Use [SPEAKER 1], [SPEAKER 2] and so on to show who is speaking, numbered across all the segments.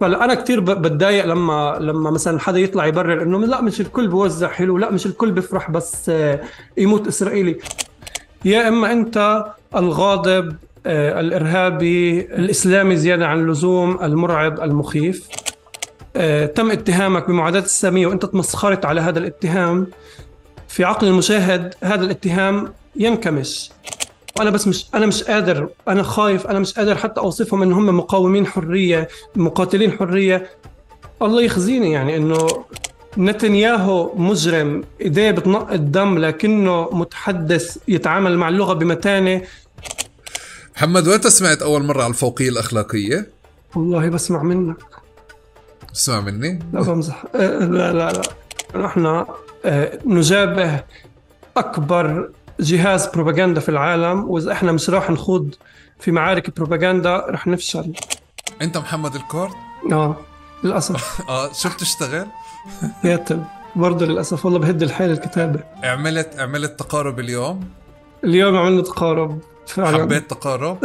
[SPEAKER 1] فلا انا كثير بتضايق لما لما مثلا حدا يطلع يبرر انه لا مش الكل بوزع حلو لا مش الكل بفرح بس آه، يموت اسرائيلي يا اما انت الغاضب آه، الارهابي الاسلامي زياده عن اللزوم المرعب المخيف آه، تم اتهامك بمعاداة السامية وانت تمسخرت على هذا الاتهام في عقل المشاهد هذا الاتهام ينكمش وانا بس مش انا مش قادر انا خايف انا مش قادر حتى اوصفهم ان هم مقاومين حريه مقاتلين حريه الله يخزيني يعني انه نتنياهو مجرم ايديه بتنقط دم لكنه متحدث يتعامل مع اللغه بمتانه محمد وين سمعت اول مره على الفوقيه الاخلاقيه؟ والله بسمع منك
[SPEAKER 2] بسمع مني؟ لا بمزح آه، لا لا لا
[SPEAKER 1] نحن آه، نجابه اكبر جهاز بروباغندا في العالم واذا احنا مش راح نخوض في معارك بروباغندا رح نفشل انت محمد الكورد اه للاسف
[SPEAKER 2] اه شو بتشتغل
[SPEAKER 1] كاتب برضه للاسف والله بهد الحيل الكتابه
[SPEAKER 2] عملت عملت تقارب اليوم
[SPEAKER 1] اليوم عملنا تقارب فعلا حبيت تقارب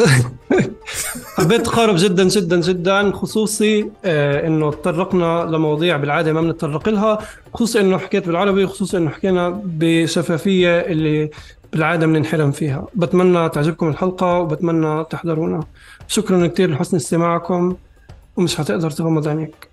[SPEAKER 1] حبيت تقارب جدا جدا جدا خصوصي آه، انه تطرقنا لمواضيع بالعاده ما بنتطرق لها خصوصي انه حكيت بالعربي خصوصي انه حكينا بشفافيه اللي بالعاده بننحرم فيها بتمنى تعجبكم الحلقه وبتمنى تحضرونا شكرا كثير لحسن استماعكم ومش حتقدر تغمض عينيك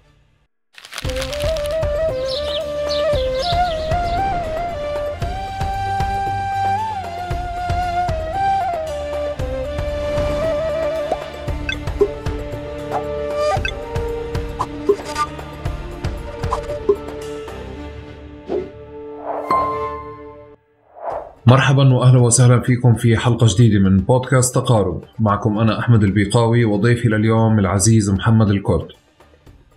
[SPEAKER 2] مرحبا واهلا وسهلا فيكم في حلقه جديده من بودكاست تقارب، معكم انا احمد البيقاوي وضيفي لليوم العزيز محمد الكرد.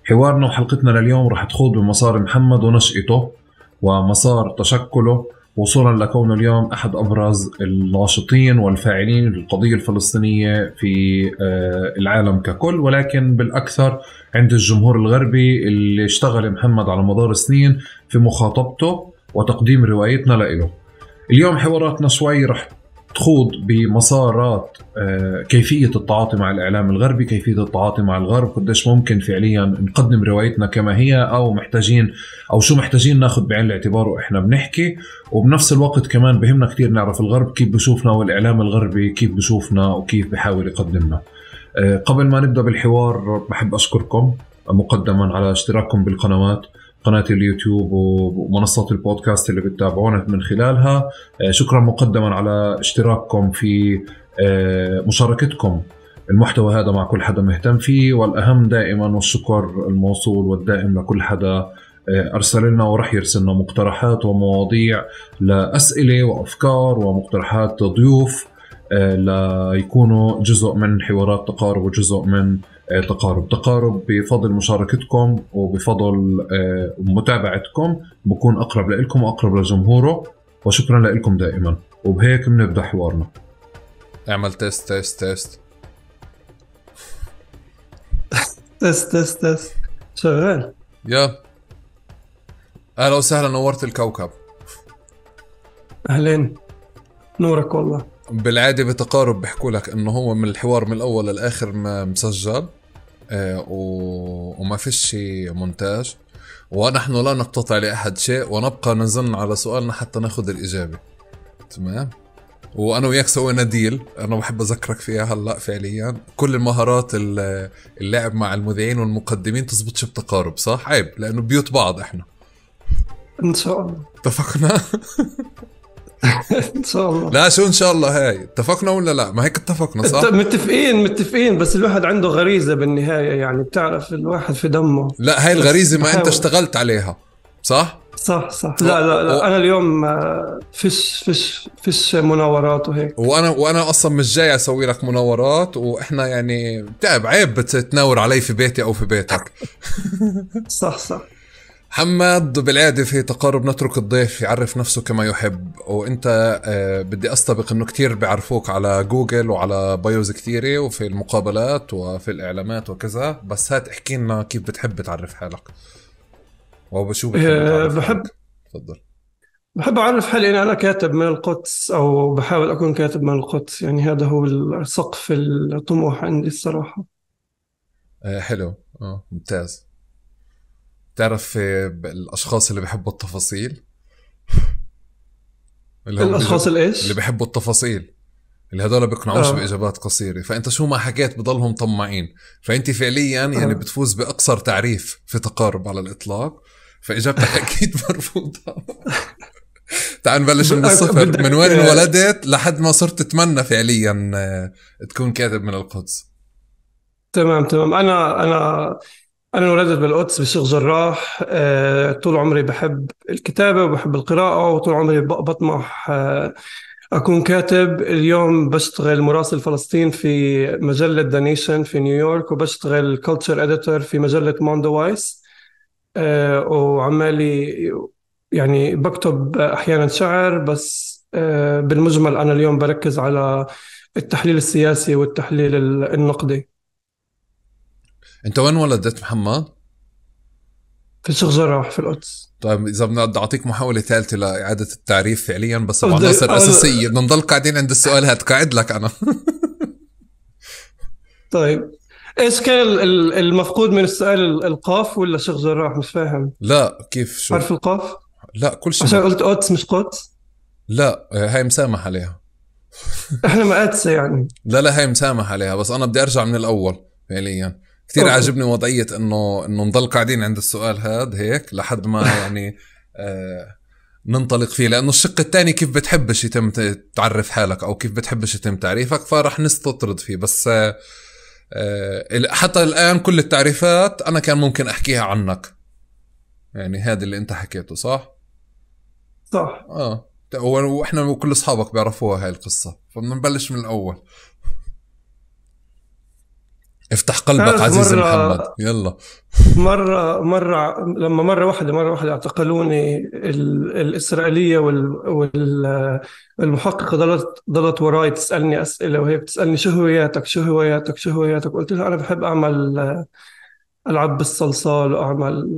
[SPEAKER 2] حوارنا وحلقتنا لليوم رح تخوض بمسار محمد ونشأته ومسار تشكله وصولا لكونه اليوم احد ابرز الناشطين والفاعلين للقضيه الفلسطينيه في آه، العالم ككل ولكن بالاكثر عند الجمهور الغربي اللي اشتغل محمد على مدار سنين في مخاطبته وتقديم روايتنا له. اليوم حواراتنا شوي رح تخوض بمسارات آه، كيفية التعاطي مع الإعلام الغربي كيفية التعاطي مع الغرب قديش ممكن فعليا نقدم روايتنا كما هي أو محتاجين أو شو محتاجين ناخذ بعين الاعتبار وإحنا بنحكي وبنفس الوقت كمان بهمنا كثير نعرف الغرب كيف بشوفنا والإعلام الغربي كيف بشوفنا وكيف بحاول يقدمنا آه، قبل ما نبدأ بالحوار بحب أشكركم مقدما على اشتراككم بالقنوات قناة اليوتيوب ومنصات البودكاست اللي بتتابعونا من خلالها آه، شكرا مقدما على اشتراككم في آه، مشاركتكم المحتوى هذا مع كل حدا مهتم فيه والأهم دائما والشكر الموصول والدائم لكل حدا آه، أرسل لنا ورح يرسل لنا مقترحات ومواضيع لأسئلة وأفكار ومقترحات ضيوف ليكونوا جزء من حوارات تقارب وجزء من آه، تقارب تقارب بفضل مشاركتكم وبفضل آه، متابعتكم بكون أقرب لإلكم وأقرب لجمهوره وشكرا لإلكم دائما وبهيك بنبدأ حوارنا اعمل تيست تيست تيست
[SPEAKER 1] تيست تيست تيست شغال
[SPEAKER 2] يا اهلا وسهلا نورت الكوكب
[SPEAKER 1] اهلين نورك والله
[SPEAKER 2] بالعاده بتقارب بحكوا لك انه هو من الحوار من الاول للاخر ما مسجل آه، و... وما فيش مونتاج ونحن لا نقتطع لاحد شيء ونبقى نزلنا على سؤالنا حتى ناخذ الاجابه تمام وانا وياك سوينا ديل انا بحب اذكرك فيها هلا فعليا كل المهارات اللعب مع المذيعين والمقدمين تزبطش بتقارب صح عيب لانه بيوت بعض احنا
[SPEAKER 1] ان شاء الله اتفقنا ان شاء الله
[SPEAKER 2] لا شو ان شاء الله هاي اتفقنا
[SPEAKER 1] ولا لا ما هيك اتفقنا صح طيب، متفقين متفقين بس الواحد عنده غريزه بالنهايه يعني بتعرف الواحد في دمه لا هاي الغريزه ما انت اشتغلت
[SPEAKER 2] عليها صح
[SPEAKER 1] صح صح لا لا, لا. و... انا اليوم آه، فيش فيش فيش مناورات وهيك وانا وانا
[SPEAKER 2] اصلا مش جاي اسوي لك مناورات واحنا يعني تعب عيب تتناور علي في بيتي او في بيتك صح صح محمد بالعاده في تقارب نترك الضيف يعرف نفسه كما يحب وانت آه، بدي استبق انه كثير بيعرفوك على جوجل وعلى بايوز كثيره وفي المقابلات وفي الاعلامات وكذا بس هات احكي لنا كيف بتحب تعرف حالك وبشو بتحب آه، بحب تفضل
[SPEAKER 1] بحب اعرف حالي اني انا كاتب من القدس او بحاول اكون كاتب من القدس يعني هذا هو السقف الطموح عندي الصراحه
[SPEAKER 2] آه، حلو اه ممتاز بتعرف آه، الاشخاص اللي بحبوا التفاصيل اللي الاشخاص الايش؟ اللي بحبوا التفاصيل اللي هذول بيقنعوش آه. باجابات قصيره فانت شو ما حكيت بضلهم طماعين فانت فعليا يعني آه. يعني بتفوز باقصر تعريف في تقارب على الاطلاق فاجابتك اكيد مرفوضه تعال نبلش من الصفر من وين انولدت آه. لحد ما صرت تتمنى فعليا آه، تكون كاتب من القدس
[SPEAKER 1] تمام تمام انا انا أنا ولدت بالقدس بسوق جراح آه، طول عمري بحب الكتابة وبحب القراءة وطول عمري بطمح آه، أكون كاتب اليوم بشتغل مراسل فلسطين في مجلة دانيشن في نيويورك وبشتغل كلتشر اديتور في مجلة موندو وايس آه، وعمالي يعني بكتب أحيانا شعر بس بالمجمل أنا اليوم بركز على التحليل السياسي والتحليل النقدي
[SPEAKER 2] انت وين ولدت محمد؟
[SPEAKER 1] في الشيخ جراح في القدس
[SPEAKER 2] طيب اذا بدنا اعطيك محاوله ثالثه لاعاده التعريف فعليا بس عناصر اساسيه بدنا نضل قاعدين عند السؤال هاد قاعد لك
[SPEAKER 1] انا طيب ايش كان المفقود من السؤال القاف ولا شيخ جراح مش فاهم
[SPEAKER 2] لا كيف شو حرف
[SPEAKER 1] القاف لا كل شيء عشان قلت قدس مش قدس
[SPEAKER 2] لا هاي مسامح عليها احنا مقادسه يعني لا لا هاي مسامح عليها بس انا بدي ارجع من الاول فعليا كثير عاجبني وضعيه انه انه نضل قاعدين عند السؤال هذا هيك لحد ما يعني آه ننطلق فيه لانه الشق الثاني كيف بتحبش يتم تعرف حالك او كيف بتحبش يتم تعريفك فرح نستطرد فيه بس آه, آه، حتى الان كل التعريفات انا كان ممكن احكيها عنك يعني هذا اللي انت حكيته صح صح اه واحنا وكل اصحابك بيعرفوها هاي القصه فبنبلش من الاول افتح قلبك عزيزي محمد يلا
[SPEAKER 1] مرة مرة لما مرة واحدة مرة واحدة اعتقلوني الإسرائيلية والمحققة ضلت ضلت وراي تسألني أسئلة وهي بتسألني شو هواياتك شو هواياتك شو هواياتك قلت لها أنا بحب أعمل ألعب بالصلصال وأعمل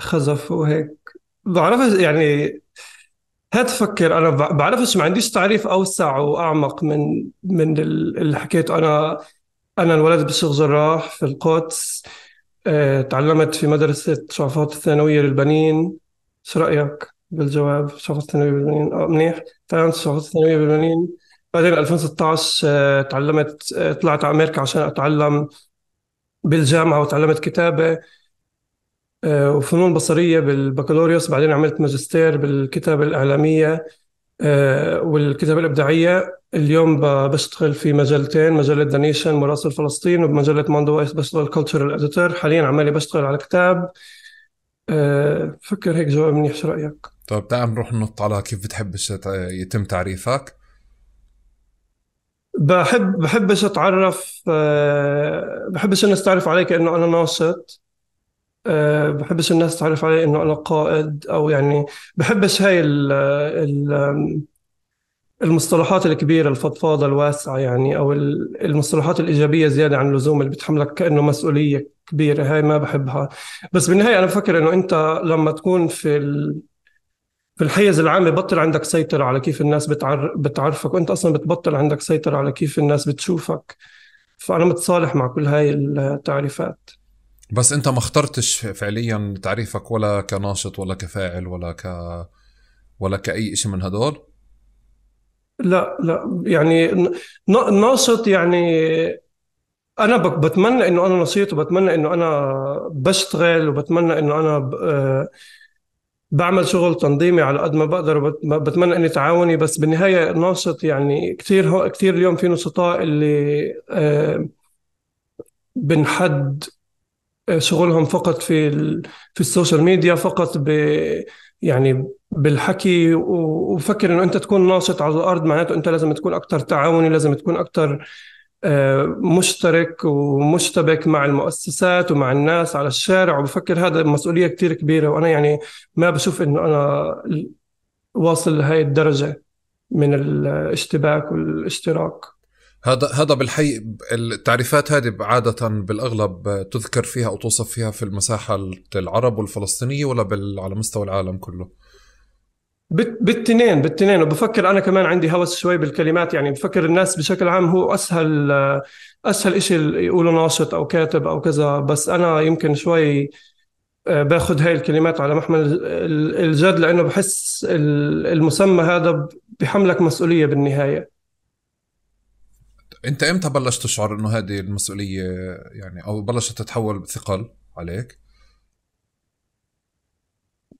[SPEAKER 1] خزف وهيك بعرف يعني هات فكر أنا بعرفش ما عنديش تعريف أوسع وأعمق من من اللي حكيته أنا أنا انولدت بالشيخ جراح في القدس آه، تعلمت في مدرسة شعفات الثانوية للبنين شو رأيك بالجواب شعفات الثانوية للبنين آه منيح تعلمت شعفات الثانوية للبنين بعدين 2016 آه، تعلمت آه، طلعت على أمريكا عشان أتعلم بالجامعة وتعلمت كتابة وفنون بصرية بالبكالوريوس بعدين عملت ماجستير بالكتابة الإعلامية آه، والكتابة الإبداعية اليوم بشتغل في مجلتين مجلة دنيشن مراسل فلسطين وبمجلة ماندو بشتغل كلتشرال إديتور حاليا عمالي بشتغل على كتاب آه، فكر هيك جواب منيح شو رأيك؟
[SPEAKER 2] طيب تعال نروح ننط على كيف بتحب يتم تعريفك
[SPEAKER 1] بحب بحبش اتعرف آه، بحبش الناس تعرف علي كانه انا ناشط آه، بحبش الناس تعرف علي انه انا قائد او يعني بحبش هاي ال ال المصطلحات الكبيرة الفضفاضة الواسعة يعني أو المصطلحات الإيجابية زيادة عن اللزوم اللي بتحملك كأنه مسؤولية كبيرة هاي ما بحبها بس بالنهاية أنا بفكر إنه أنت لما تكون في ال... في الحيز العام ببطل عندك سيطرة على كيف الناس بتعر... بتعرفك وأنت أصلا بتبطل عندك سيطرة على كيف الناس بتشوفك فأنا متصالح مع كل هاي التعريفات
[SPEAKER 2] بس انت ما اخترتش فعليا تعريفك ولا كناشط ولا كفاعل ولا ك ولا كاي شيء من هدول
[SPEAKER 1] لا لا يعني ناشط يعني انا بتمنى انه انا نشيط وبتمنى انه انا بشتغل وبتمنى انه انا بعمل شغل تنظيمي على قد ما بقدر وبتمنى اني تعاوني بس بالنهايه ناشط يعني كثير كثير اليوم في نشطاء اللي آه، بنحد شغلهم فقط في في السوشيال ميديا فقط ب يعني بالحكي وفكر انه انت تكون ناشط على الارض معناته انت لازم تكون اكثر تعاوني لازم تكون اكثر آه، مشترك ومشتبك مع المؤسسات ومع الناس على الشارع وبفكر هذا مسؤوليه كثير كبيره وانا يعني ما بشوف انه انا واصل لهي الدرجه من الاشتباك والاشتراك
[SPEAKER 2] هذا هذا بالحي التعريفات هذه عادة بالأغلب تذكر فيها أو توصف فيها في المساحة العرب والفلسطينية ولا بال... على مستوى العالم كله؟
[SPEAKER 1] بالتنين بالتنين وبفكر انا كمان عندي هوس شوي بالكلمات يعني بفكر الناس بشكل عام هو اسهل اسهل شيء يقولوا ناشط او كاتب او كذا بس انا يمكن شوي آه، باخذ هاي الكلمات على محمل الجد لانه بحس المسمى هذا بحملك مسؤوليه بالنهايه
[SPEAKER 2] انت امتى بلشت تشعر انه هذه المسؤوليه يعني او بلشت تتحول ثقل عليك؟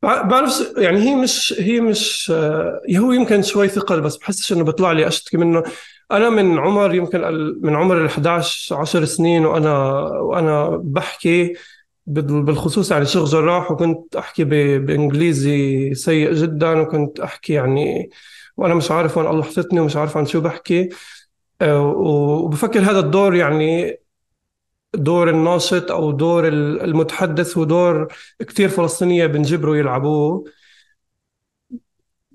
[SPEAKER 1] بعرف يعني هي مش هي مش آه، هو يمكن شوي ثقل بس بحسش انه بيطلع لي اشتكي منه انا من عمر يمكن من عمر ال 11 10 سنين وانا وانا بحكي بالخصوص يعني شغل جراح وكنت احكي بانجليزي سيء جدا وكنت احكي يعني وانا مش عارف وين الله حطتني ومش عارف عن شو بحكي آه، وبفكر هذا الدور يعني دور الناشط او دور المتحدث ودور كثير فلسطينيه بنجبروا يلعبوه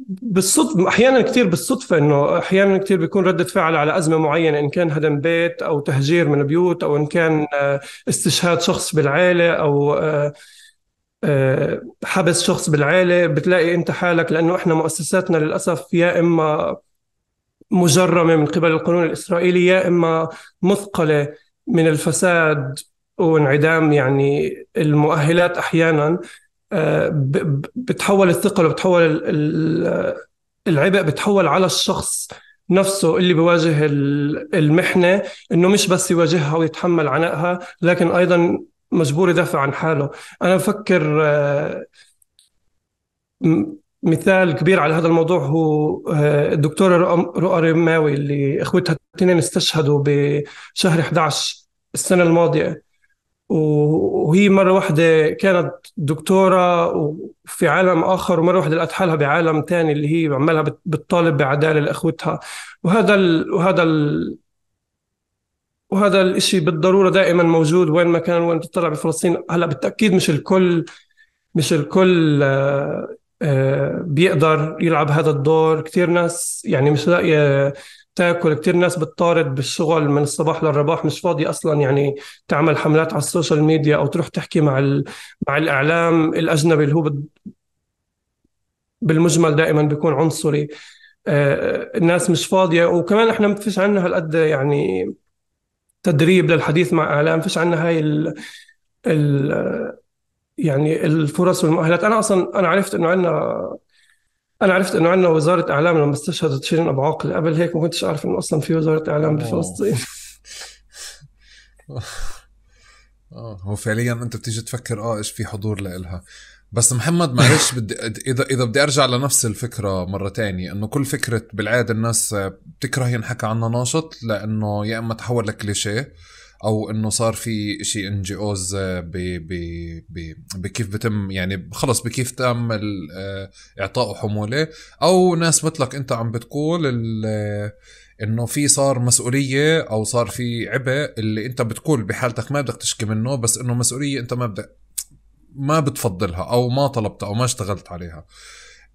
[SPEAKER 1] بالصدفة احيانا كثير بالصدفه انه احيانا كثير بيكون ردة فعل على ازمه معينه ان كان هدم بيت او تهجير من بيوت او ان كان آه، استشهاد شخص بالعائله او آه، حبس شخص بالعائله بتلاقي انت حالك لانه احنا مؤسساتنا للاسف يا اما مجرمه من قبل القانون الاسرائيلي يا اما مثقله من الفساد وانعدام يعني المؤهلات احيانا آه، بتحول الثقل وبتحول العبء بتحول على الشخص نفسه اللي بيواجه المحنه انه مش بس يواجهها ويتحمل عنائها لكن ايضا مجبور يدافع عن حاله انا بفكر آه، مثال كبير على هذا الموضوع هو آه، الدكتورة رؤى رماوي اللي اخوتها الاثنين استشهدوا بشهر 11 السنة الماضية وهي مرة واحدة كانت دكتورة في عالم آخر ومرة واحدة لقت حالها بعالم ثاني اللي هي عمالها بتطالب بعدالة لأخوتها وهذا الـ وهذا الـ وهذا الإشي بالضرورة دائما موجود وين ما كان وين بتطلع بفلسطين هلا بالتأكيد مش الكل مش الكل آه، آه، بيقدر يلعب هذا الدور كثير ناس يعني مش لاقيه تاكل كثير ناس بتطارد بالشغل من الصباح للرباح مش فاضي اصلا يعني تعمل حملات على السوشيال ميديا او تروح تحكي مع ال... مع الاعلام الاجنبي اللي هو بالمجمل دائما بيكون عنصري آه، الناس مش فاضيه وكمان احنا ما فيش عندنا هالقد يعني تدريب للحديث مع اعلام فيش عندنا هاي ال... ال... يعني الفرص والمؤهلات انا اصلا انا عرفت انه عندنا انا عرفت انه عندنا وزاره اعلام لما استشهدت شيرين ابو عاقل قبل هيك ما كنتش اعرف انه اصلا في وزاره اعلام بفلسطين
[SPEAKER 2] اه هو فعليا انت بتيجي تفكر اه ايش في حضور لإلها بس محمد معلش بدي اذا اذا بدي ارجع لنفس الفكره مره تانية انه كل فكره بالعاده الناس بتكره ينحكى عنها ناشط لانه يا اما تحول لكليشيه او انه صار في شيء ان جي اوز آه، بكيف بتم يعني خلص بكيف تم آه، اعطاء حموله او ناس مثلك انت عم بتقول آه، انه في صار مسؤوليه او صار في عبء اللي انت بتقول بحالتك ما بدك تشكي منه بس انه مسؤوليه انت ما بدك ما بتفضلها او ما طلبتها او ما اشتغلت عليها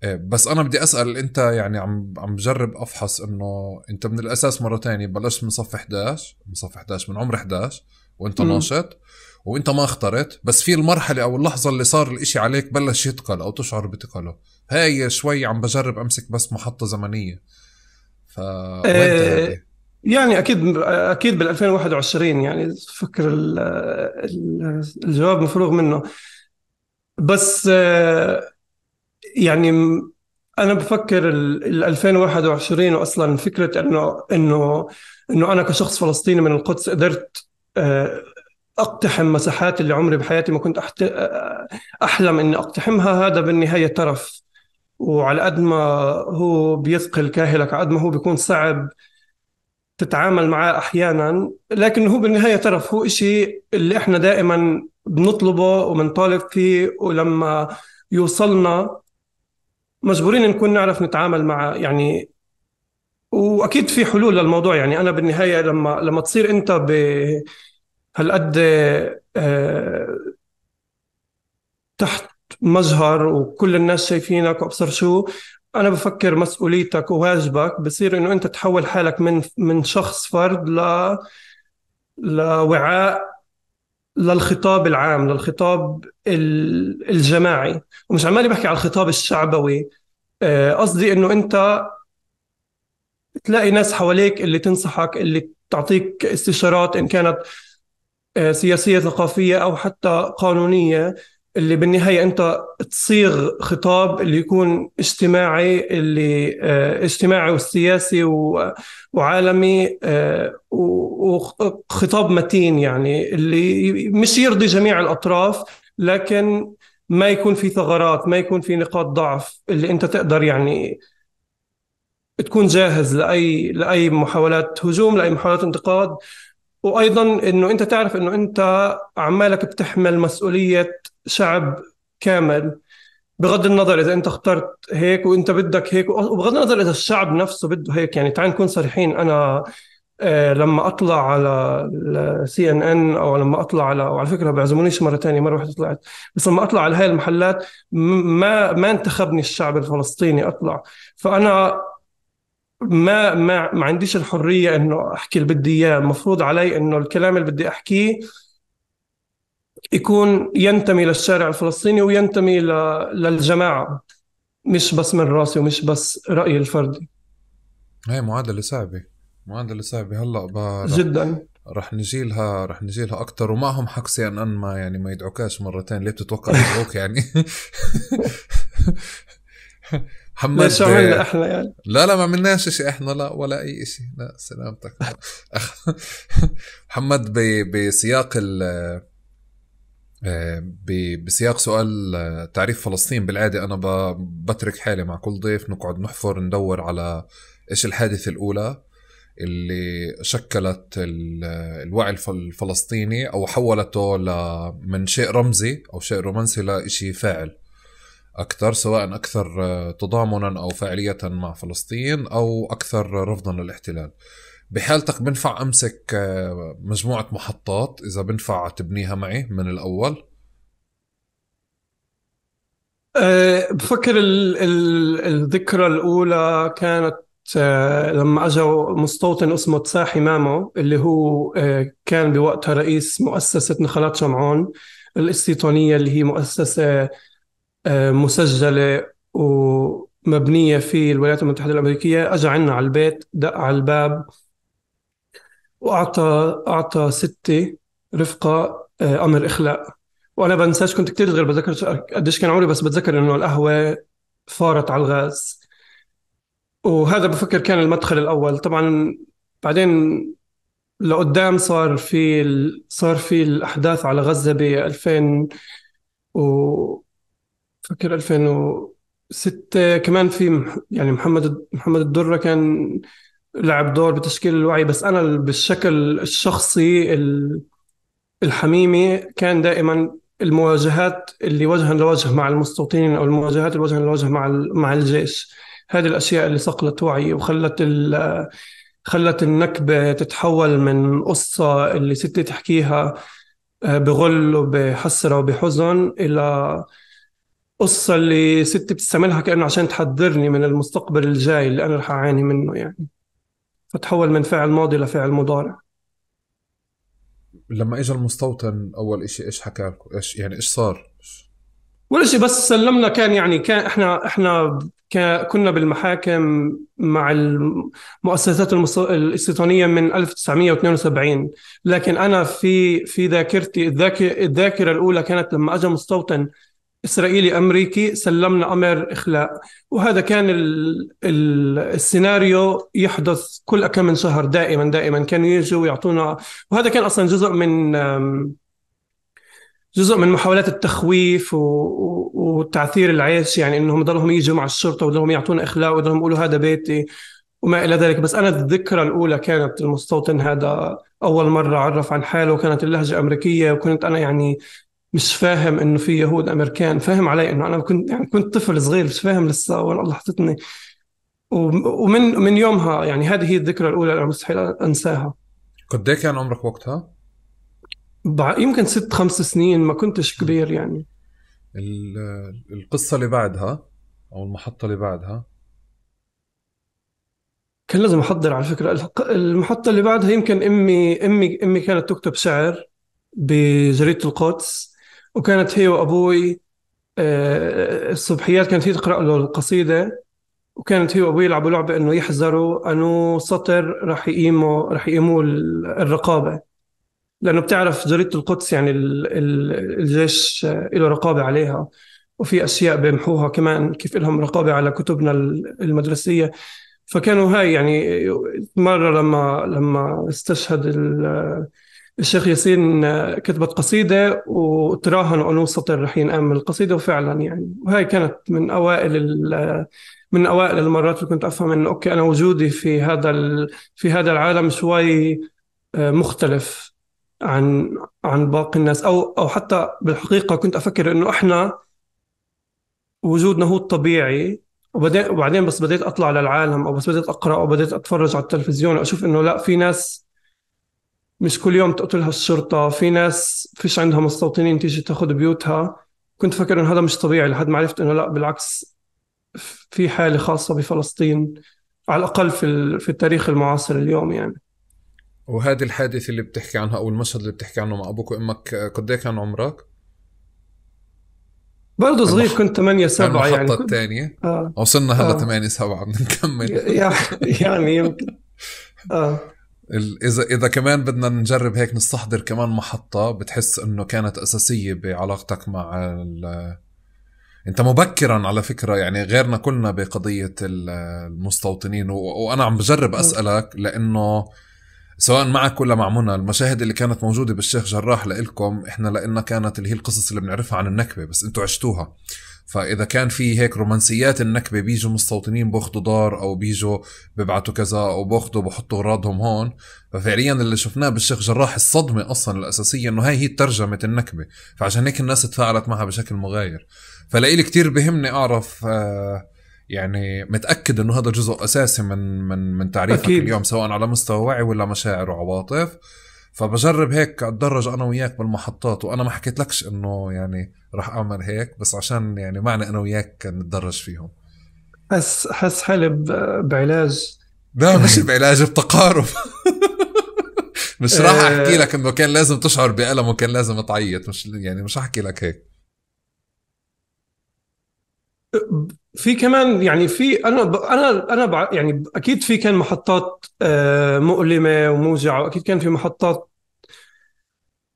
[SPEAKER 2] إيه، بس انا بدي اسال انت يعني عم عم بجرب افحص انه انت من الاساس مره تانية بلشت من صف 11 من صف 11 من عمر 11 وانت م. ناشط وانت ما اخترت بس في المرحله او اللحظه اللي صار الاشي عليك بلش يتقل او تشعر بتقله هاي شوي عم بجرب امسك بس محطه زمنيه ف إيه
[SPEAKER 1] يعني اكيد اكيد بال 2021 يعني فكر الجواب مفروغ منه بس آه، يعني انا بفكر ال 2021 واصلا فكره انه انه انه انا كشخص فلسطيني من القدس قدرت آه، اقتحم مساحات اللي عمري بحياتي ما كنت أحت... آه، احلم اني اقتحمها هذا بالنهايه ترف وعلى قد ما هو بيثقل كاهلك على قد ما هو بيكون صعب تتعامل معاه احيانا لكن هو بالنهايه ترف هو إشي اللي احنا دائما بنطلبه وبنطالب فيه ولما يوصلنا مجبورين نكون نعرف نتعامل مع يعني واكيد في حلول للموضوع يعني انا بالنهايه لما لما تصير انت ب هالقد آه، تحت مجهر وكل الناس شايفينك وابصر شو انا بفكر مسؤوليتك وواجبك بصير انه انت تحول حالك من من شخص فرد ل لوعاء للخطاب العام للخطاب الجماعي ومش عمالي بحكي على الخطاب الشعبوي آه، قصدي انه انت تلاقي ناس حواليك اللي تنصحك اللي تعطيك استشارات ان كانت آه، سياسيه ثقافيه او حتى قانونيه اللي بالنهاية أنت تصيغ خطاب اللي يكون اجتماعي اللي آه، اجتماعي وسياسي وعالمي آه، وخطاب متين يعني اللي مش يرضي جميع الأطراف لكن ما يكون في ثغرات ما يكون في نقاط ضعف اللي أنت تقدر يعني تكون جاهز لأي لأي محاولات هجوم لأي محاولات انتقاد وايضا انه انت تعرف انه انت عمالك بتحمل مسؤوليه شعب كامل بغض النظر اذا انت اخترت هيك وانت بدك هيك وبغض النظر اذا الشعب نفسه بده هيك يعني تعال نكون صريحين انا آه، لما اطلع على سي ان ان او لما اطلع على وعلى فكره بيعزمونيش مره ثانيه مره واحده طلعت بس لما اطلع على هاي المحلات ما ما انتخبني الشعب الفلسطيني اطلع فانا ما ما ما عنديش الحريه انه احكي اللي بدي اياه المفروض علي انه الكلام اللي بدي احكيه يكون ينتمي للشارع الفلسطيني وينتمي للجماعه مش بس من راسي ومش بس رايي الفردي
[SPEAKER 2] هي معادله صعبه معادله صعبه هلا ب... جدا رح نزيلها رح نزيلها اكثر ومعهم حق سي ان ان ما يعني ما يدعوكاش مرتين ليه بتتوقع يدعوك يعني محمد شو احنا يعني لا لا ما عملناش شيء احنا لا ولا اي شيء لا سلامتك محمد بسياق ال آه، بسياق سؤال آه، تعريف فلسطين بالعاده انا بترك حالي مع كل ضيف نقعد نحفر ندور على ايش الحادثه الاولى اللي شكلت الوعي الفلسطيني او حولته من شيء رمزي او شيء رومانسي لشيء فاعل اكثر سواء اكثر آه، تضامنا او فاعليه مع فلسطين او اكثر رفضا للاحتلال بحالتك بنفع امسك آه، مجموعه محطات اذا بنفع تبنيها معي من الاول
[SPEAKER 1] آه، بفكر الذكرى الاولى كانت لما اجوا مستوطن اسمه تساحي مامو اللي هو كان بوقتها رئيس مؤسسه نخلات شمعون الاستيطانيه اللي هي مؤسسه آه، مسجله ومبنيه في الولايات المتحده الامريكيه اجى عنا على البيت دق على الباب واعطى اعطى ستي رفقه آه، امر اخلاء وانا بنساش كنت كتير صغير بتذكر قديش كان عمري بس بتذكر انه القهوه فارت على الغاز وهذا بفكر كان المدخل الاول طبعا بعدين لقدام صار في صار في الاحداث على غزه ب 2000 و فكر 2006 كمان في يعني محمد محمد الدره كان لعب دور بتشكيل الوعي بس انا بالشكل الشخصي الحميمي كان دائما المواجهات اللي وجها لوجه مع المستوطنين او المواجهات الوجه لوجه مع مع الجيش هذه الاشياء اللي صقلت وعي وخلت خلت النكبه تتحول من قصه اللي ستي تحكيها آه، بغل وبحسره وبحزن الى قصة اللي ستي بتستعملها كأنه عشان تحذرني من المستقبل الجاي اللي أنا رح أعاني منه يعني فتحول من فعل ماضي لفعل مضارع
[SPEAKER 2] لما اجى المستوطن اول إشي ايش حكى لكم ايش يعني ايش صار
[SPEAKER 1] ولا شيء بس سلمنا كان يعني كان احنا احنا كنا بالمحاكم مع المؤسسات الاستيطانيه من 1972 لكن انا في في ذاكرتي الذاكره الاولى كانت لما اجى مستوطن اسرائيلي امريكي سلمنا امر اخلاء وهذا كان السيناريو يحدث كل كم من شهر دائما دائما كانوا يجوا ويعطونا وهذا كان اصلا جزء من جزء من محاولات التخويف وتعثير العيش يعني انهم ضلهم يجوا مع الشرطه وضلهم يعطونا اخلاء وضلهم يقولوا هذا بيتي وما الى ذلك بس انا الذكرى الاولى كانت المستوطن هذا اول مره عرف عن حاله وكانت اللهجه امريكيه وكنت انا يعني مش فاهم انه في يهود امريكان فاهم علي انه انا كنت يعني كنت طفل صغير مش فاهم لسه وين الله حطتني ومن من يومها يعني هذه هي الذكرى الاولى اللي مستحيل انساها قد إيه كان عمرك وقتها؟ يمكن ست خمس سنين ما كنتش كبير يعني
[SPEAKER 2] القصه اللي بعدها او المحطه اللي بعدها
[SPEAKER 1] كان لازم احضر على فكره المحطه اللي بعدها يمكن امي امي امي كانت تكتب شعر بجريده القدس وكانت هي وابوي آه، الصبحيات كانت هي تقرا له القصيده وكانت هي وابوي يلعبوا لعبه انه يحذروا انه سطر راح يقيموا راح يقيموا الرقابه لانه بتعرف جريده القدس يعني الجيش آه، له رقابه عليها وفي اشياء بيمحوها كمان كيف لهم رقابه على كتبنا المدرسيه فكانوا هاي يعني مره لما لما استشهد الشيخ ياسين آه، كتبت قصيدة وتراهنوا أنو سطر رح ينقام القصيدة وفعلا يعني وهي كانت من أوائل آه، من أوائل المرات اللي كنت أفهم إنه أوكي أنا وجودي في هذا في هذا العالم شوي آه، مختلف عن عن باقي الناس أو أو حتى بالحقيقة كنت أفكر إنه إحنا وجودنا هو الطبيعي وبعدين وبعدين بس بديت أطلع للعالم أو بس بديت أقرأ أو بديت أتفرج على التلفزيون وأشوف إنه لا في ناس مش كل يوم تقتلها الشرطة في ناس فيش عندها مستوطنين تيجي تاخذ بيوتها كنت فاكر انه هذا مش طبيعي لحد ما عرفت انه لا بالعكس في حالة خاصة بفلسطين على الأقل في, في التاريخ المعاصر اليوم يعني
[SPEAKER 2] وهذه الحادثة اللي بتحكي عنها أو المشهد اللي بتحكي عنه مع أبوك وأمك قد إيه كان عمرك؟ برضه صغير كنت 8 7 يعني المحطة الثانية آه. وصلنا هلا آه. 8 7 بنكمل يعني
[SPEAKER 1] يمكن آه.
[SPEAKER 2] اذا اذا كمان بدنا نجرب هيك نستحضر كمان محطه بتحس انه كانت اساسيه بعلاقتك مع ال... انت مبكرا على فكره يعني غيرنا كلنا بقضيه المستوطنين و... وانا عم بجرب اسالك لانه سواء معك ولا مع منى المشاهد اللي كانت موجوده بالشيخ جراح لإلكم احنا لإلنا كانت اللي هي القصص اللي بنعرفها عن النكبه بس انتم عشتوها فاذا كان في هيك رومانسيات النكبه بيجوا مستوطنين بياخذوا دار او بيجوا ببعثوا كذا او بياخذوا بحطوا اغراضهم هون ففعليا اللي شفناه بالشيخ جراح الصدمه اصلا الاساسيه انه هاي هي ترجمه النكبه فعشان هيك الناس تفاعلت معها بشكل مغاير فلإلي كتير بهمني اعرف آه يعني متاكد انه هذا جزء اساسي من من من تعريفك أكيد. اليوم سواء على مستوى وعي ولا مشاعر وعواطف فبجرب هيك اتدرج انا وياك بالمحطات وانا ما حكيت لكش انه يعني راح اعمل هيك بس عشان يعني معنى انا وياك نتدرج فيهم
[SPEAKER 1] حس حس حالي بعلاج لا مش بعلاج بتقارب مش راح آه. احكي لك
[SPEAKER 2] انه كان لازم تشعر بالم وكان لازم تعيط مش يعني مش احكي لك هيك
[SPEAKER 1] في كمان يعني في انا انا انا يعني اكيد في كان محطات آه، مؤلمه وموجعه واكيد كان في محطات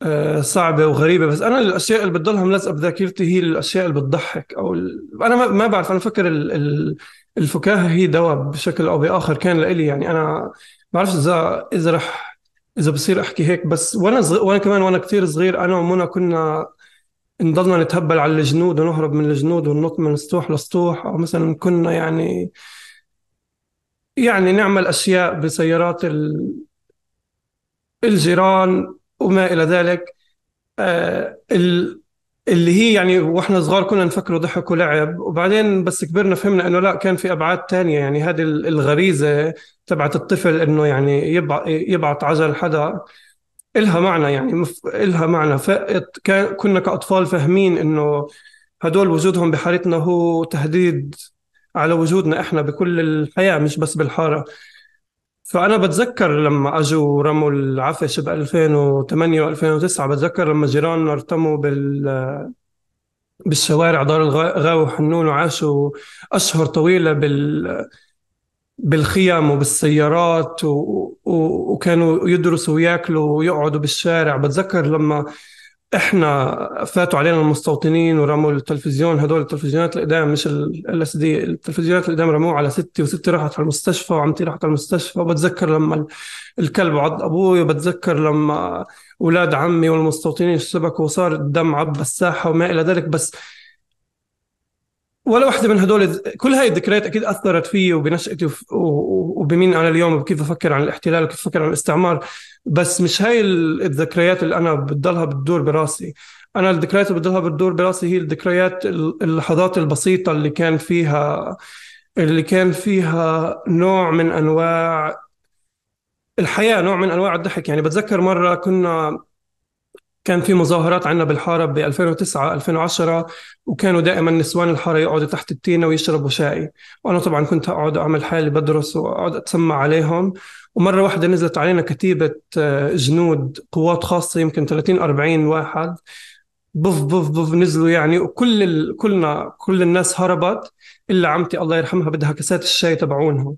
[SPEAKER 1] آه، صعبه وغريبه بس انا الاشياء اللي بتضلها ملزقة بذاكرتي هي الاشياء اللي بتضحك او ال... انا ما بعرف انا فكر ال... الفكاهه هي دواء بشكل او باخر كان لإلي يعني انا بعرفش اذا اذا رح اذا بصير احكي هيك بس وانا صغير وانا كمان وانا كثير صغير انا ومنى كنا نضلنا نتهبل على الجنود ونهرب من الجنود وننط من سطوح لسطوح او مثلا كنا يعني يعني نعمل اشياء بسيارات ال... الجيران وما الى ذلك آه، اللي هي يعني واحنا صغار كنا نفكره ضحك ولعب وبعدين بس كبرنا فهمنا انه لا كان في ابعاد تانية يعني هذه الغريزه تبعت الطفل انه يعني يبعث عجل حدا إلها معنى يعني إلها معنى ف... كنا كأطفال فاهمين إنه هدول وجودهم بحارتنا هو تهديد على وجودنا إحنا بكل الحياة مش بس بالحارة فانا بتذكر لما اجوا رموا العفش ب 2008 و2009 بتذكر لما جيراننا ارتموا بال بالشوارع دار الغاوي وحنون وعاشوا اشهر طويله بال بالخيم وبالسيارات و... و... وكانوا يدرسوا وياكلوا ويقعدوا بالشارع بتذكر لما احنا فاتوا علينا المستوطنين ورموا التلفزيون هدول التلفزيونات القدام مش ال اس دي التلفزيونات القدام رموها على ستي وستي راحت على المستشفى وعمتي راحت على المستشفى وبتذكر لما الكلب عض ابوي وبتذكر لما اولاد عمي والمستوطنين اشتبكوا وصار الدم عب الساحه وما الى ذلك بس ولا واحده من هدول كل هاي الذكريات اكيد اثرت فيي وبنشاتي وبمين انا اليوم وكيف بفكر عن الاحتلال وكيف بفكر عن الاستعمار بس مش هاي الذكريات اللي انا بتضلها بتدور براسي انا الذكريات اللي بتضلها بتدور براسي هي الذكريات اللحظات البسيطه اللي كان فيها اللي كان فيها نوع من انواع الحياه نوع من انواع الضحك يعني بتذكر مره كنا كان في مظاهرات عندنا بالحاره ب 2009 2010 وكانوا دائما نسوان الحاره يقعدوا تحت التينه ويشربوا شاي وانا طبعا كنت اقعد اعمل حالي بدرس واقعد اتسمع عليهم ومره واحده نزلت علينا كتيبه آه، جنود قوات خاصه يمكن 30 40 واحد بف بف بف نزلوا يعني وكل كلنا كل الناس هربت الا عمتي الله يرحمها بدها كاسات الشاي تبعونهم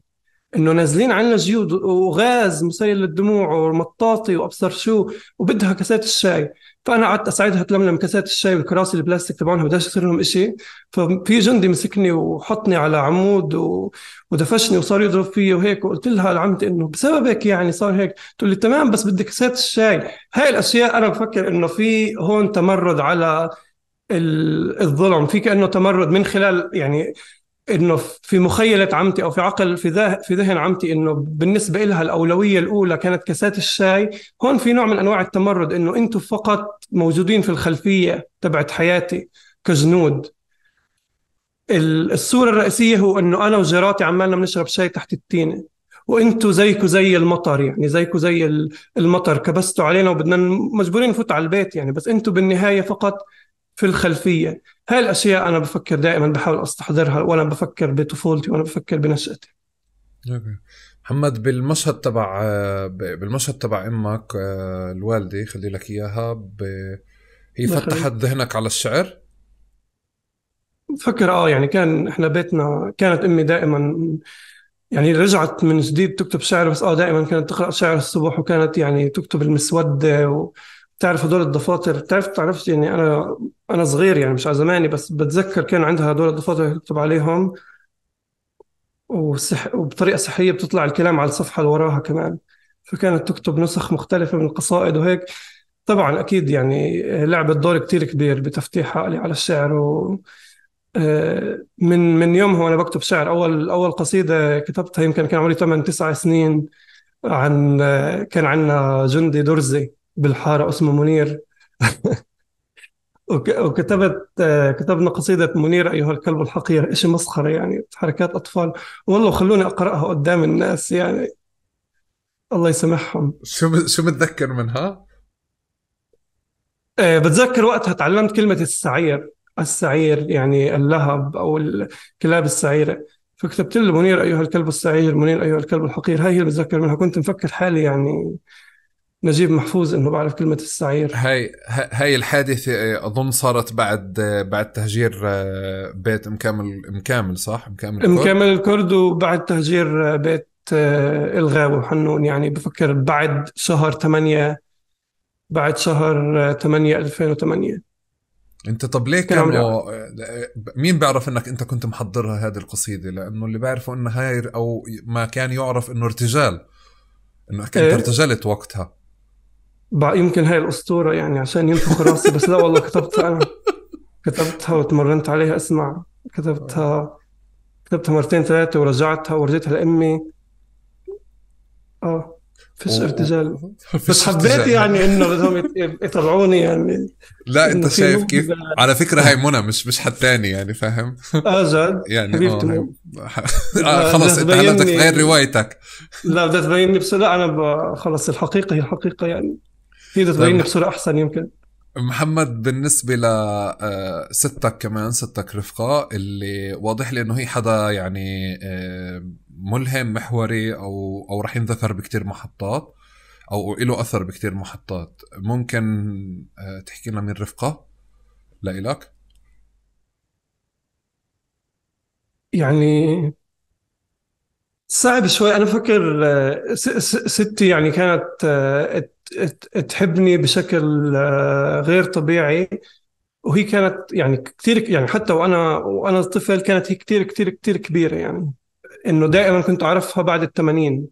[SPEAKER 1] انه نازلين عنا جيود وغاز مسيل للدموع ومطاطي وابصر شو وبدها كاسات الشاي فانا قعدت اساعدها تلملم كاسات الشاي والكراسي البلاستيك تبعهم بدهاش يصير لهم شيء ففي جندي مسكني وحطني على عمود و... ودفشني وصار يضرب فيي وهيك وقلت لها لعمتي انه بسببك يعني صار هيك تقول لي تمام بس بدي كاسات الشاي هاي الاشياء انا بفكر انه في هون تمرد على الظلم في كانه تمرد من خلال يعني انه في مخيله عمتي او في عقل في في ذهن عمتي انه بالنسبه لها الاولويه الاولى كانت كاسات الشاي، هون في نوع من انواع التمرد انه انتم فقط موجودين في الخلفيه تبعت حياتي كجنود. الصوره الرئيسيه هو انه انا وجيراتي عمالنا بنشرب شاي تحت التينه، وانتم زيكم زي المطر يعني زيكم زي المطر كبستوا علينا وبدنا مجبورين نفوت على البيت يعني بس انتم بالنهايه فقط في الخلفيه هاي الاشياء انا بفكر دائما بحاول استحضرها وانا بفكر بطفولتي وانا بفكر بنشاتي
[SPEAKER 2] محمد بالمشهد تبع آه، بالمشهد تبع امك آه، الوالده خلي لك اياها ب...
[SPEAKER 1] هي فتحت ذهنك على الشعر بفكر اه يعني كان احنا بيتنا كانت امي دائما يعني رجعت من جديد تكتب شعر بس اه دائما كانت تقرا شعر الصبح وكانت يعني تكتب المسوده و... تعرف هدول الدفاتر تعرف تعرف يعني انا انا صغير يعني مش على زماني بس بتذكر كان عندها هدول الدفاتر يكتب عليهم وسح وبطريقه صحيه بتطلع الكلام على الصفحه اللي وراها كمان فكانت تكتب نسخ مختلفه من القصائد وهيك طبعا اكيد يعني لعبت دور كتير كبير بتفتيح عقلي على الشعر و آه، من من يومها وانا بكتب شعر اول اول قصيده كتبتها يمكن كان عمري 8 9 سنين عن كان عندنا جندي درزي بالحاره اسمه منير وكتبت آه، كتبنا قصيدة منير أيها الكلب الحقير إشي مسخرة يعني حركات أطفال والله خلوني أقرأها قدام الناس يعني الله يسامحهم شو شو بتذكر منها؟ آه، بتذكر وقتها تعلمت كلمة السعير السعير يعني اللهب أو الكلاب السعيرة فكتبت له منير أيها الكلب السعير منير أيها الكلب الحقير هاي هي اللي بتذكر منها كنت مفكر حالي يعني نجيب محفوظ انه بعرف كلمه السعير
[SPEAKER 2] هاي هاي الحادثه اظن صارت بعد بعد تهجير آه، بيت مكامل مكامل صح مكامل الكرد مكامل
[SPEAKER 1] الكرد وبعد تهجير آه، بيت آه، الغاوي وحنون يعني بفكر بعد شهر 8 بعد شهر 8 2008 انت طب ليه كانوا
[SPEAKER 2] مين بيعرف انك انت كنت محضرها هذه القصيده لانه اللي بعرفه انه هاي او ما كان يعرف انه ارتجال انه انت إيه. ارتجلت وقتها
[SPEAKER 1] يمكن هاي الاسطوره يعني عشان ينفخ راسي بس لا والله كتبتها انا كتبتها وتمرنت عليها اسمع كتبتها كتبتها مرتين ثلاثه ورجعتها ورجيتها لامي اه فيش ارتجال بس حبيت يعني انه بدهم يطلعوني يعني لا انت شايف كيف على فكره هاي
[SPEAKER 2] منى مش مش حد ثاني يعني فاهم اه جد يعني اه, آه خلص انت هلا بدك تغير روايتك
[SPEAKER 1] لا بدها تبين لي بس لا انا خلص الحقيقه هي الحقيقه يعني تقدر تبين بصوره طيب. احسن يمكن محمد بالنسبة
[SPEAKER 2] لستك آه، كمان ستك رفقة اللي واضح لي انه هي حدا يعني آه، ملهم محوري او او رح ينذكر بكتير محطات او له اثر بكتير محطات ممكن آه، تحكي لنا مين رفقة
[SPEAKER 1] لإلك؟ يعني صعب شوي انا فكر ستي يعني كانت تحبني بشكل آه، غير طبيعي وهي كانت يعني كثير يعني حتى وانا وانا طفل كانت هي كثير كثير كثير كبيره يعني انه دائما كنت اعرفها بعد ال 80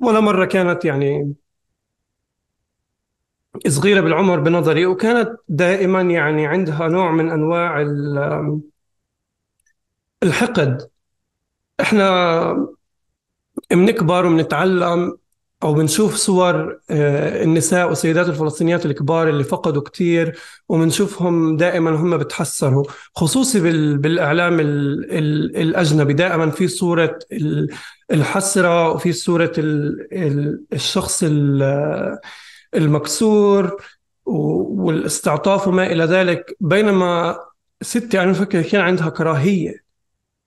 [SPEAKER 1] ولا مره كانت يعني صغيره بالعمر بنظري وكانت دائما يعني عندها نوع من انواع الحقد احنا بنكبر وبنتعلم او بنشوف صور آه، النساء والسيدات الفلسطينيات الكبار اللي فقدوا كثير وبنشوفهم دائما هم بتحسروا خصوصي بالاعلام الاجنبي دائما في صوره الحسره وفي صوره الشخص المكسور والاستعطاف وما الى ذلك بينما ستي يعني انا بفكر كان عندها كراهيه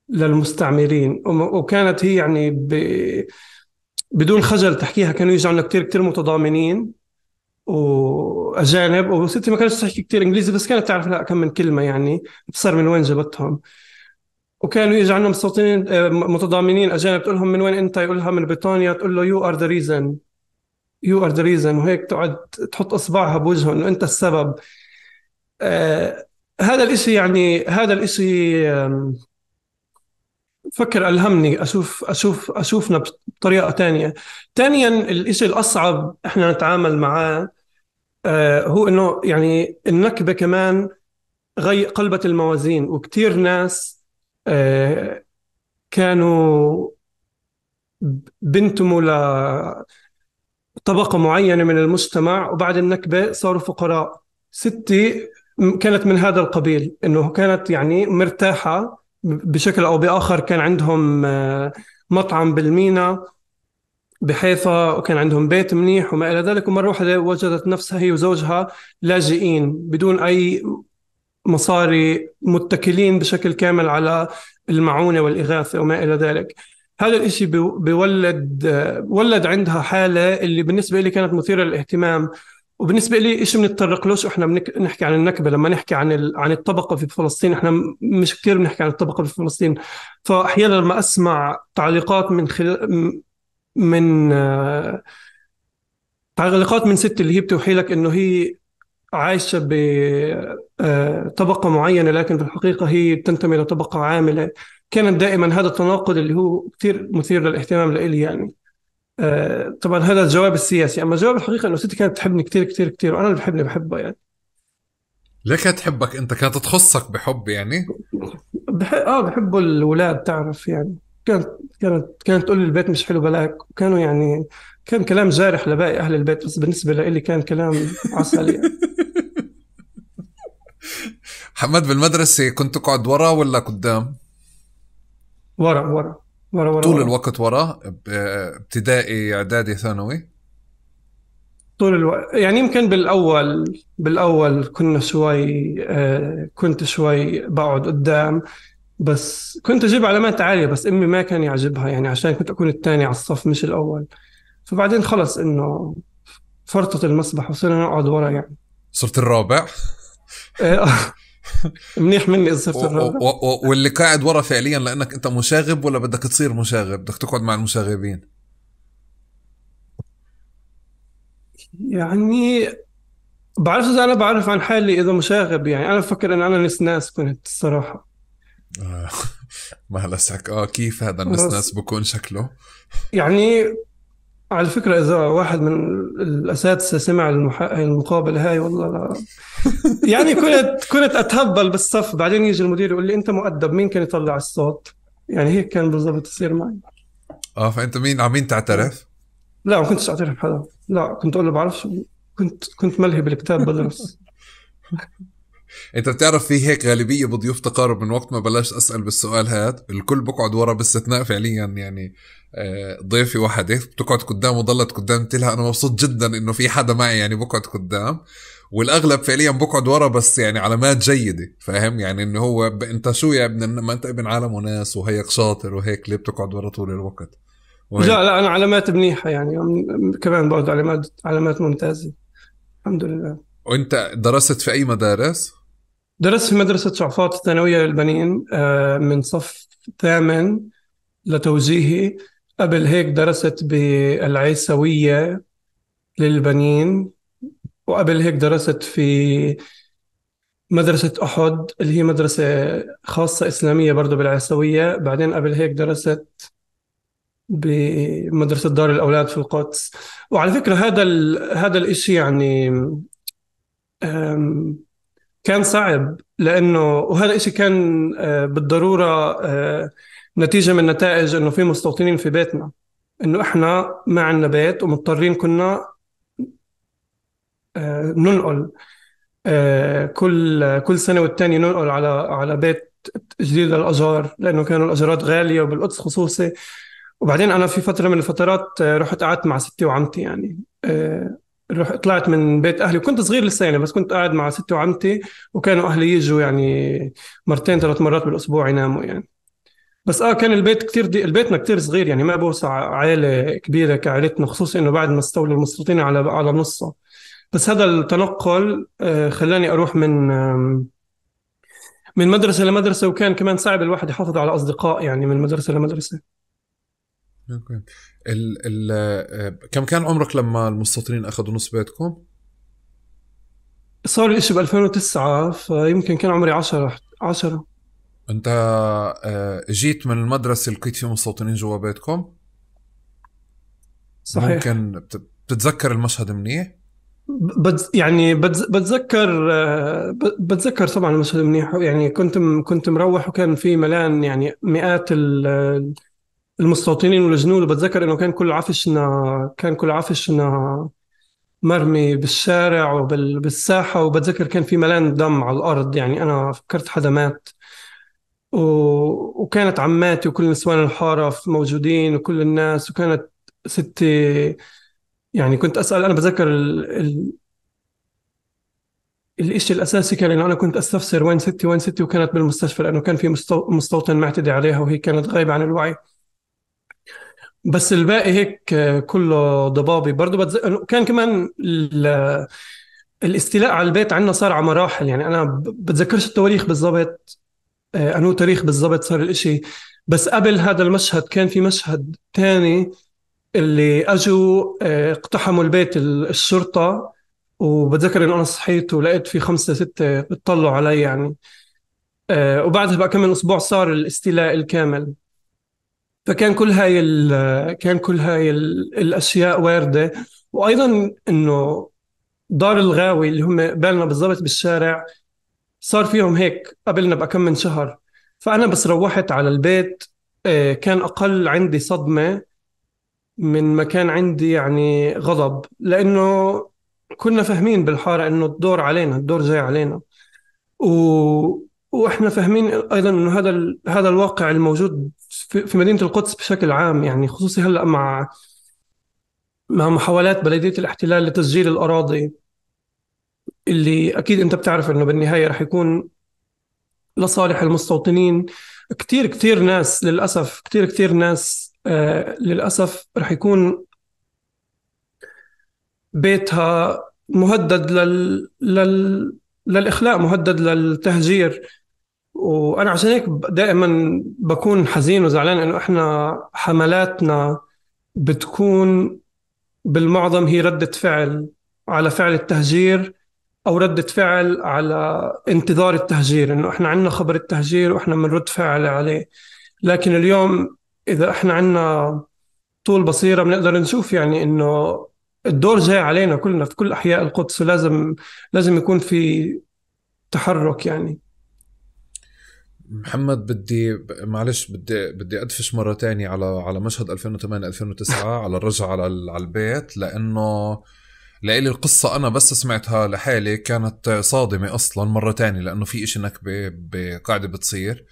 [SPEAKER 1] للمستعمرين وكانت هي يعني ب بدون خجل تحكيها كانوا يجوا عندنا كثير كثير متضامنين واجانب وستي ما كانتش تحكي كثير انجليزي بس كانت تعرف لها كم من كلمه يعني بتصير من وين جبتهم وكانوا يجوا عندنا مستوطنين آه، متضامنين اجانب تقول لهم من وين انت يقول لها من بريطانيا تقول له يو ار ذا ريزن يو ار ذا ريزن وهيك تقعد تحط اصبعها بوجهه انه انت السبب آه هذا الاشي يعني هذا الاشي آه فكر ألهمني أشوف أشوف أشوفنا بطريقة تانية ثانيا الإشي الأصعب إحنا نتعامل معاه آه، هو إنه يعني النكبة كمان غي قلبت الموازين وكثير ناس آه، كانوا بنتموا طبقة معينة من المجتمع وبعد النكبة صاروا فقراء ستي كانت من هذا القبيل انه كانت يعني مرتاحه بشكل او باخر كان عندهم آه، مطعم بالمينا بحيفا وكان عندهم بيت منيح وما الى ذلك ومره واحده وجدت نفسها هي وزوجها لاجئين بدون اي مصاري متكلين بشكل كامل على المعونه والاغاثه وما الى ذلك هذا الإشي بيولد آه، ولد عندها حالة اللي بالنسبة لي كانت مثيرة للاهتمام وبالنسبه لي شيء بنتطرق لهش واحنا بنحكي عن النكبه لما نحكي عن عن الطبقه في فلسطين احنا مش كثير بنحكي عن الطبقه في فلسطين فاحيانا لما اسمع تعليقات من خلال من تعليقات من ست اللي هي بتوحي لك انه هي عايشه بطبقه آه، معينه لكن في الحقيقه هي بتنتمي لطبقه عامله كانت دائما هذا التناقض اللي هو كثير مثير للاهتمام لإلي يعني آه، طبعا هذا الجواب السياسي اما الجواب الحقيقه انه ستي كانت تحبني كثير كثير كثير وانا اللي بحبني بحبها يعني
[SPEAKER 2] ليه كانت تحبك انت كانت تخصك بحب يعني
[SPEAKER 1] بح... اه بحبوا الاولاد تعرف يعني كانت كانت كانت تقول لي البيت مش حلو بلاك وكانوا يعني كان كلام جارح لباقي اهل البيت بس بالنسبه لي كان كلام عسل يعني
[SPEAKER 2] محمد بالمدرسه كنت تقعد ورا ولا قدام؟
[SPEAKER 1] ورا ورا ورا ورا طول الوقت
[SPEAKER 2] ورا ابتدائي اعدادي ثانوي
[SPEAKER 1] طول الوقت يعني يمكن بالاول بالاول كنا شوي آه، كنت شوي بقعد قدام بس كنت اجيب علامات عاليه بس امي ما كان يعجبها يعني عشان كنت اكون الثاني على الصف مش الاول فبعدين خلص انه فرطت المسبح وصرنا نقعد ورا يعني
[SPEAKER 2] صرت الرابع
[SPEAKER 1] إيه. منيح مني صرت
[SPEAKER 2] واللي قاعد ورا فعليا لانك انت مشاغب ولا بدك تصير مشاغب بدك تقعد مع المشاغبين
[SPEAKER 1] يعني بعرف اذا انا بعرف عن حالي اذا مشاغب يعني انا بفكر ان انا نسناس كنت الصراحه
[SPEAKER 2] آه. ما هلا اه كيف هذا النسناس بكون شكله
[SPEAKER 1] يعني على فكرة إذا واحد من الأساتذة سمع المحا... المقابلة هاي والله يعني كنت كنت أتهبل بالصف بعدين يجي المدير يقول لي أنت مؤدب مين كان يطلع الصوت؟ يعني هيك كان بالضبط يصير معي
[SPEAKER 2] اه فأنت مين عمين مين تعترف؟
[SPEAKER 1] لا ما كنتش أعترف بحدا لا كنت أقول له بعرفش كنت كنت ملهي بالكتاب بدرس
[SPEAKER 2] انت بتعرف في هيك غالبيه بضيوف تقارب من وقت ما بلشت اسال بالسؤال هاد الكل بقعد ورا باستثناء فعليا يعني ضيفي وحدي بتقعد قدام وضلت قدام تلها انا مبسوط جدا انه في حدا معي يعني بقعد قدام والاغلب فعليا بقعد ورا بس يعني علامات جيده فاهم يعني انه هو ب... انت شو يا ابن ما انت ابن عالم وناس وهيك شاطر وهيك ليه بتقعد ورا طول الوقت وهيك.
[SPEAKER 1] لا لا انا علامات منيحه يعني كمان بقعد علامات علامات ممتازه الحمد لله
[SPEAKER 2] وانت درست في اي مدارس؟
[SPEAKER 1] درست في مدرسه شعفاط الثانويه للبنين آه، من صف ثامن لتوجيهي قبل هيك درست بالعيسوية للبنين وقبل هيك درست في مدرسة أحد اللي هي مدرسة خاصة إسلامية برضه بالعيسوية بعدين قبل هيك درست بمدرسة دار الأولاد في القدس وعلى فكرة هذا الـ هذا الإشي يعني كان صعب لأنه وهذا الإشي كان آه، بالضرورة آه، نتيجه من نتائج انه في مستوطنين في بيتنا انه احنا ما عندنا بيت ومضطرين كنا آه، ننقل آه، كل كل سنه والتانية ننقل على على بيت جديد للاجار لانه كانوا الاجارات غاليه وبالقدس خصوصي وبعدين انا في فتره من الفترات آه، رحت قعدت مع ستي وعمتي يعني رحت طلعت من بيت اهلي وكنت صغير لسه يعني بس كنت قاعد مع ستي وعمتي وكانوا اهلي يجوا يعني مرتين ثلاث مرات بالاسبوع يناموا يعني بس اه كان البيت كتير دي البيتنا كتير صغير يعني ما بوسع عائله كبيره كعائلتنا خصوصا انه بعد ما استولوا المستوطنين على على نصها بس هذا التنقل آه، خلاني اروح من من مدرسه لمدرسه وكان كمان صعب الواحد يحافظ على اصدقاء يعني من مدرسه لمدرسه
[SPEAKER 2] اوكي ال ال آه، كم كان عمرك لما المستوطنين اخذوا نص بيتكم؟
[SPEAKER 1] صار الشيء ب 2009 فيمكن كان عمري 10 10
[SPEAKER 2] انت آه، جيت من المدرسه لقيت في مستوطنين جوا بيتكم صحيح ممكن بتتذكر المشهد
[SPEAKER 1] منيح؟ بتز يعني بتز بتذكر آه، بتذكر طبعا المشهد منيح يعني كنت كنت مروح وكان في ملان يعني مئات المستوطنين والجنود وبتذكر انه كان كل عفشنا كان كل عفشنا مرمي بالشارع وبالساحه وبتذكر كان في ملان دم على الارض يعني انا فكرت حدا مات و... وكانت عماتي وكل نسوان الحارة موجودين وكل الناس وكانت ستي يعني كنت أسأل أنا بتذكر ال... ال... الشيء الاساسي كان انه انا كنت استفسر وين ستي وين ستي وكانت بالمستشفى لانه كان في مستوطن معتدي عليها وهي كانت غايبه عن الوعي بس الباقي هيك كله ضبابي برضه بتز... كان كمان ال... الاستيلاء على البيت عندنا صار على مراحل يعني انا بتذكرش التواريخ بالضبط آه، انو تاريخ بالضبط صار الإشي بس قبل هذا المشهد كان في مشهد تاني اللي اجوا آه، اقتحموا البيت الشرطه وبتذكر انه انا صحيت ولقيت في خمسه سته بتطلعوا علي يعني آه، وبعدها بقى كم من اسبوع صار الاستيلاء الكامل فكان كل هاي كان كل هاي الاشياء وارده وايضا انه دار الغاوي اللي هم بالنا بالضبط بالشارع صار فيهم هيك قبلنا بكم من شهر فانا بس روحت على البيت آه، كان اقل عندي صدمه من ما كان عندي يعني غضب لانه كنا فاهمين بالحاره انه الدور علينا الدور جاي علينا و... واحنا فاهمين ايضا انه هذا ال... هذا الواقع الموجود في... في مدينه القدس بشكل عام يعني خصوصي هلا مع مع محاولات بلديه الاحتلال لتسجيل الاراضي اللي اكيد انت بتعرف انه بالنهايه رح يكون لصالح المستوطنين كثير كثير ناس للاسف كثير كثير ناس آه للاسف رح يكون بيتها مهدد لل... لل... للاخلاء مهدد للتهجير وانا عشان هيك دائما بكون حزين وزعلان انه احنا حملاتنا بتكون بالمعظم هي رده فعل على فعل التهجير او رده فعل على انتظار التهجير انه احنا عندنا خبر التهجير واحنا بنرد فعل عليه لكن اليوم اذا احنا عندنا طول بصيره بنقدر نشوف يعني انه الدور جاي علينا كلنا في كل احياء القدس ولازم لازم يكون في تحرك يعني
[SPEAKER 2] محمد بدي معلش بدي بدي ادفش مره تانية على على مشهد 2008 2009 على الرجعه على البيت لانه لإلي القصة أنا بس سمعتها لحالي كانت صادمة أصلا مرة تانية لأنه في إشي نكبة بقاعدة بتصير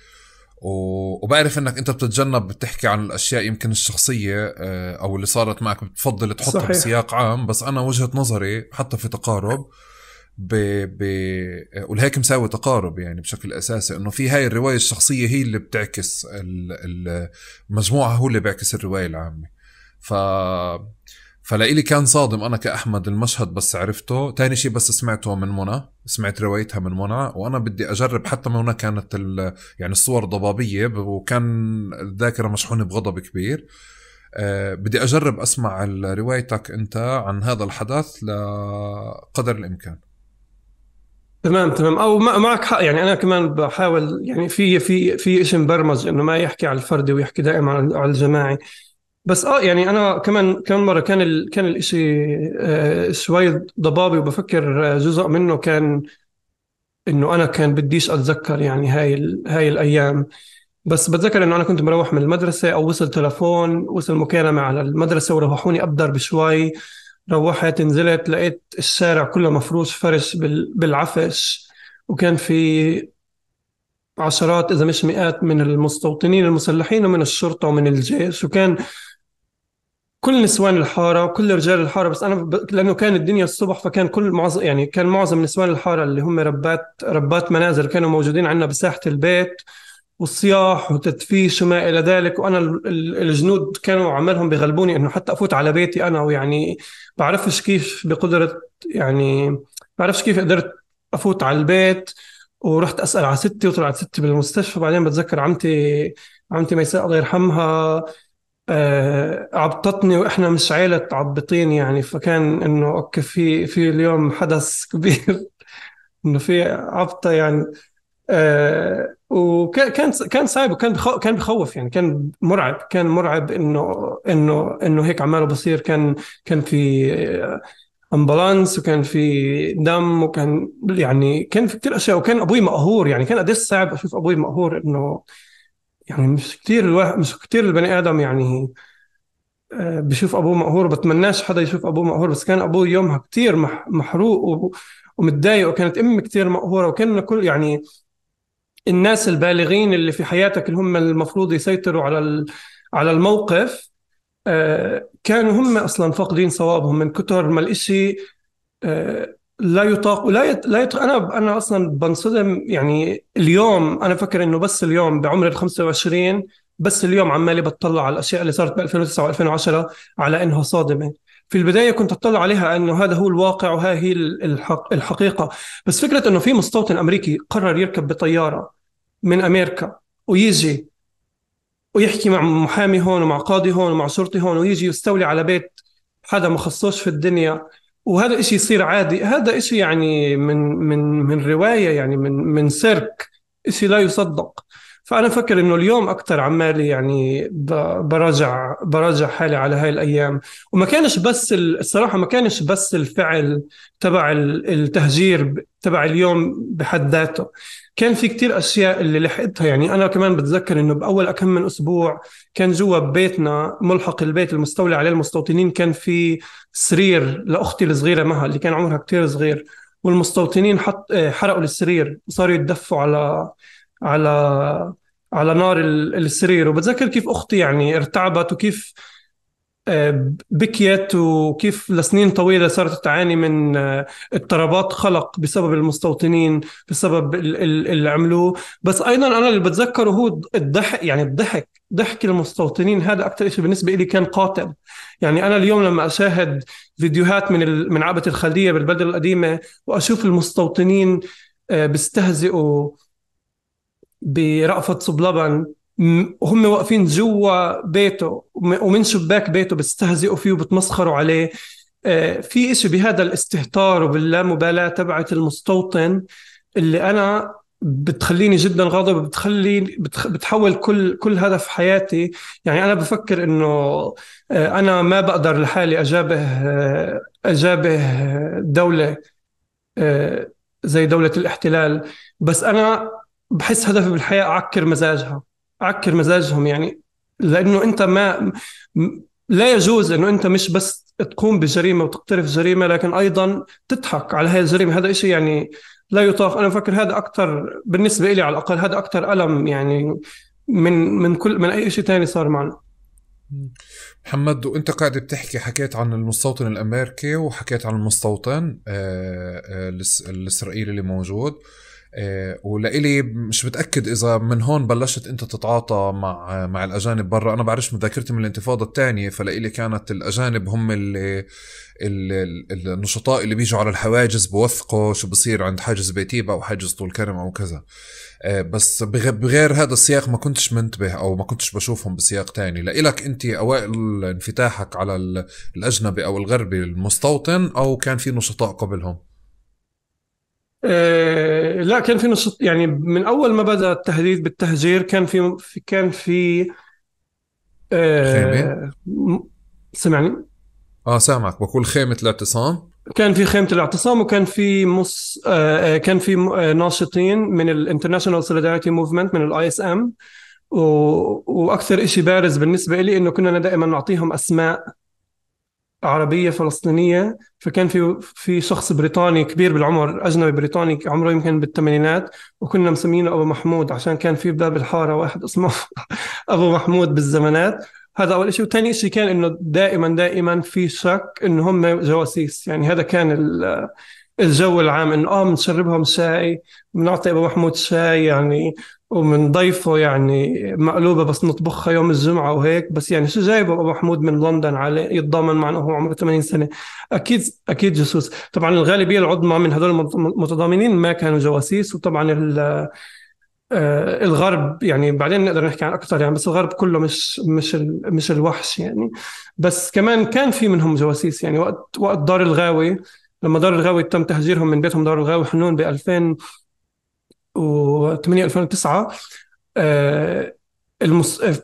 [SPEAKER 2] وبعرف انك انت بتتجنب بتحكي عن الاشياء يمكن الشخصيه آه، او اللي صارت معك بتفضل تحطها صحيح. بسياق عام بس انا وجهه نظري حتى في تقارب ب... ب... ولهيك مساوي تقارب يعني بشكل اساسي انه في هاي الروايه الشخصيه هي اللي بتعكس المجموعه هو اللي بيعكس الروايه العامه ف فلإلي كان صادم انا كاحمد المشهد بس عرفته ثاني شيء بس سمعته من منى سمعت روايتها من منى وانا بدي اجرب حتى منى كانت يعني الصور ضبابيه وكان الذاكره مشحونه بغضب كبير آه، بدي اجرب اسمع روايتك انت عن هذا الحدث لقدر الامكان
[SPEAKER 1] تمام تمام او معك حق يعني انا كمان بحاول يعني في في في شيء مبرمج انه ما يحكي على الفردي ويحكي دائما على الجماعي بس اه يعني انا كمان كمان مره كان ال... كان الاشي آه شوي ضبابي وبفكر آه، جزء منه كان انه انا كان بديش اتذكر يعني هاي ال... هاي الايام بس بتذكر انه انا كنت مروح من المدرسه او وصل تلفون وصل مكالمه على المدرسه وروحوني ابدر بشوي روحت نزلت لقيت الشارع كله مفروش فرش بال... بالعفش وكان في عشرات اذا مش مئات من المستوطنين المسلحين ومن الشرطه ومن الجيش وكان كل نسوان الحاره وكل رجال الحاره بس انا ب... لانه كان الدنيا الصبح فكان كل معظم يعني كان معظم نسوان الحاره اللي هم ربات ربات منازل كانوا موجودين عندنا بساحه البيت والصياح وتدفيش وما الى ذلك وانا الجنود كانوا عمالهم بغلبوني انه حتى افوت على بيتي انا ويعني بعرفش كيف بقدره يعني بعرفش كيف قدرت افوت على البيت ورحت اسال على ستي وطلعت ستي بالمستشفى بعدين بتذكر عمتي عمتي ميساء الله يرحمها آه، عبطتني واحنا مش عيلة عبطين يعني فكان انه اوكي في في اليوم حدث كبير انه في عبطة يعني آه وكان كان صعب وكان كان بخوف يعني كان مرعب كان مرعب انه انه انه هيك عماله بصير كان كان في امبلانس وكان في دم وكان يعني كان في كثير اشياء وكان ابوي مقهور يعني كان قديش صعب اشوف ابوي مقهور انه يعني مش كتير الواحد مش كتير البني ادم يعني آه، بشوف ابوه مقهور بتمناش حدا يشوف ابوه مقهور بس كان ابوه يومها كتير محروق ومتضايق وكانت امي كتير مقهوره وكنا كل يعني الناس البالغين اللي في حياتك اللي هم المفروض يسيطروا على على الموقف آه، كانوا هم اصلا فاقدين صوابهم من كثر ما الإشي آه، لا يطاق لا يت... لا يت... انا انا اصلا بنصدم يعني اليوم انا فكر انه بس اليوم بعمر ال 25 بس اليوم عمالي بتطلع على الاشياء اللي صارت ب 2009 و2010 على انها صادمه في البدايه كنت اطلع عليها انه هذا هو الواقع وهي هي الحق... الحقيقه بس فكره انه في مستوطن امريكي قرر يركب بطياره من امريكا ويجي ويحكي مع محامي هون ومع قاضي هون ومع شرطي هون ويجي يستولي على بيت حدا ما خصوش في الدنيا وهذا إشي يصير عادي هذا إشي يعني من من من رواية يعني من من سيرك إشي لا يصدق فأنا فكر إنه اليوم أكثر عمالي يعني براجع براجع حالي على هاي الأيام وما كانش بس الصراحة ما كانش بس الفعل تبع التهجير تبع اليوم بحد ذاته كان في كتير اشياء اللي لحقتها يعني انا كمان بتذكر انه باول كم من اسبوع كان جوا بيتنا ملحق البيت المستولى عليه المستوطنين كان في سرير لاختي الصغيره مها اللي كان عمرها كتير صغير والمستوطنين حط آه، حرقوا السرير وصاروا يتدفوا على على على نار السرير وبتذكر كيف اختي يعني ارتعبت وكيف آه، بكيت وكيف لسنين طويلة صارت تعاني من آه، اضطرابات خلق بسبب المستوطنين بسبب اللي عملوه بس أيضا أنا اللي بتذكره هو الضحك يعني الضحك ضحك المستوطنين هذا أكثر شيء بالنسبة لي كان قاتل يعني أنا اليوم لما أشاهد فيديوهات من من عبة الخلدية بالبلدة القديمة وأشوف المستوطنين آه، بيستهزئوا برأفت صبلبن وهم واقفين جوا بيته ومن شباك بيته بيستهزئوا فيه وبتمسخروا عليه آه، في إشي بهذا الاستهتار وباللامبالاة تبعت المستوطن اللي أنا بتخليني جدا غاضب بتخلي بتحول كل كل هدف حياتي يعني انا بفكر انه آه، انا ما بقدر لحالي اجابه آه، اجابه دوله زي دوله الاحتلال بس انا بحس هدفي بالحياه اعكر مزاجها عكر مزاجهم يعني لانه انت ما لا يجوز انه انت مش بس تقوم بجريمه وتقترف جريمه لكن ايضا تضحك على هذه الجريمه هذا شيء يعني لا يطاق انا بفكر هذا اكثر بالنسبه لي على الاقل هذا اكثر الم يعني من من كل من اي شيء ثاني صار معنا محمد وانت قاعد بتحكي حكيت عن المستوطن الامريكي
[SPEAKER 2] وحكيت عن المستوطن آه، آه، الاسرائيلي اللي موجود آه، ولإلي مش متاكد اذا من هون بلشت انت تتعاطى مع مع الاجانب برا انا بعرفش مذاكرتي من الانتفاضه الثانيه فلإلي كانت الاجانب هم اللي النشطاء اللي بيجوا على الحواجز بوثقوا شو بصير عند حاجز بيتيبة او حاجز طول كرم او كذا آه، بس بغير هذا السياق ما كنتش منتبه او ما كنتش بشوفهم بسياق تاني لإلك انت اوائل انفتاحك على الاجنبي او الغربي المستوطن او كان في نشطاء قبلهم
[SPEAKER 1] آه، لا كان في نص يعني من اول ما بدا التهديد بالتهجير كان في كان في آه، خيمه سمعني اه سامعك بقول خيمه الاعتصام كان في خيمه الاعتصام وكان في مص آه، كان في ناشطين من الانترناشونال سوليداريتي موفمنت من الاي اس ام واكثر شيء بارز بالنسبه لي انه كنا دائما نعطيهم اسماء عربيه فلسطينيه فكان في في شخص بريطاني كبير بالعمر اجنبي بريطاني عمره يمكن بالثمانينات وكنا مسمينه ابو محمود عشان كان في باب الحاره واحد اسمه ابو محمود بالزمانات هذا اول شيء وثاني شيء كان انه دائما دائما في شك انه هم جواسيس يعني هذا كان الجو العام انه اه بنشربهم شاي بنعطي ابو محمود شاي يعني ومن ضيفه يعني مقلوبه بس نطبخها يوم الجمعه وهيك بس يعني شو جايبه ابو محمود من لندن على يتضامن معنا وهو هو عمره 80 سنه اكيد اكيد جاسوس طبعا الغالبيه العظمى من هذول المتضامنين ما كانوا جواسيس وطبعا آه، الغرب يعني بعدين نقدر نحكي عن اكثر يعني بس الغرب كله مش مش مش الوحش يعني بس كمان كان في منهم جواسيس يعني وقت وقت دار الغاوي لما دار الغاوي تم تهجيرهم من بيتهم دار الغاوي حنون ب 2000 2008 2009 آه، المص... آه،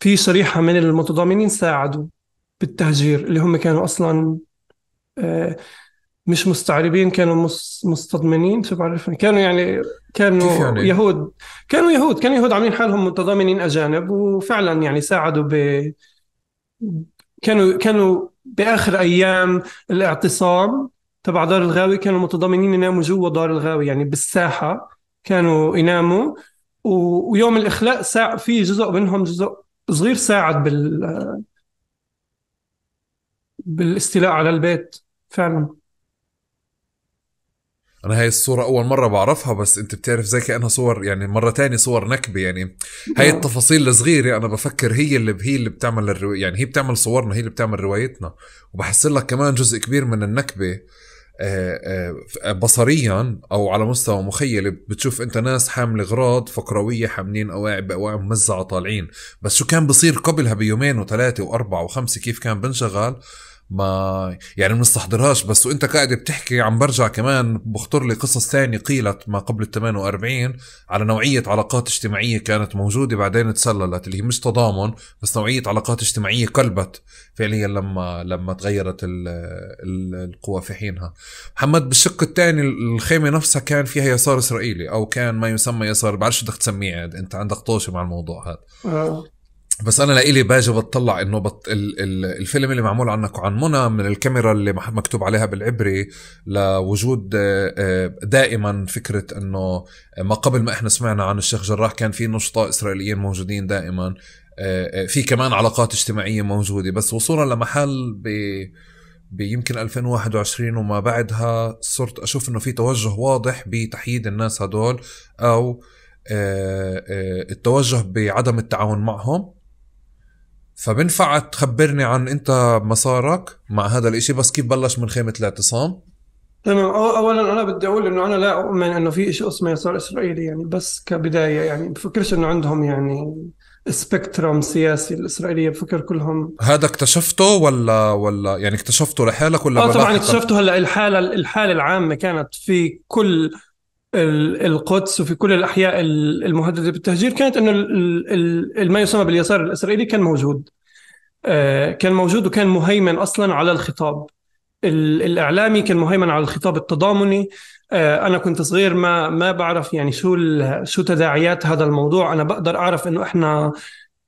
[SPEAKER 1] في شريحه من المتضامنين ساعدوا بالتهجير اللي هم كانوا اصلا آه، مش مستعربين كانوا مص... مستضمنين شو بعرف كانوا يعني كانوا يعني؟ يهود كانوا يهود كانوا يهود عاملين حالهم متضامنين اجانب وفعلا يعني ساعدوا ب كانوا كانوا باخر ايام الاعتصام تبع دار الغاوي كانوا متضامنين يناموا جوا دار الغاوي يعني بالساحه كانوا يناموا ويوم الاخلاء ساعة في جزء منهم جزء صغير ساعد بال بالاستيلاء على البيت فعلا
[SPEAKER 2] انا هاي الصوره اول مره بعرفها بس انت بتعرف زي كانها صور يعني مره تانية صور نكبه يعني هاي نعم. التفاصيل الصغيره انا بفكر هي اللي هي اللي بتعمل الرو... يعني هي بتعمل صورنا هي اللي بتعمل روايتنا وبحس لك كمان جزء كبير من النكبه آه، آه، بصريا او على مستوى مخيل بتشوف انت ناس حامل اغراض فقرويه حاملين اواعي باواعي ممزعه طالعين بس شو كان بصير قبلها بيومين وثلاثه واربعه وخمسه كيف كان بنشغل ما يعني بنستحضرهاش بس وانت قاعد بتحكي عم برجع كمان بخطر لي قصص ثانية قيلت ما قبل ال 48 على نوعية علاقات اجتماعية كانت موجودة بعدين تسللت اللي هي مش تضامن بس نوعية علاقات اجتماعية قلبت فعليا لما لما تغيرت ال ال القوى في حينها محمد بالشق الثاني الخيمة نفسها كان فيها يسار إسرائيلي أو كان ما يسمى يسار بعرفش بدك تسميه انت عندك طوشة مع الموضوع هذا آه. بس انا لإلي باجي بتطلع انه بط... ال... ال... الفيلم اللي معمول عنك وعن منى من الكاميرا اللي مكتوب عليها بالعبري لوجود دائما فكره انه ما قبل ما احنا سمعنا عن الشيخ جراح كان في نشطاء اسرائيليين موجودين دائما في كمان علاقات اجتماعيه موجوده بس وصولا لمحل ب بيمكن 2021 وما بعدها صرت اشوف انه في توجه واضح بتحييد الناس هدول او التوجه بعدم التعاون معهم فبنفع تخبرني عن انت مسارك مع هذا الاشي بس كيف بلش من خيمه الاعتصام؟
[SPEAKER 1] تمام اولا انا بدي اقول انه انا لا اؤمن انه في شيء اسمه يسار اسرائيلي يعني بس كبدايه يعني بفكرش انه عندهم يعني سبكترم سياسي الاسرائيليه بفكر كلهم
[SPEAKER 2] هذا اكتشفته ولا ولا يعني اكتشفته لحالك ولا اه طبعا اكتشفته
[SPEAKER 1] هلا الحاله الحاله العامه كانت في كل القدس وفي كل الاحياء المهدده بالتهجير كانت انه ما يسمى باليسار الاسرائيلي كان موجود آه، كان موجود وكان مهيمن اصلا على الخطاب الاعلامي كان مهيمن على الخطاب التضامني آه، انا كنت صغير ما ما بعرف يعني شو شو تداعيات هذا الموضوع انا بقدر اعرف انه احنا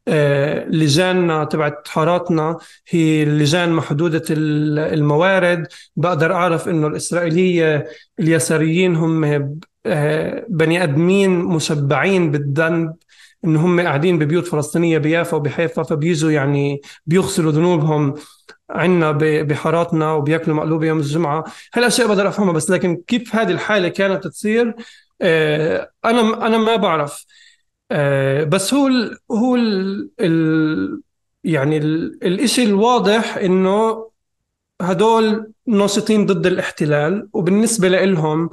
[SPEAKER 1] آه، لجاننا تبعت حاراتنا هي لجان محدودة الموارد بقدر أعرف أنه الإسرائيلية اليساريين هم آه، بني ادمين مسبعين بالذنب ان هم قاعدين ببيوت فلسطينيه بيافا وبحيفا فبيجوا يعني بيغسلوا ذنوبهم عنا بحاراتنا وبياكلوا مقلوبه يوم الجمعه هالاشياء بقدر افهمها بس لكن كيف هذه الحاله كانت تصير آه، انا انا ما بعرف آه، بس هو الـ هو الـ يعني الشيء الواضح انه هدول ناشطين ضد الاحتلال وبالنسبه لهم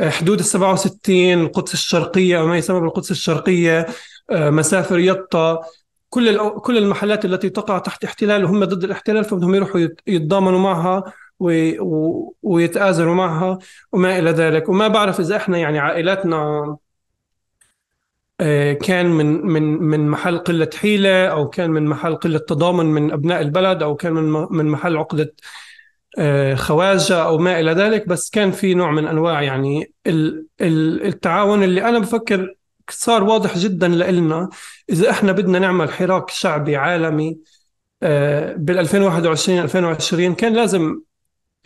[SPEAKER 1] حدود ال 67 القدس الشرقيه وما يسمى بالقدس الشرقيه آه، مسافر يطا كل كل المحلات التي تقع تحت احتلال وهم ضد الاحتلال فبدهم يروحوا يتضامنوا معها ويتآزروا معها وما إلى ذلك وما بعرف إذا إحنا يعني عائلاتنا آه، كان من من من محل قلة حيلة أو كان من محل قلة تضامن من أبناء البلد أو كان من من محل عقدة آه، خواجه او ما الى ذلك بس كان في نوع من انواع يعني التعاون اللي انا بفكر صار واضح جدا لنا اذا احنا بدنا نعمل حراك شعبي عالمي آه، بال 2021 2020 كان لازم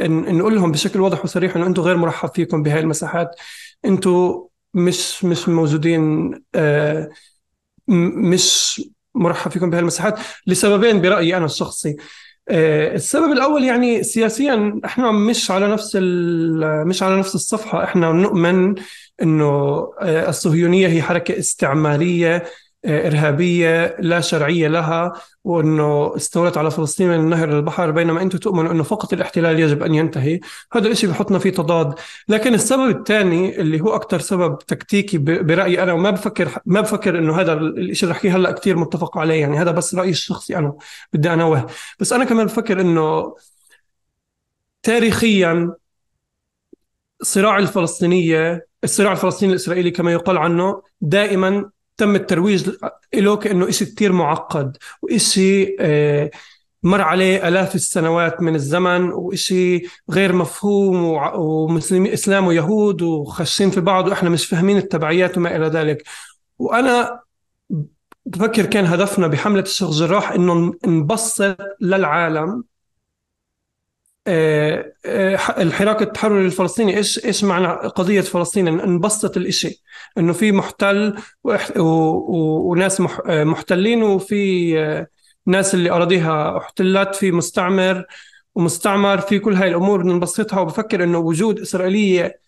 [SPEAKER 1] نقول لهم بشكل واضح وصريح انه انتم غير مرحب فيكم بهاي المساحات انتم مش مش موجودين آه، مش مرحب فيكم بهاي المساحات لسببين برايي انا الشخصي آه، السبب الاول يعني سياسيا احنا مش على نفس مش على نفس الصفحه احنا نؤمن انه آه، الصهيونيه هي حركه استعماريه آه، ارهابيه لا شرعيه لها وانه استولت على فلسطين من النهر للبحر بينما انتم تؤمنوا انه فقط الاحتلال يجب ان ينتهي، هذا الشيء بحطنا في تضاد، لكن السبب الثاني اللي هو اكثر سبب تكتيكي برايي انا وما بفكر ما بفكر انه هذا الشيء اللي احكيه هلا كثير متفق عليه يعني هذا بس رايي الشخصي انا بدي انوه، بس انا كمان بفكر انه تاريخيا صراع الفلسطينيه الصراع الفلسطيني الاسرائيلي كما يقال عنه دائما تم الترويج له كانه شيء كثير معقد وشيء آه، مر عليه الاف السنوات من الزمن وشيء غير مفهوم ومسلمين اسلام ويهود وخشين في بعض واحنا مش فاهمين التبعيات وما الى ذلك وانا بفكر كان هدفنا بحمله الشيخ جراح انه نبسط للعالم آه، آه، الحراك التحرري الفلسطيني ايش ايش معنى قضيه فلسطين انبسطت الاشي انه في محتل وناس آه، محتلين وفي ناس اللي اراضيها احتلت في مستعمر ومستعمر في كل هاي الامور بنبسطها وبفكر انه وجود اسرائيليه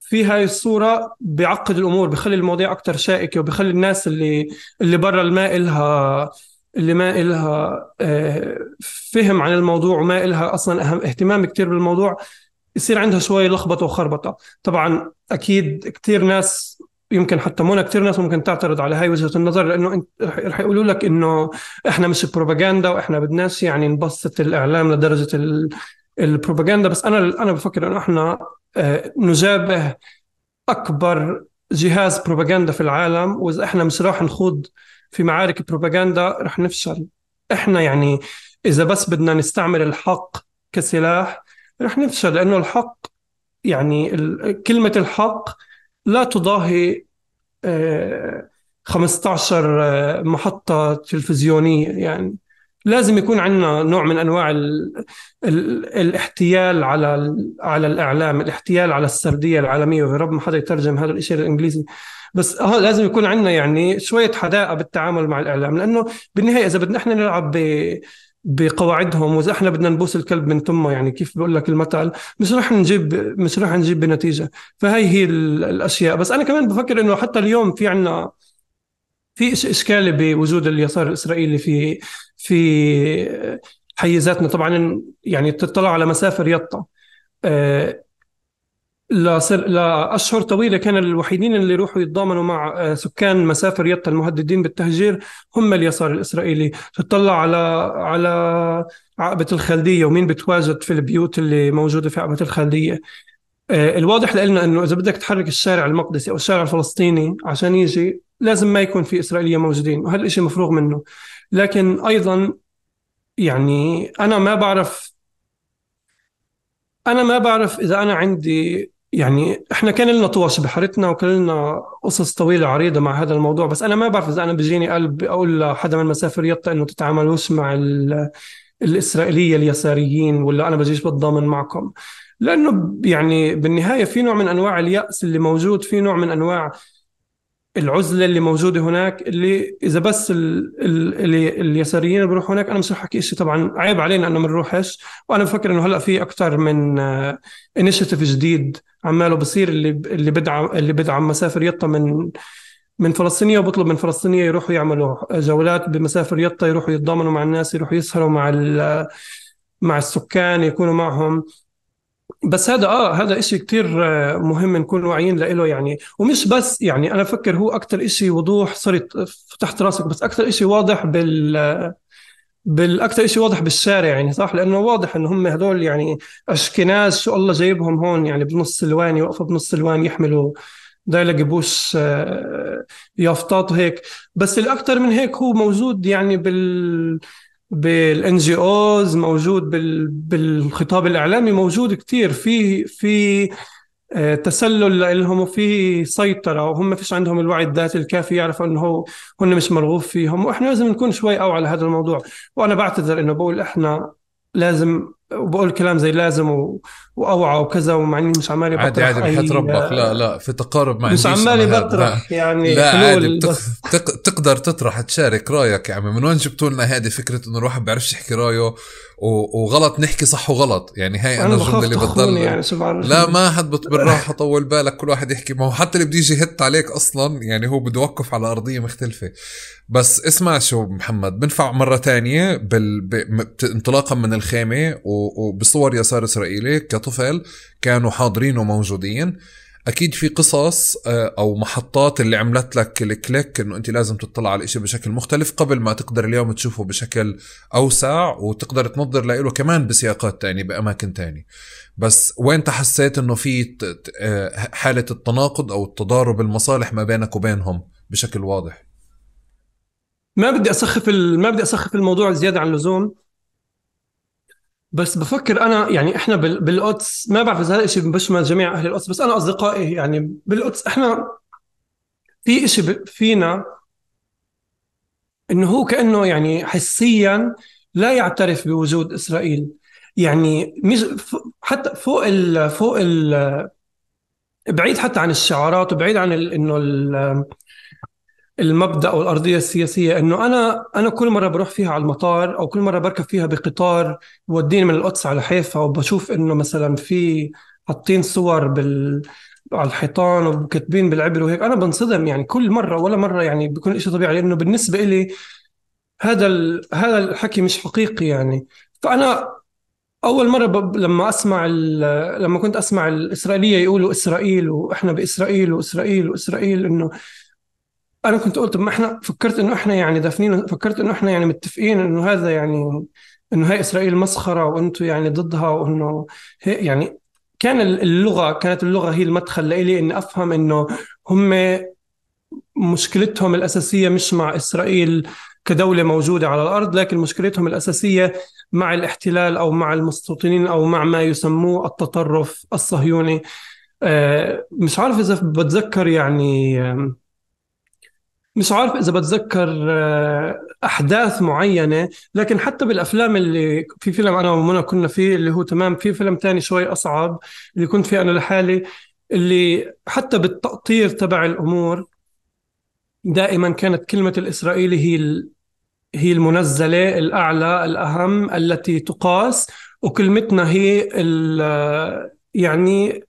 [SPEAKER 1] في هاي الصورة بيعقد الأمور بخلي المواضيع أكثر شائكة وبخلي الناس اللي اللي برا الماء إلها اللي ما إلها آه، فهم عن الموضوع وما إلها أصلا اهتمام كتير بالموضوع يصير عندها شوي لخبطة وخربطة طبعا أكيد كتير ناس يمكن حتى مونا كثير ناس ممكن تعترض على هاي وجهه النظر لانه انت رح يقولوا لك انه احنا مش بروباغندا واحنا بدناش يعني نبسط الاعلام لدرجه البروباغندا بس انا انا بفكر انه احنا آه، نجابه اكبر جهاز بروباغندا في العالم واذا احنا مش راح نخوض في معارك بروباغندا رح نفشل احنا يعني اذا بس بدنا نستعمل الحق كسلاح رح نفشل لانه الحق يعني كلمه الحق لا تضاهي 15 آه، آه، محطه تلفزيونيه يعني لازم يكون عندنا نوع من انواع الـ الـ الاحتيال على على الاعلام، الاحتيال على السرديه العالميه ويا رب ما حدا يترجم هذا الشيء للانجليزي، بس اه لازم يكون عندنا يعني شويه حداقه بالتعامل مع الاعلام لانه بالنهايه اذا بدنا احنا نلعب ب بقواعدهم واذا احنا بدنا نبوس الكلب من تمه يعني كيف بقول لك المثل مش رح نجيب مش رح نجيب بنتيجه فهي هي الاشياء بس انا كمان بفكر انه حتى اليوم في عنا في اشكال بوجود اليسار الاسرائيلي في في حيزاتنا طبعا يعني تطلع على مسافه يطا لأشهر طويلة كان الوحيدين اللي يروحوا يتضامنوا مع آه، سكان مسافر يطا المهددين بالتهجير هم اليسار الإسرائيلي تطلع على على عقبة الخلدية ومين بتواجد في البيوت اللي موجودة في عقبة الخلدية آه، الواضح لنا انه اذا بدك تحرك الشارع المقدسي او الشارع الفلسطيني عشان يجي لازم ما يكون في اسرائيليه موجودين وهذا مفروغ منه لكن ايضا يعني انا ما بعرف انا ما بعرف اذا انا عندي يعني احنا كان لنا طوش بحارتنا وكان لنا قصص طويله عريضه مع هذا الموضوع بس انا ما بعرف اذا انا بيجيني قلب اقول لحدا من مسافر يطا انه تتعاملوش مع الاسرائيليه اليساريين ولا انا بجيش بتضامن معكم لانه يعني بالنهايه في نوع من انواع الياس اللي موجود في نوع من انواع العزله اللي موجوده هناك اللي اذا بس الـ الـ الـ اليساريين بيروحوا هناك انا مش رح احكي شيء طبعا عيب علينا انه ما نروحش وانا بفكر انه هلا في اكثر من انيشيتيف آه، جديد عماله بصير اللي اللي بدعم اللي بدعم مسافر يطا من من فلسطينيه وبطلب من فلسطينيه يروحوا يعملوا جولات بمسافر يطا يروحوا يتضامنوا مع الناس يروحوا يسهروا مع مع السكان يكونوا معهم بس هذا اه هذا إشي كتير آه، مهم نكون واعيين له يعني ومش بس يعني انا بفكر هو اكثر إشي وضوح صرت فتحت راسك بس اكثر إشي واضح بال بالاكثر شيء واضح بالشارع يعني صح لانه واضح انه هم هدول يعني اشكناز شو الله جايبهم هون يعني بنص الوان يوقفوا بنص الوان يحملوا دايلة بوش آه، يافطات وهيك بس الاكثر من هيك هو موجود يعني بال بالان جي اوز موجود بال... بالخطاب الاعلامي موجود كثير في في آه، تسلل لهم وفي سيطرة وهم فيش عندهم الوعي الذاتي الكافي يعرفوا انه هم مش مرغوب فيهم واحنا لازم نكون شوي اوعى على هذا الموضوع وانا بعتذر انه بقول احنا لازم وبقول كلام زي لازم و... واوعى وكذا ومع اني مش عمالي بطرح عادي عادي بحط ربك لا لا في تقارب مع مش عمالي بطرح يعني لا عادي
[SPEAKER 2] بتق... تقدر تطرح تشارك رايك يا عمي من وين جبتوا لنا هذه فكره انه الواحد بيعرفش يحكي رايه و... وغلط نحكي صح وغلط يعني هاي انا الجمله اللي بتضل يعني لا ما حد بالراحه طول بالك كل واحد يحكي ما هو حتى اللي بده يجي هت عليك اصلا يعني هو بده يوقف على ارضيه مختلفه بس اسمع شو محمد بنفع مره ثانيه بال... ب... انطلاقا من الخيمه و وبصور يسار اسرائيلي كطفل كانوا حاضرين وموجودين اكيد في قصص آه، او محطات اللي عملت لك الكليك انه انت لازم تطلع على الاشي بشكل مختلف قبل ما تقدر اليوم تشوفه بشكل اوسع وتقدر تنظر له كمان بسياقات تانية باماكن تانية بس وين حسيت انه في آه، حالة التناقض او التضارب المصالح ما بينك وبينهم بشكل واضح
[SPEAKER 1] ما بدي اسخف ما بدي اسخف الموضوع زياده عن اللزوم بس بفكر انا يعني احنا بالقدس ما بعرف اذا هذا الشيء بشمل جميع اهل القدس بس انا اصدقائي يعني بالقدس احنا في شيء فينا انه هو كانه يعني حسيا لا يعترف بوجود اسرائيل يعني مش حتى فوق ال فوق ال بعيد حتى عن الشعارات وبعيد عن انه المبدا والارضيه السياسيه انه انا انا كل مره بروح فيها على المطار او كل مره بركب فيها بقطار بوديني من القدس على حيفا وبشوف انه مثلا في حاطين صور بال على الحيطان وكاتبين بالعبر وهيك انا بنصدم يعني كل مره ولا مره يعني بكون شيء طبيعي لانه بالنسبه لي هذا ال... هذا الحكي مش حقيقي يعني فانا اول مره ب... لما اسمع ال... لما كنت اسمع الاسرائيليه يقولوا اسرائيل واحنا باسرائيل واسرائيل واسرائيل انه انا كنت قلت ما احنا فكرت انه احنا يعني دافنين فكرت انه احنا يعني متفقين انه هذا يعني انه هاي اسرائيل مسخره وانتم يعني ضدها وانه يعني كان اللغه كانت اللغه هي المدخل لإلي اني افهم انه هم مشكلتهم الاساسيه مش مع اسرائيل كدوله موجوده على الارض لكن مشكلتهم الاساسيه مع الاحتلال او مع المستوطنين او مع ما يسموه التطرف الصهيوني آه، مش عارف اذا بتذكر يعني مش عارف اذا بتذكر آه، احداث معينه لكن حتى بالافلام اللي في فيلم انا ومنى كنا فيه اللي هو تمام في فيلم تاني شوي اصعب اللي كنت فيه انا لحالي اللي حتى بالتقطير تبع الامور دائما كانت كلمه الاسرائيلي هي هي المنزله الاعلى الاهم التي تقاس وكلمتنا هي يعني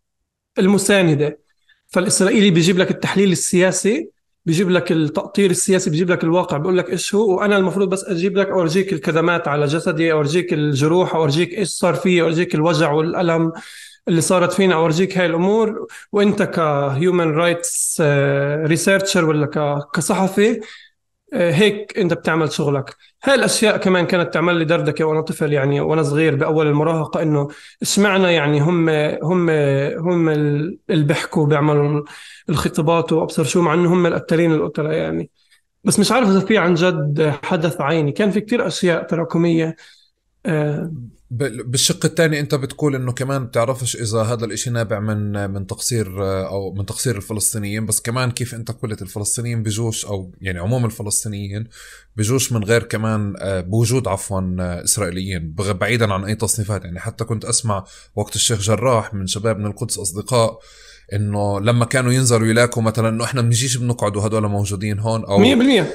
[SPEAKER 1] المسانده فالاسرائيلي بيجيب لك التحليل السياسي بيجيب لك التأطير السياسي بيجيب لك الواقع بيقول لك ايش هو وانا المفروض بس اجيب لك اورجيك الكدمات على جسدي اورجيك الجروح اورجيك ايش صار فيي اورجيك الوجع والالم اللي صارت فينا اورجيك هاي الامور وانت كهيومن رايتس ريسيرشر ولا كصحفي آه، هيك انت بتعمل شغلك هاي الاشياء كمان كانت تعمل لي دردكه وانا طفل يعني وانا صغير باول المراهقه انه سمعنا يعني هم هم هم اللي بيحكوا بيعملوا الخطابات وابصر شو مع انه هم القتالين القتله يعني بس مش عارف اذا في عن جد حدث عيني كان في كتير اشياء تراكميه آه بالشق الثاني انت بتقول انه كمان
[SPEAKER 2] بتعرفش اذا هذا الاشي نابع من من تقصير آه، او من تقصير الفلسطينيين بس كمان كيف انت قلت الفلسطينيين بجوش او يعني عموم الفلسطينيين بجوش من غير كمان آه، بوجود عفوا آه، اسرائيليين بعيدا عن اي تصنيفات يعني حتى كنت اسمع وقت الشيخ جراح من شباب من القدس اصدقاء انه لما كانوا ينزلوا يلاقوا مثلا انه احنا بنجيش بنقعد وهدول موجودين هون او 100%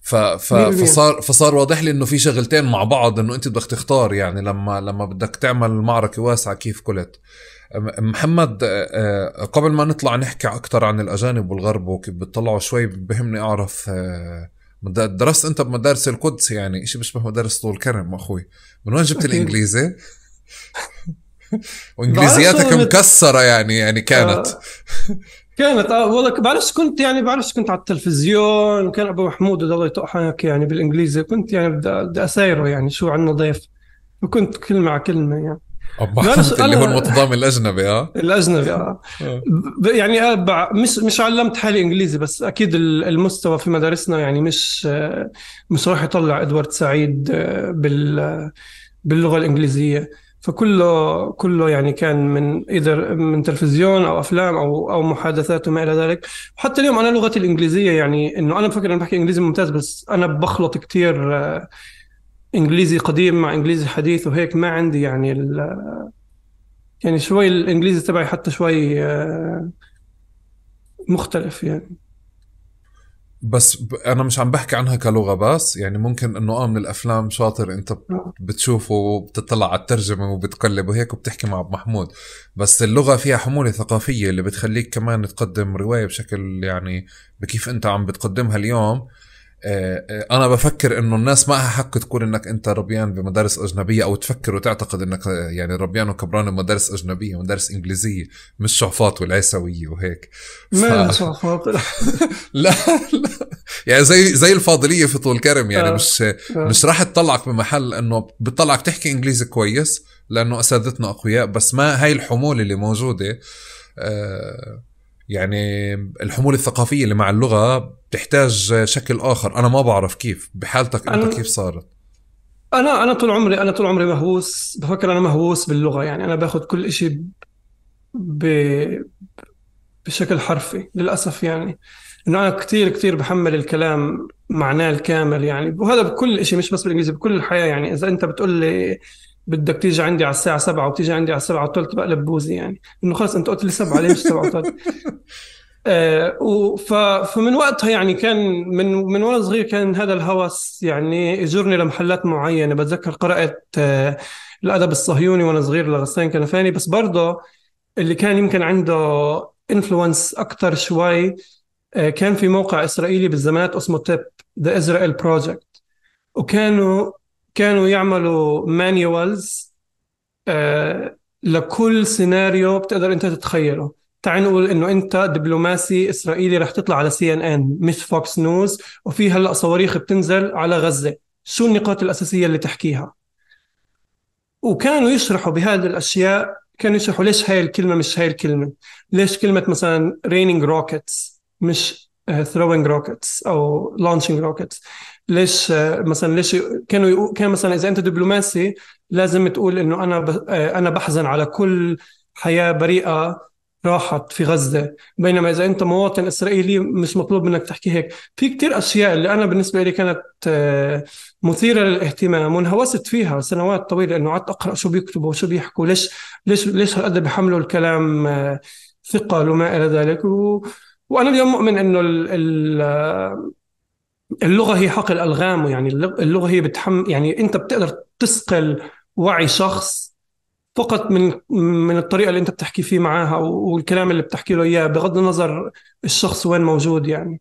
[SPEAKER 2] ف ف فصار فصار واضح لي انه في شغلتين مع بعض انه انت بدك تختار يعني لما لما بدك تعمل معركه واسعه كيف قلت محمد آه، آه، قبل ما نطلع نحكي اكثر عن الاجانب والغرب وكيف بتطلعوا شوي بهمني اعرف آه، درست انت بمدارس القدس يعني شيء بيشبه مدارس طول كرم اخوي من وين جبت الانجليزي؟ وانجليزياتك مكسره يعني يعني كانت
[SPEAKER 1] كانت اه والله بعرفش كنت يعني بعرفش كنت على التلفزيون وكان ابو محمود الله يطحنك يعني بالانجليزي كنت يعني بدي اسايره يعني شو عندنا ضيف وكنت كلمه على كلمه يعني ابو محمود اللي هو المتضامن
[SPEAKER 2] الاجنبي اه الاجنبي اه, آه.
[SPEAKER 1] يعني أبع... آه، مش مش علمت حالي انجليزي بس اكيد المستوى في مدارسنا يعني مش آه، مش راح يطلع ادوارد سعيد بال باللغه الانجليزيه فكله كله يعني كان من ايذر من تلفزيون او افلام او او محادثات وما الى ذلك حتى اليوم انا لغتي الانجليزيه يعني انه انا بفكر اني بحكي انجليزي ممتاز بس انا بخلط كثير آه، انجليزي قديم مع انجليزي حديث وهيك ما عندي يعني يعني شوي الانجليزي تبعي حتى شوي آه، مختلف يعني
[SPEAKER 2] بس ب... انا مش عم بحكي عنها كلغه بس يعني ممكن انه اه من الافلام شاطر انت بتشوفه وبتطلع على الترجمه وبتقلب وهيك وبتحكي مع ابو محمود بس اللغه فيها حموله ثقافيه اللي بتخليك كمان تقدم روايه بشكل يعني بكيف انت عم بتقدمها اليوم آه، آه، انا بفكر انه الناس ما حق تقول انك انت ربيان بمدارس اجنبيه او تفكر وتعتقد انك آه، يعني ربيان وكبران بمدارس اجنبيه مدارس انجليزيه مش شعفاط والعيسويه وهيك ف... ما شعفاط لا لا يعني زي زي الفاضليه في طول كرم يعني مش مش راح تطلعك بمحل انه بتطلعك تحكي انجليزي كويس لانه اساتذتنا اقوياء بس ما هاي الحموله اللي موجوده أه يعني الحمولة الثقافية اللي مع اللغة بتحتاج شكل آخر أنا ما بعرف كيف بحالتك أنت كيف صارت
[SPEAKER 1] أنا أنا طول عمري أنا طول عمري مهووس بفكر أنا مهووس باللغة يعني أنا باخذ كل شيء ب... بشكل حرفي للأسف يعني إنه أنا كثير كثير بحمل الكلام معناه الكامل يعني وهذا بكل شيء مش بس بالإنجليزي بكل الحياة يعني إذا أنت بتقول لي بدك تيجي عندي على الساعه 7 وتيجي عندي على الساعه 7 وثلث بقلب بوزي يعني انه خلص انت قلت لي 7 ليه مش 7 وثلث آه فمن وقتها يعني كان من من وانا صغير كان هذا الهوس يعني يجرني لمحلات معينه بتذكر قرات آه، الادب الصهيوني وانا صغير لغسان كنفاني بس برضه اللي كان يمكن عنده انفلونس اكثر شوي آه، كان في موقع اسرائيلي بالزمانات اسمه تيب ذا اسرائيل بروجكت وكانوا كانوا يعملوا مانيوالز آه لكل سيناريو بتقدر انت تتخيله تعال نقول انه انت دبلوماسي اسرائيلي رح تطلع على سي ان ان مش فوكس نيوز وفي هلا صواريخ بتنزل على غزه شو النقاط الاساسيه اللي تحكيها وكانوا يشرحوا بهذه الاشياء كانوا يشرحوا ليش هاي الكلمه مش هاي الكلمه ليش كلمه مثلا رينينج روكيتس مش ثروينج آه، روكتس او لانشينج روكتس ليش مثلا ليش كانوا يقول كان مثلا اذا انت دبلوماسي لازم تقول انه انا انا بحزن على كل حياه بريئه راحت في غزة بينما إذا أنت مواطن إسرائيلي مش مطلوب منك تحكي هيك في كتير أشياء اللي أنا بالنسبة لي كانت مثيرة للاهتمام وانهوست فيها سنوات طويلة أنه قعدت أقرأ شو بيكتبوا وشو بيحكوا ليش ليش ليش هالقد بيحملوا الكلام ثقل وما إلى ذلك و... وأنا اليوم مؤمن أنه ال... ال... اللغه هي حقل الالغام يعني اللغه هي بتحمل يعني انت بتقدر تثقل وعي شخص فقط من من الطريقه اللي انت بتحكي فيه معاها والكلام اللي بتحكي له اياه بغض النظر الشخص وين موجود يعني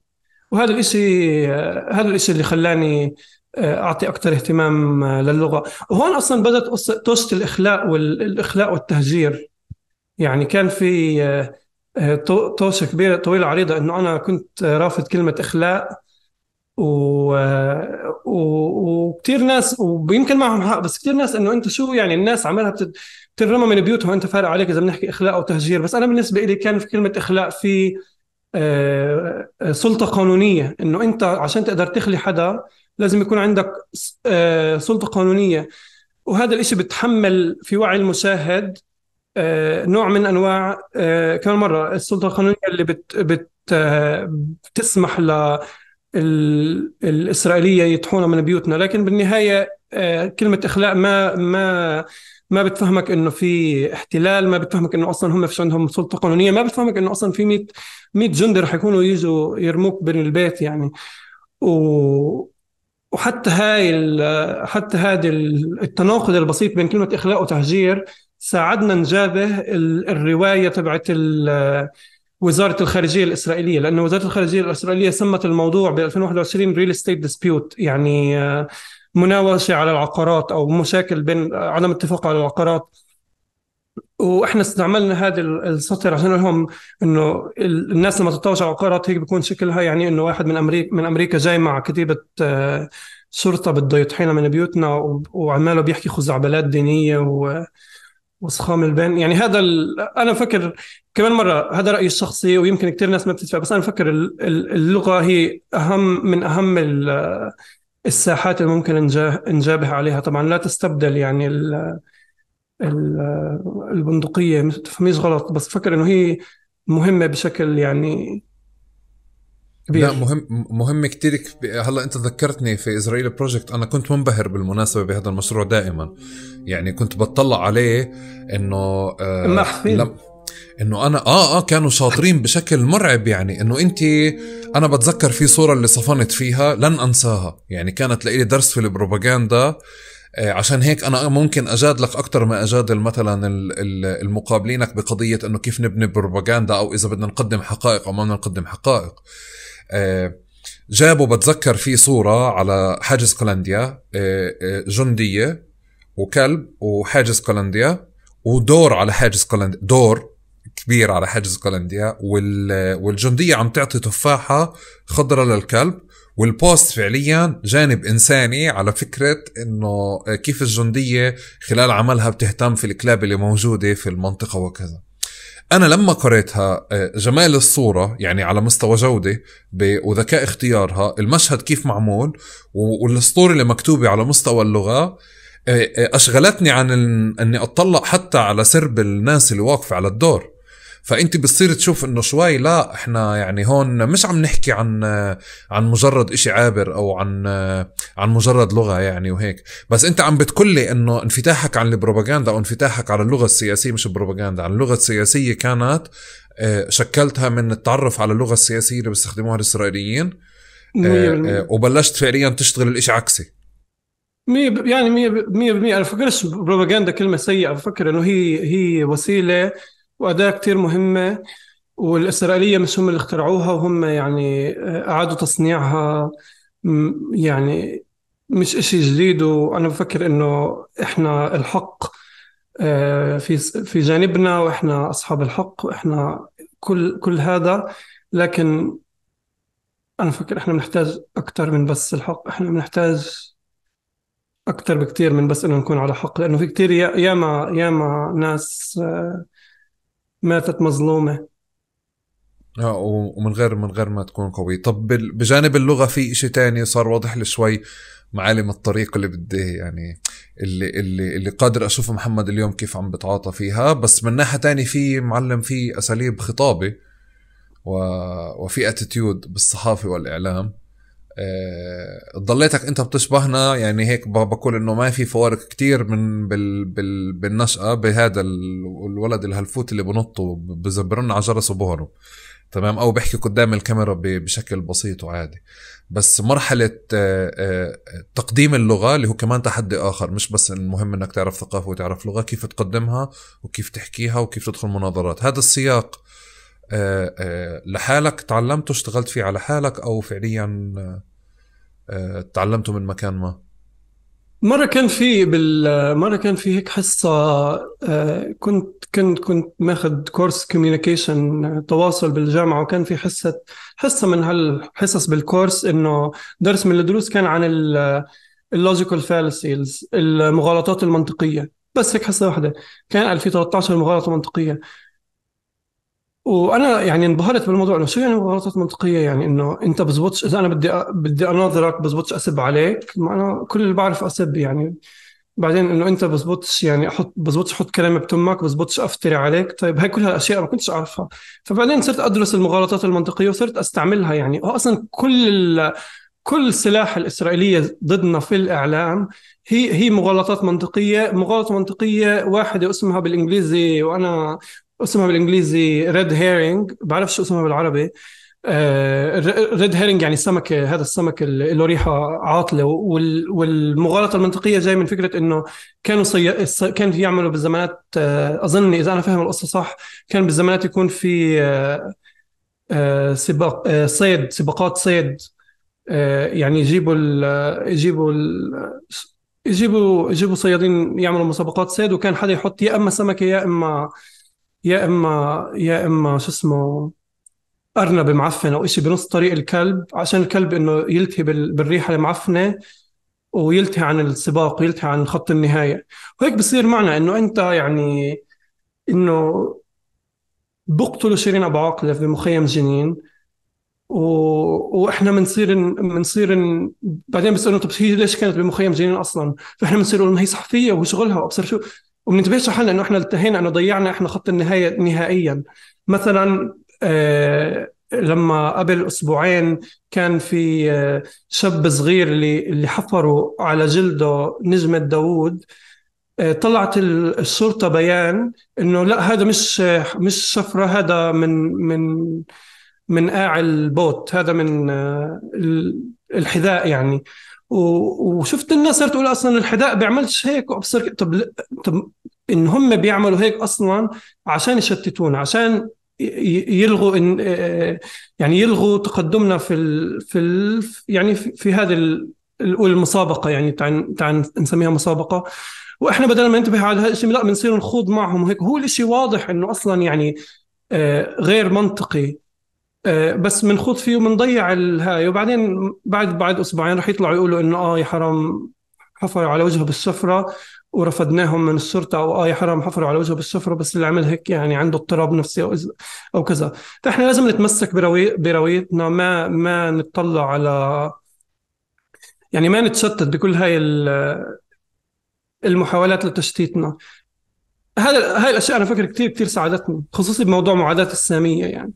[SPEAKER 1] وهذا الشيء هذا الشيء اللي خلاني آه، اعطي اكثر اهتمام آه، للغه وهون اصلا بدات قصه الاخلاء والاخلاء والتهجير يعني كان في طوشه آه، كبيره طويله عريضه انه انا كنت رافض كلمه اخلاء و... و... وكثير ناس ويمكن معهم حق بس كثير ناس انه انت شو يعني الناس عمالها بتت... من بيوتها انت فارق عليك اذا بنحكي اخلاء او تهجير بس انا بالنسبه لي كان في كلمه اخلاء في آه، آه، سلطه قانونيه انه انت عشان تقدر تخلي حدا لازم يكون عندك آه، سلطه قانونيه وهذا الإشي بتحمل في وعي المشاهد نوع من انواع كمان مره السلطه القانونيه اللي بت, بت... بتسمح ل الاسرائيليه يطحونا من بيوتنا لكن بالنهايه آه، كلمه اخلاء ما ما ما بتفهمك انه في احتلال ما بتفهمك انه اصلا هم فيش عندهم سلطه قانونيه ما بتفهمك انه اصلا في 100 100 جندي رح يكونوا يجوا يرموك بين البيت يعني و وحتى هاي حتى هذا التناقض البسيط بين كلمه اخلاء وتهجير ساعدنا نجابه الروايه تبعت وزاره الخارجيه الاسرائيليه لان وزاره الخارجيه الاسرائيليه سمت الموضوع ب 2021 ريل استيت ديسبيوت يعني آه، مناوشه على العقارات او مشاكل بين آه، عدم اتفاق على العقارات واحنا استعملنا هذا السطر عشان لهم انه الناس لما تتطوش على العقارات هيك بيكون شكلها يعني انه واحد من امريكا من امريكا جاي مع كتيبه آه، شرطه بده يطحينا من بيوتنا وعماله بيحكي خزعبلات دينيه و وصخام البن يعني هذا انا فكر كمان مره هذا رايي الشخصي ويمكن كثير ناس ما بتدفع بس انا بفكر اللغه هي اهم من اهم الساحات اللي ممكن نجابه عليها طبعا لا تستبدل يعني ال البندقيه ما تفهميش غلط بس بفكر انه هي مهمه بشكل يعني كبير لا
[SPEAKER 2] مهم مهم كثير هلا انت ذكرتني في اسرائيل بروجكت انا كنت منبهر بالمناسبه بهذا المشروع دائما يعني كنت بطلع عليه انه آه لم... انه انا اه اه كانوا شاطرين بشكل مرعب يعني انه انت انا بتذكر في صوره اللي صفنت فيها لن انساها يعني كانت لإلي درس في البروباغندا آه، عشان هيك انا ممكن اجادلك اكثر ما اجادل مثلا المقابلينك بقضيه انه كيف نبني بروباغندا او اذا بدنا نقدم حقائق او ما بدنا نقدم حقائق آه، جابوا بتذكر في صوره على حاجز كولنديا آه، جنديه وكلب وحاجز كولنديا ودور على حاجز كولنديا دور كبير على حجز قلمدية والجندية عم تعطي تفاحة خضرة للكلب والبوست فعليا جانب انساني على فكره انه كيف الجنديه خلال عملها بتهتم في الكلاب اللي موجوده في المنطقه وكذا انا لما قريتها آه، جمال الصوره يعني على مستوى جوده وذكاء اختيارها المشهد كيف معمول والاسطوره اللي مكتوبه على مستوى اللغه آه، آه، اشغلتني عن اني اطلع حتى على سرب الناس اللي واقفه على الدور فانت بتصير تشوف انه شوي لا احنا يعني هون مش عم نحكي عن عن مجرد إشي عابر او عن عن مجرد لغه يعني وهيك بس انت عم لي انه انفتاحك عن البروباغندا او انفتاحك على اللغه السياسيه مش البروباغندا عن اللغه السياسيه كانت آه، شكلتها من التعرف على اللغه السياسيه اللي بيستخدموها الاسرائيليين
[SPEAKER 1] آه، آه،
[SPEAKER 2] وبلشت فعليا تشتغل الإشي عكسي
[SPEAKER 1] مية يعني 100% انا بفكرش بروباغندا كلمه سيئه بفكر انه هي هي وسيله وأداة كتير مهمة والإسرائيلية مش هم اللي اخترعوها وهم يعني آه، أعادوا تصنيعها يعني مش إشي جديد وأنا بفكر إنه إحنا الحق آه، في في جانبنا وإحنا أصحاب الحق وإحنا كل كل هذا لكن أنا بفكر إحنا بنحتاج أكثر من بس الحق إحنا بنحتاج أكثر بكثير من بس إنه نكون على حق لأنه في كثير ياما ياما ناس آه ماتت مظلومه
[SPEAKER 2] اه ومن غير من غير ما تكون قوي طب بجانب اللغه في شيء تاني صار واضح لي شوي معالم الطريق اللي بدي يعني اللي اللي اللي قادر اشوف محمد اليوم كيف عم بتعاطى فيها بس من ناحيه تانية في معلم في اساليب خطابه و... وفي اتيتيود بالصحافه والاعلام آه، ضليتك انت بتشبهنا يعني هيك بقول انه ما في فوارق كتير من بال بال بالنشأة بهذا الولد الهلفوت اللي بنطه بزبرنا على جرس وبهره تمام او بحكي قدام الكاميرا بشكل بسيط وعادي بس مرحلة آه، آه، تقديم اللغة اللي هو كمان تحدي آخر مش بس المهم إنك تعرف ثقافة وتعرف لغة كيف تقدمها وكيف تحكيها وكيف تدخل مناظرات هذا السياق آه، آه، لحالك تعلمته اشتغلت فيه على حالك او فعليا آه، تعلمته من مكان ما
[SPEAKER 1] مرة كان في بال مرة كان في هيك حصة كنت كنت كنت ماخذ كورس كوميونيكيشن تواصل بالجامعة وكان في حصة حصة من هالحصص بالكورس انه درس من الدروس كان عن اللوجيكال فالسيز المغالطات المنطقية بس هيك حصة واحدة كان 2013 مغالطة منطقية وانا يعني انبهرت بالموضوع انه شو يعني مغالطات منطقيه يعني انه انت بزبطش اذا انا بدي بدي اناظرك بزبطش اسب عليك ما انا كل اللي بعرف اسب يعني بعدين انه انت بزبطش يعني احط بزبطش احط كلامي بتمك بزبطش افتري عليك طيب هاي كل هالاشياء ما كنتش اعرفها فبعدين صرت ادرس المغالطات المنطقيه وصرت استعملها يعني هو اصلا كل ال... كل سلاح الاسرائيليه ضدنا في الاعلام هي هي مغالطات منطقيه مغالطه منطقيه واحده اسمها بالانجليزي وانا اسمها بالانجليزي ريد هيرنج بعرف شو اسمها بالعربي آه، ريد هيرنج يعني السمكه هذا السمك اللي له ريحه عاطله والمغالطه المنطقيه جاي من فكره انه كانوا صي... كان في يعملوا بالزمانات آه، اظن اذا انا فاهم القصه صح كان بالزمانات يكون في آه، سباق صيد سباقات صيد يعني يجيبوا ال... يجيبوا ال... يجيبوا يجيبوا صيادين يعملوا مسابقات صيد وكان حدا يحط يا اما سمكه يا اما يا اما يا اما شو اسمه ارنب معفن او شيء بنص طريق الكلب عشان الكلب انه يلتهي بالريحه المعفنه ويلتهي عن السباق ويلتهي عن خط النهايه وهيك بصير معنا انه انت يعني انه بقتلوا شيرين ابو عاقله في مخيم جنين و... واحنا بنصير بنصير إن... بعدين بيسالوا طب هي ليش كانت بمخيم جنين اصلا؟ فاحنا بنصير نقول ما هي صحفيه وشغلها وابصر شو وبننتبهش حالنا انه احنا التهينا انه ضيعنا احنا خط النهايه نهائيا مثلا آه لما قبل اسبوعين كان في آه، شاب صغير اللي اللي حفروا على جلده نجمه داوود آه، طلعت الشرطه بيان انه لا هذا مش مش شفره هذا من من من قاع البوت هذا من آه، الحذاء يعني وشفت الناس صارت تقول اصلا الحداء بيعملش هيك وابصر طب طب ان هم بيعملوا هيك اصلا عشان يشتتون عشان يلغوا إن آه، يعني يلغوا تقدمنا في ال في ال يعني في هذه المسابقه يعني تاع نسميها مسابقه واحنا بدل ما ننتبه على هذا الشيء لا بنصير نخوض معهم وهيك هو الشيء واضح انه اصلا يعني آه، غير منطقي آه، بس بنخوض فيه وبنضيع الهاي وبعدين بعد بعد اسبوعين رح يطلعوا يقولوا انه اه يا حرام حفروا على وجهه بالسفره ورفدناهم من الشرطه او اه يا حرام حفروا على وجهه بالسفره بس اللي عمل هيك يعني عنده اضطراب نفسي او او كذا فاحنا لازم نتمسك بروي برويتنا ما ما نتطلع على يعني ما نتشتت بكل هاي المحاولات لتشتيتنا هذا هاي الاشياء انا فكر كثير كثير ساعدتني خصوصي بموضوع معاداه الساميه يعني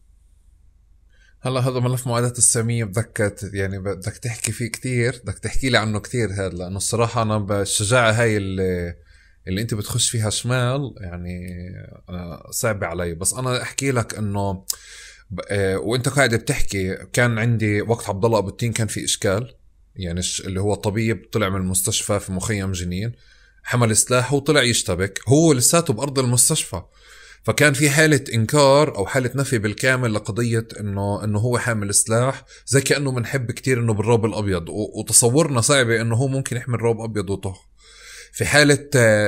[SPEAKER 2] هلا هذا ملف معاداة السامية بدك يعني بدك تحكي فيه كثير بدك تحكي لي عنه كثير هذا لأنه الصراحة أنا بالشجاعة هاي اللي, اللي أنت بتخش فيها شمال يعني أنا صعبة علي بس أنا أحكي لك إنه آه، وأنت قاعد بتحكي كان عندي وقت عبد الله أبو التين كان في إشكال يعني اللي هو طبيب طلع من المستشفى في مخيم جنين حمل سلاحه وطلع يشتبك هو لساته بأرض المستشفى فكان في حاله انكار او حاله نفي بالكامل لقضيه انه انه هو حامل سلاح زي كانه بنحب كتير انه بالروب الابيض وتصورنا صعبه انه هو ممكن يحمل روب ابيض وطخ في حالة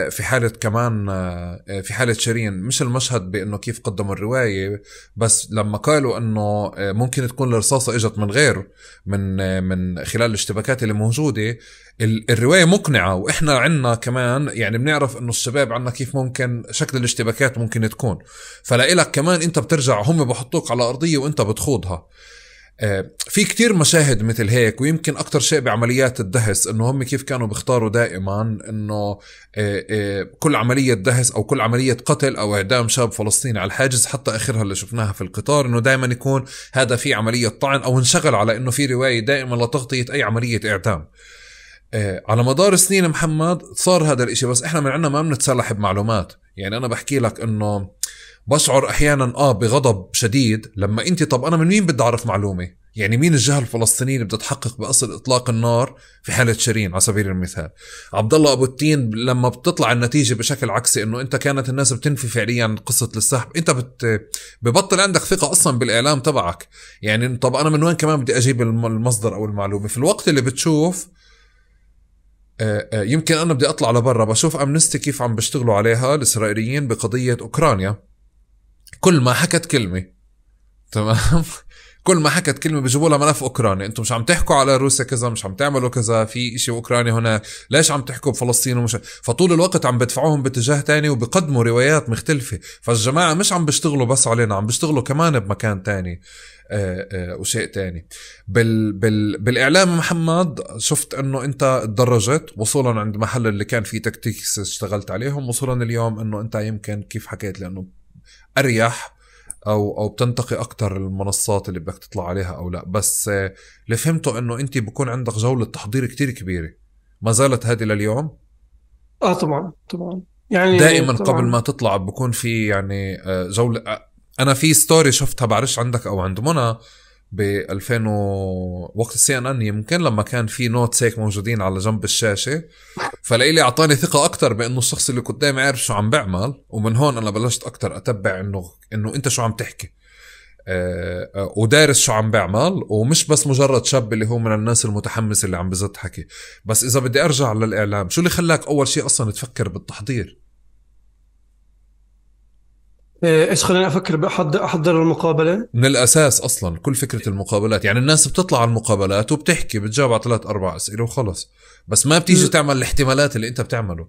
[SPEAKER 2] في حالة كمان في حالة شيرين مش المشهد بانه كيف قدموا الرواية بس لما قالوا انه ممكن تكون الرصاصة اجت من غير من من خلال الاشتباكات اللي موجودة الرواية مقنعة واحنا عنا كمان يعني بنعرف انه الشباب عنا كيف ممكن شكل الاشتباكات ممكن تكون فلإلك كمان انت بترجع هم بحطوك على ارضية وانت بتخوضها آه، في كتير مشاهد مثل هيك ويمكن أكتر شيء بعمليات الدهس إنه هم كيف كانوا بيختاروا دائما إنه آه، آه، كل عملية دهس أو كل عملية قتل أو إعدام شاب فلسطيني على الحاجز حتى آخرها اللي شفناها في القطار إنه دائما يكون هذا في عملية طعن أو انشغل على إنه في رواية دائما لتغطية أي عملية إعدام على مدار سنين محمد صار هذا الاشي بس احنا من عنا ما بنتسلح بمعلومات يعني انا بحكي لك انه بشعر احيانا اه بغضب شديد لما انت طب انا من مين بدي اعرف معلومه يعني مين الجهه الفلسطينيه اللي بدها تحقق باصل اطلاق النار في حاله شيرين على سبيل المثال عبد الله ابو التين لما بتطلع النتيجه بشكل عكسي انه انت كانت الناس بتنفي فعليا قصه للسحب انت بت... ببطل عندك ثقه اصلا بالاعلام تبعك يعني طب انا من وين كمان بدي اجيب المصدر او المعلومه في الوقت اللي بتشوف آه، آه، يمكن انا بدي اطلع لبرا بشوف امنستي كيف عم بيشتغلوا عليها الاسرائيليين بقضيه اوكرانيا كل ما حكت كلمه تمام كل ما حكت كلمه بيجيبوا لها ملف اوكراني انتم مش عم تحكوا على روسيا كذا مش عم تعملوا كذا في شيء اوكراني هناك ليش عم تحكوا بفلسطين ومش فطول الوقت عم بدفعوهم باتجاه تاني وبقدموا روايات مختلفه فالجماعه مش عم بيشتغلوا بس علينا عم بيشتغلوا كمان بمكان تاني آآ آه، آآ آه، وشيء تاني بال بال بالاعلام محمد شفت انه انت تدرجت وصولا عند محل اللي كان فيه تكتيكس اشتغلت عليهم وصولا اليوم انه انت يمكن كيف حكيت لانه اريح او او بتنتقي اكثر المنصات اللي بدك تطلع عليها او لا بس آه، اللي فهمته انه انت بكون عندك جوله تحضير كتير كبيره ما زالت هذه لليوم
[SPEAKER 1] اه طبعا طبعا يعني دائما طبعاً. قبل ما
[SPEAKER 2] تطلع بكون في يعني آه، جوله آه، انا في ستوري شفتها بعرفش عندك او عند منى ب 2000 وقت السي ان ان يمكن لما كان في نوتس هيك موجودين على جنب الشاشه فلإلي اعطاني ثقه اكثر بانه الشخص اللي قدامي عارف شو عم بعمل ومن هون انا بلشت اكثر اتبع انه انه انت شو عم تحكي آه، ودارس شو عم بعمل ومش بس مجرد شاب اللي هو من الناس المتحمس اللي عم بزت حكي بس اذا بدي ارجع للاعلام شو اللي خلاك اول شيء اصلا تفكر بالتحضير إيه، ايش خليني افكر احضر المقابله من الاساس اصلا كل فكره المقابلات يعني الناس بتطلع على المقابلات وبتحكي بتجاوب على ثلاث اربع اسئله وخلص بس ما بتيجي تعمل الاحتمالات اللي انت بتعمله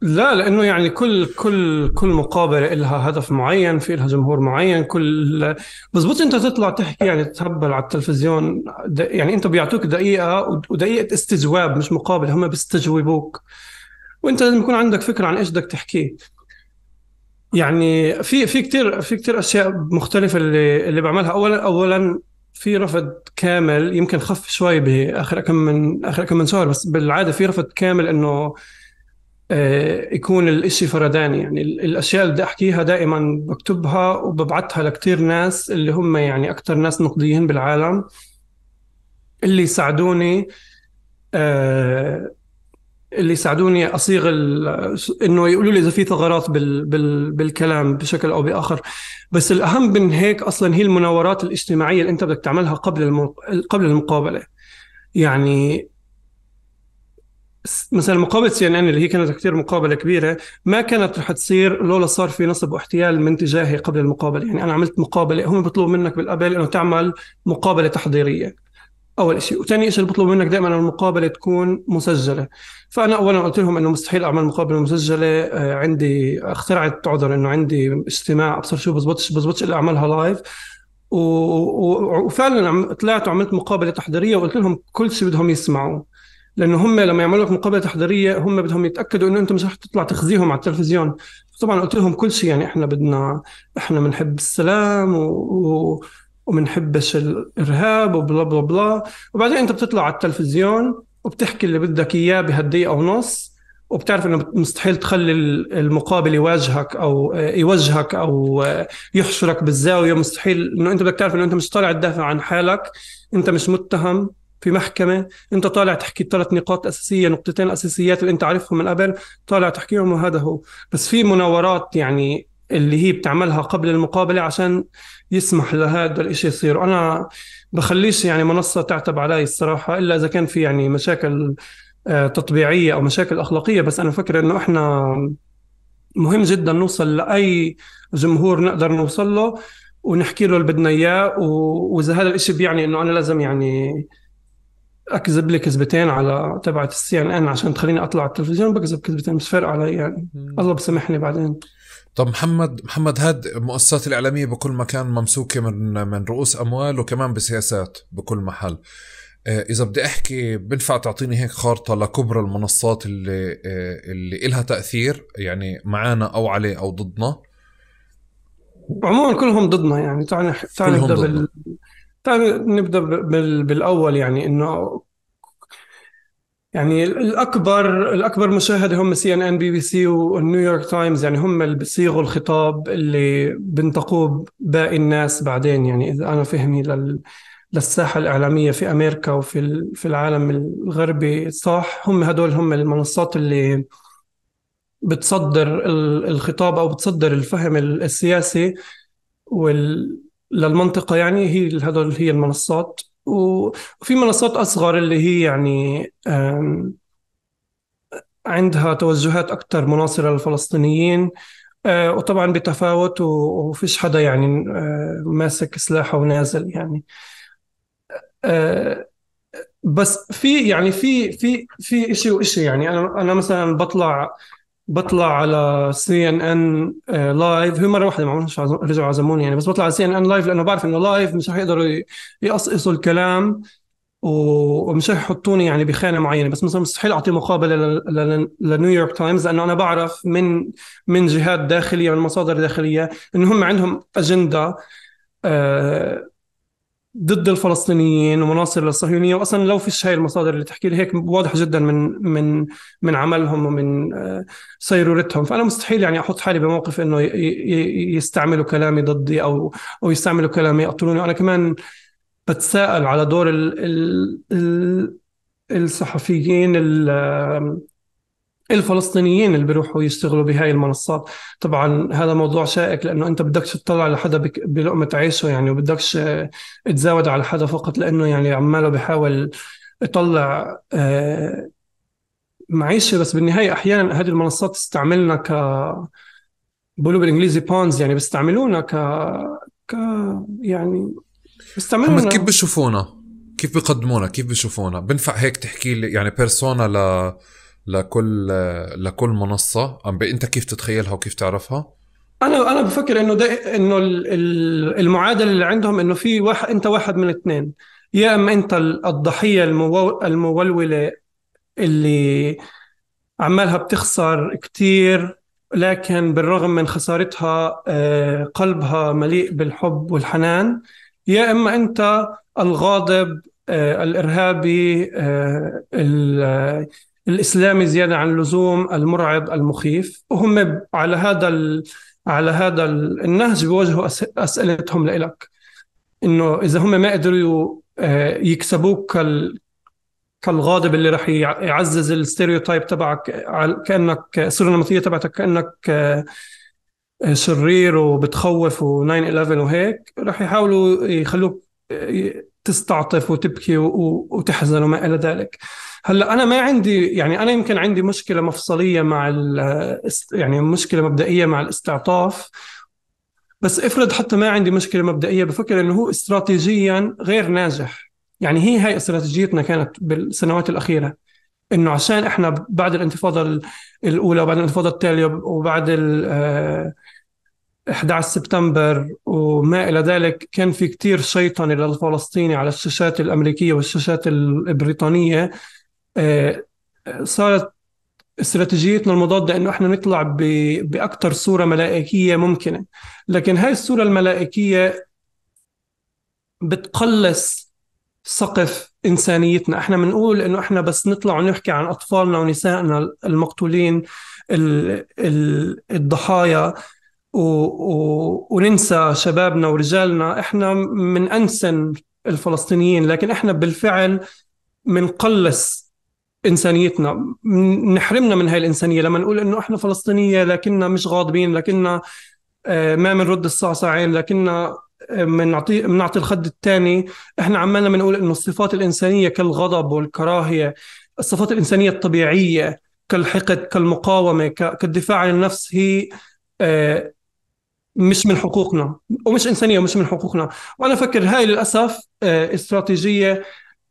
[SPEAKER 1] لا لانه يعني كل كل كل مقابله لها هدف معين في لها جمهور معين كل بزبط انت تطلع تحكي يعني تهبل على التلفزيون يعني انت بيعطوك دقيقه ودقيقه استجواب مش مقابله هم بيستجوبوك وانت لازم يكون عندك فكره عن ايش بدك تحكيه يعني في في كثير في كثير اشياء مختلفه اللي اللي بعملها اولا اولا في رفض كامل يمكن خف شوي باخر كم من اخر كم من شهر بس بالعاده في رفض كامل انه آه، يكون الإشي فرداني يعني الأشياء اللي بدي أحكيها دائما بكتبها وببعتها لكتير ناس اللي هم يعني اكثر ناس نقديين بالعالم اللي يساعدوني آه، اللي يساعدوني اصيغ انه يقولوا لي اذا في ثغرات بال بال بالكلام بشكل او باخر بس الاهم من هيك اصلا هي المناورات الاجتماعيه اللي انت بدك تعملها قبل قبل المقابله يعني مثلا مقابله سي ان ان اللي هي كانت كثير مقابله كبيره ما كانت رح تصير لولا صار في نصب واحتيال من تجاهي قبل المقابله يعني انا عملت مقابله هم بيطلبوا منك بالقبل انه تعمل مقابله تحضيريه اول شيء وثاني شيء بطلب منك دائما المقابله تكون مسجله فانا اولا قلت لهم انه مستحيل اعمل مقابله مسجله آه، عندي اخترعت عذر انه عندي اجتماع ابصر شو بزبطش بزبطش الا اعملها لايف وفعلا طلعت وعملت مقابله تحضيريه وقلت لهم كل شيء بدهم يسمعوا لانه هم لما يعملوا لك مقابله تحضيريه هم بدهم يتاكدوا انه انت مش رح تطلع تخزيهم على التلفزيون طبعا قلت لهم كل شيء يعني احنا بدنا احنا بنحب السلام و... ومنحبش الارهاب وبلا بلا بلا وبعدين انت بتطلع على التلفزيون وبتحكي اللي بدك اياه بهالدقيقه ونص وبتعرف انه مستحيل تخلي المقابل يواجهك او آه، يوجهك او آه، يحشرك بالزاويه مستحيل انه انت بدك تعرف انه انت مش طالع تدافع عن حالك انت مش متهم في محكمه انت طالع تحكي ثلاث نقاط اساسيه نقطتين اساسيات اللي انت عارفهم من قبل طالع تحكيهم وهذا هو بس في مناورات يعني اللي هي بتعملها قبل المقابله عشان يسمح لهذا الشيء يصير انا بخليش يعني منصه تعتب علي الصراحه الا اذا كان في يعني مشاكل آه، تطبيعيه او مشاكل اخلاقيه بس انا فكر انه احنا مهم جدا نوصل لاي جمهور نقدر نوصل له ونحكي له اللي بدنا اياه واذا هذا الشيء بيعني انه انا لازم يعني اكذب لي كذبتين على تبعت السي ان ان عشان تخليني اطلع على التلفزيون بكذب كذبتين مش فارقه علي يعني الله بسامحني بعدين طب محمد محمد
[SPEAKER 2] هاد المؤسسات الاعلاميه بكل مكان ممسوكه من من رؤوس اموال وكمان بسياسات بكل محل آه، اذا بدي احكي بنفع تعطيني هيك خارطه لكبرى المنصات اللي آه، اللي لها تاثير يعني معانا او عليه او ضدنا
[SPEAKER 1] عموما كلهم ضدنا يعني تعال تعال نبدا بال... تعال نبدا بال... بالاول يعني انه يعني الاكبر الاكبر مشاهده هم سي ان ان بي بي سي والنيويورك تايمز يعني هم اللي بيصيغوا الخطاب اللي بينتقوه باقي الناس بعدين يعني اذا انا فهمي لل للساحة الإعلامية في أمريكا وفي في العالم الغربي صح هم هدول هم المنصات اللي بتصدر الخطاب أو بتصدر الفهم السياسي وال... للمنطقة يعني هي هدول هي المنصات وفي منصات اصغر اللي هي يعني عندها توجهات اكثر مناصره للفلسطينيين آه، وطبعا بتفاوت وفيش حدا يعني آه، ماسك سلاحه ونازل يعني آه، بس في يعني في في في شيء وشيء يعني انا انا مثلا بطلع بطلع على سي ان ان لايف هي مره واحده ما رجعوا عزموني يعني بس بطلع على سي ان ان لايف لانه بعرف انه لايف مش رح يقدروا يقصقصوا الكلام ومش رح يحطوني يعني بخانه معينه بس مثلا مستحيل اعطي مقابله لنيويورك تايمز لانه انا بعرف من من جهات داخليه من مصادر داخليه انه هم عندهم اجنده آه ضد الفلسطينيين ومناصر للصهيونيه واصلا لو فيش هاي المصادر اللي تحكي لي هيك واضح جدا من من من عملهم ومن سيرورتهم آه، فانا مستحيل يعني احط حالي بموقف انه يستعملوا كلامي ضدي او او يستعملوا كلامي يقتلوني وانا كمان بتساءل على دور ال ال الصحفيين الفلسطينيين اللي بيروحوا يشتغلوا بهاي المنصات طبعا هذا موضوع شائك لانه انت بدكش تطلع لحدا بلقمه عيشه يعني وبدكش آه، تزاود على حدا فقط لانه يعني عماله بحاول يطلع آه، معيشه بس بالنهايه احيانا هذه المنصات تستعملنا ك بقولوا بالانجليزي بونز يعني بيستعملونا ك ك يعني بيستعملونا كيف بيشوفونا؟
[SPEAKER 2] كيف بيقدمونا؟ كيف بيشوفونا؟ بنفع هيك تحكي لي يعني بيرسونا ل لكل لكل منصه ام انت كيف تتخيلها وكيف تعرفها
[SPEAKER 1] انا انا بفكر انه ده انه المعادله اللي عندهم انه في واحد انت واحد من اثنين يا اما انت الضحيه المولوله اللي عمالها بتخسر كتير لكن بالرغم من خسارتها آه، قلبها مليء بالحب والحنان يا اما انت الغاضب آه، الارهابي آه، الاسلامي زياده عن اللزوم المرعب المخيف وهم على هذا ال... على هذا النهج بيواجهوا اسئلتهم لإلك انه اذا هم ما قدروا آه، يكسبوك كال... كالغاضب اللي راح يعزز الستيريوتايب تبعك كانك الصوره النمطيه تبعتك كانك شرير آه، آه، وبتخوف و 911 11 وهيك راح يحاولوا يخلوك تستعطف وتبكي وتحزن وما الى ذلك هلا انا ما عندي يعني انا يمكن عندي مشكله مفصليه مع يعني مشكله مبدئيه مع الاستعطاف بس افرض حتى ما عندي مشكله مبدئيه بفكر انه هو استراتيجيا غير ناجح يعني هي هاي استراتيجيتنا كانت بالسنوات الاخيره انه عشان احنا بعد الانتفاضه الاولى وبعد الانتفاضه التاليه وبعد آه، 11 سبتمبر وما إلى ذلك كان في كتير شيطنة للفلسطيني على الشاشات الأمريكية والشاشات البريطانية آه، صارت استراتيجيتنا المضادة أنه إحنا نطلع بأكثر صورة ملائكية ممكنة لكن هاي الصورة الملائكية بتقلص سقف إنسانيتنا إحنا بنقول أنه إحنا بس نطلع ونحكي عن أطفالنا ونسائنا المقتولين الضحايا و... و... وننسى شبابنا ورجالنا احنا من انسن الفلسطينيين لكن احنا بالفعل بنقلص انسانيتنا نحرمنا من هاي الانسانيه لما نقول انه احنا فلسطينيه لكننا مش غاضبين لكننا آه، ما بنرد الصعصعين لكننا بنعطي آه، بنعطي الخد الثاني احنا عمالنا بنقول انه الصفات الانسانيه كالغضب والكراهيه الصفات الانسانيه الطبيعيه كالحقد كالمقاومه كالدفاع عن النفس هي آه، مش من حقوقنا ومش انسانيه ومش من حقوقنا وانا افكر هاي للاسف آه، استراتيجيه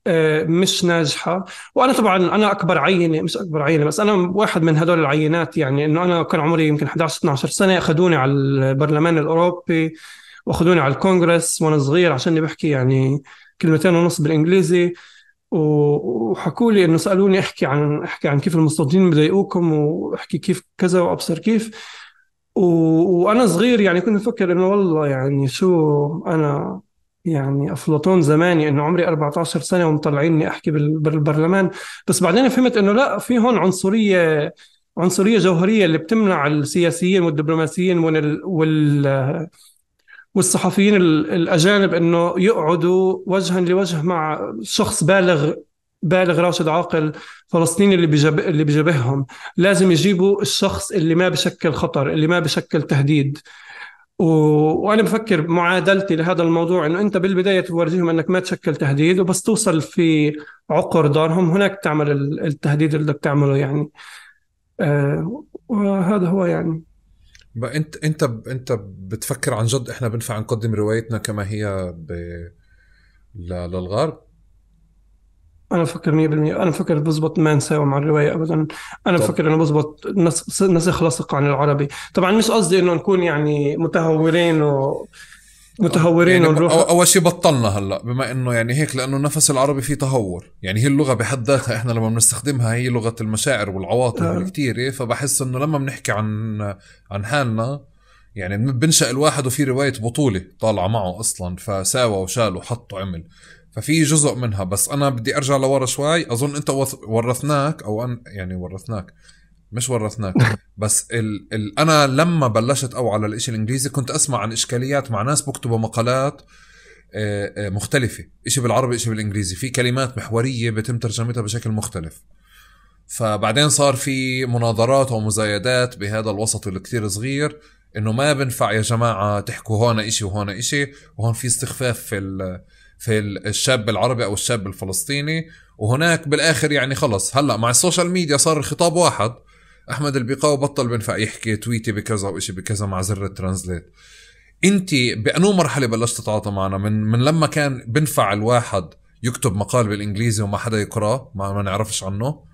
[SPEAKER 1] آه، مش ناجحه وانا طبعا انا اكبر عينه مش اكبر عينه بس انا واحد من هدول العينات يعني انه انا كان عمري يمكن 11 12 سنه اخذوني على البرلمان الاوروبي واخذوني على الكونغرس وانا صغير عشان بحكي يعني كلمتين ونص بالانجليزي وحكوا لي انه سالوني احكي عن احكي عن كيف المستوطنين بضايقوكم واحكي كيف كذا وابصر كيف و... وانا صغير يعني كنت افكر انه والله يعني شو انا يعني افلاطون زماني انه عمري 14 سنه ومطلعيني احكي بالبرلمان بس بعدين فهمت انه لا في هون عنصريه عنصريه جوهريه اللي بتمنع السياسيين والدبلوماسيين وال, وال... والصحفيين الاجانب انه يقعدوا وجها لوجه مع شخص بالغ بالغ راشد عاقل فلسطيني اللي بجب... اللي بجبههم لازم يجيبوا الشخص اللي ما بشكل خطر اللي ما بشكل تهديد و... وانا بفكر معادلتي لهذا الموضوع انه انت بالبدايه تورجيهم انك ما تشكل تهديد وبس توصل في عقر دارهم هناك تعمل التهديد اللي بدك تعمله يعني آه وهذا هو يعني انت انت انت بتفكر
[SPEAKER 2] عن جد احنا بنفع نقدم روايتنا كما هي ب... للغرب
[SPEAKER 1] انا بفكر 100% انا فكر بزبط ما نساوي مع الروايه ابدا انا طب. انه بزبط نسخ لصق عن العربي طبعا مش قصدي انه نكون يعني متهورين و متهورين يعني ونروح
[SPEAKER 2] اول شيء بطلنا هلا بما انه يعني هيك لانه نفس العربي فيه تهور يعني هي اللغه بحد ذاتها احنا لما بنستخدمها هي لغه المشاعر والعواطف آه. الكثيره إيه، فبحس انه لما بنحكي عن عن حالنا يعني بنشأ الواحد وفي روايه بطوله طالعه معه اصلا فساوى وشال وحط وعمل ففي جزء منها بس انا بدي ارجع لورا شوي اظن انت ورثناك او أن يعني ورثناك مش ورثناك بس ال ال انا لما بلشت او على الاشي الانجليزي كنت اسمع عن اشكاليات مع ناس بكتبوا مقالات آه، آه، مختلفة إشي بالعربي إشي بالإنجليزي في كلمات محورية بتم ترجمتها بشكل مختلف فبعدين صار في مناظرات ومزايدات بهذا الوسط اللي كتير صغير انه ما بنفع يا جماعة تحكوا هون اشي وهون اشي وهون في استخفاف في في الشاب العربي او الشاب الفلسطيني وهناك بالاخر يعني خلص هلا مع السوشيال ميديا صار الخطاب واحد احمد البيقاوي بطل بينفع يحكي تويتي بكذا او شيء بكذا مع زر الترانزليت انت بانو مرحله بلشت تتعاطى معنا من من لما كان بنفع الواحد يكتب مقال بالانجليزي وما حدا يقراه ما, ما نعرفش عنه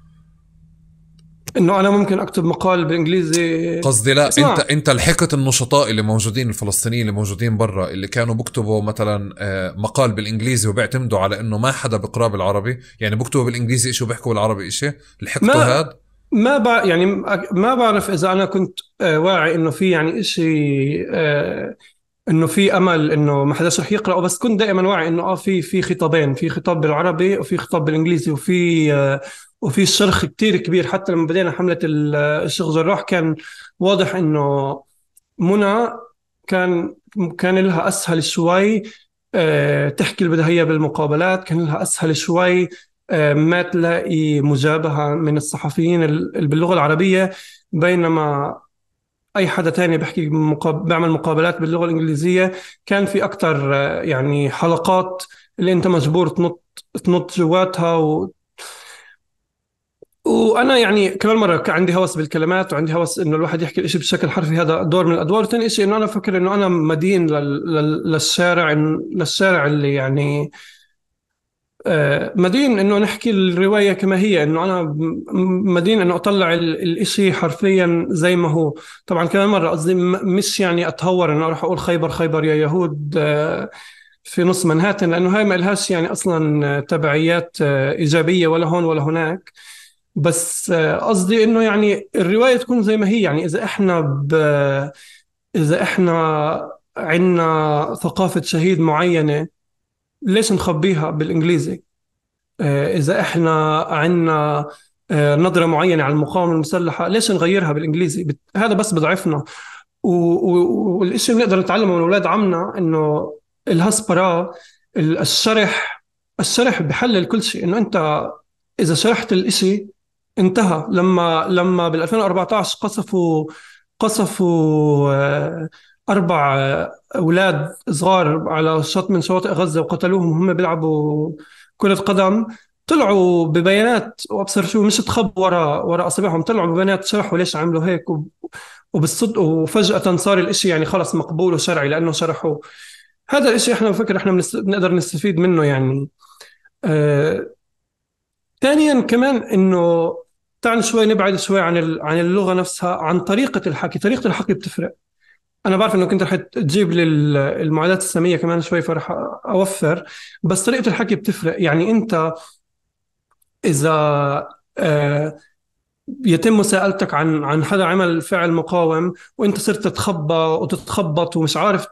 [SPEAKER 1] انه انا ممكن اكتب مقال بالانجليزي قصدي لا اسمع. انت انت
[SPEAKER 2] لحقت النشطاء اللي موجودين الفلسطينيين اللي موجودين برا اللي كانوا بيكتبوا مثلا آه، مقال بالانجليزي وبيعتمدوا على انه ما حدا بيقراه بالعربي يعني بكتبوا بالانجليزي شيء وبيحكوا بالعربي شيء لحقتوا هذا
[SPEAKER 1] ما بع... يعني ما بعرف اذا انا كنت آه، واعي انه في يعني شيء آه، انه في امل انه ما حداش رح يقراه بس كنت دائما واعي انه اه في في خطابين في خطاب بالعربي وفي خطاب بالانجليزي وفي وفي صرخ كتير كبير حتى لما بدينا حمله الصغز الروح كان واضح انه منى كان كان لها اسهل شوي آه، تحكي اللي بدها اياه بالمقابلات كان لها اسهل شوي آه، ما تلاقي مجابهه من الصحفيين اللي باللغه العربيه بينما اي حدا تاني بحكي بعمل مقابلات باللغه الانجليزيه كان في اكثر آه، يعني حلقات اللي انت مجبور تنط تنط جواتها وانا يعني كمان مره عندي هوس بالكلمات وعندي هوس انه الواحد يحكي الشيء بشكل حرفي هذا دور من الادوار ثاني شيء انه انا فكر انه انا مدين للشارع للشارع اللي يعني آه، مدين انه نحكي الروايه كما هي انه انا مدين انه اطلع الاشي حرفيا زي ما هو طبعا كمان مره قصدي مش يعني اتهور انه اروح اقول خيبر خيبر يا يهود آه، في نص منهاتن لانه هاي ما لهاش يعني اصلا تبعيات آه، ايجابيه ولا هون ولا هناك بس آه، قصدي انه يعني الروايه تكون زي ما هي يعني اذا احنا ب... اذا احنا عندنا ثقافه شهيد معينه ليش نخبيها بالانجليزي؟ آه، اذا احنا عندنا آه، نظره معينه على المقاومه المسلحه ليش نغيرها بالانجليزي؟ هذا بس بضعفنا والشيء اللي بنقدر نتعلمه من اولاد عمنا انه الهسبرا الشرح الشرح بحلل كل شيء انه انت اذا شرحت الإشي انتهى لما لما بال 2014 قصفوا قصفوا آه، اربع آه، اولاد صغار على شط من شواطئ غزه وقتلوهم وهم بيلعبوا كره قدم طلعوا ببيانات وابصر شو مش تخبوا ورا ورا اصابعهم طلعوا ببيانات شرحوا ليش عملوا هيك وبالصدق وفجاه صار الإشي يعني خلص مقبول وشرعي لانه شرحوه هذا الإشي احنا بفكر احنا بنقدر نستفيد منه يعني آه ثانيا كمان انه تعال شوي نبعد شوي عن عن اللغه نفسها عن طريقه الحكي طريقه الحكي بتفرق انا بعرف انك انت رح تجيب للمعادلات الساميه كمان شوي فرح اوفر بس طريقه الحكي بتفرق يعني انت اذا آه يتم مساءلتك عن عن حدا عمل فعل مقاوم وانت صرت تتخبى وتتخبط ومش عارف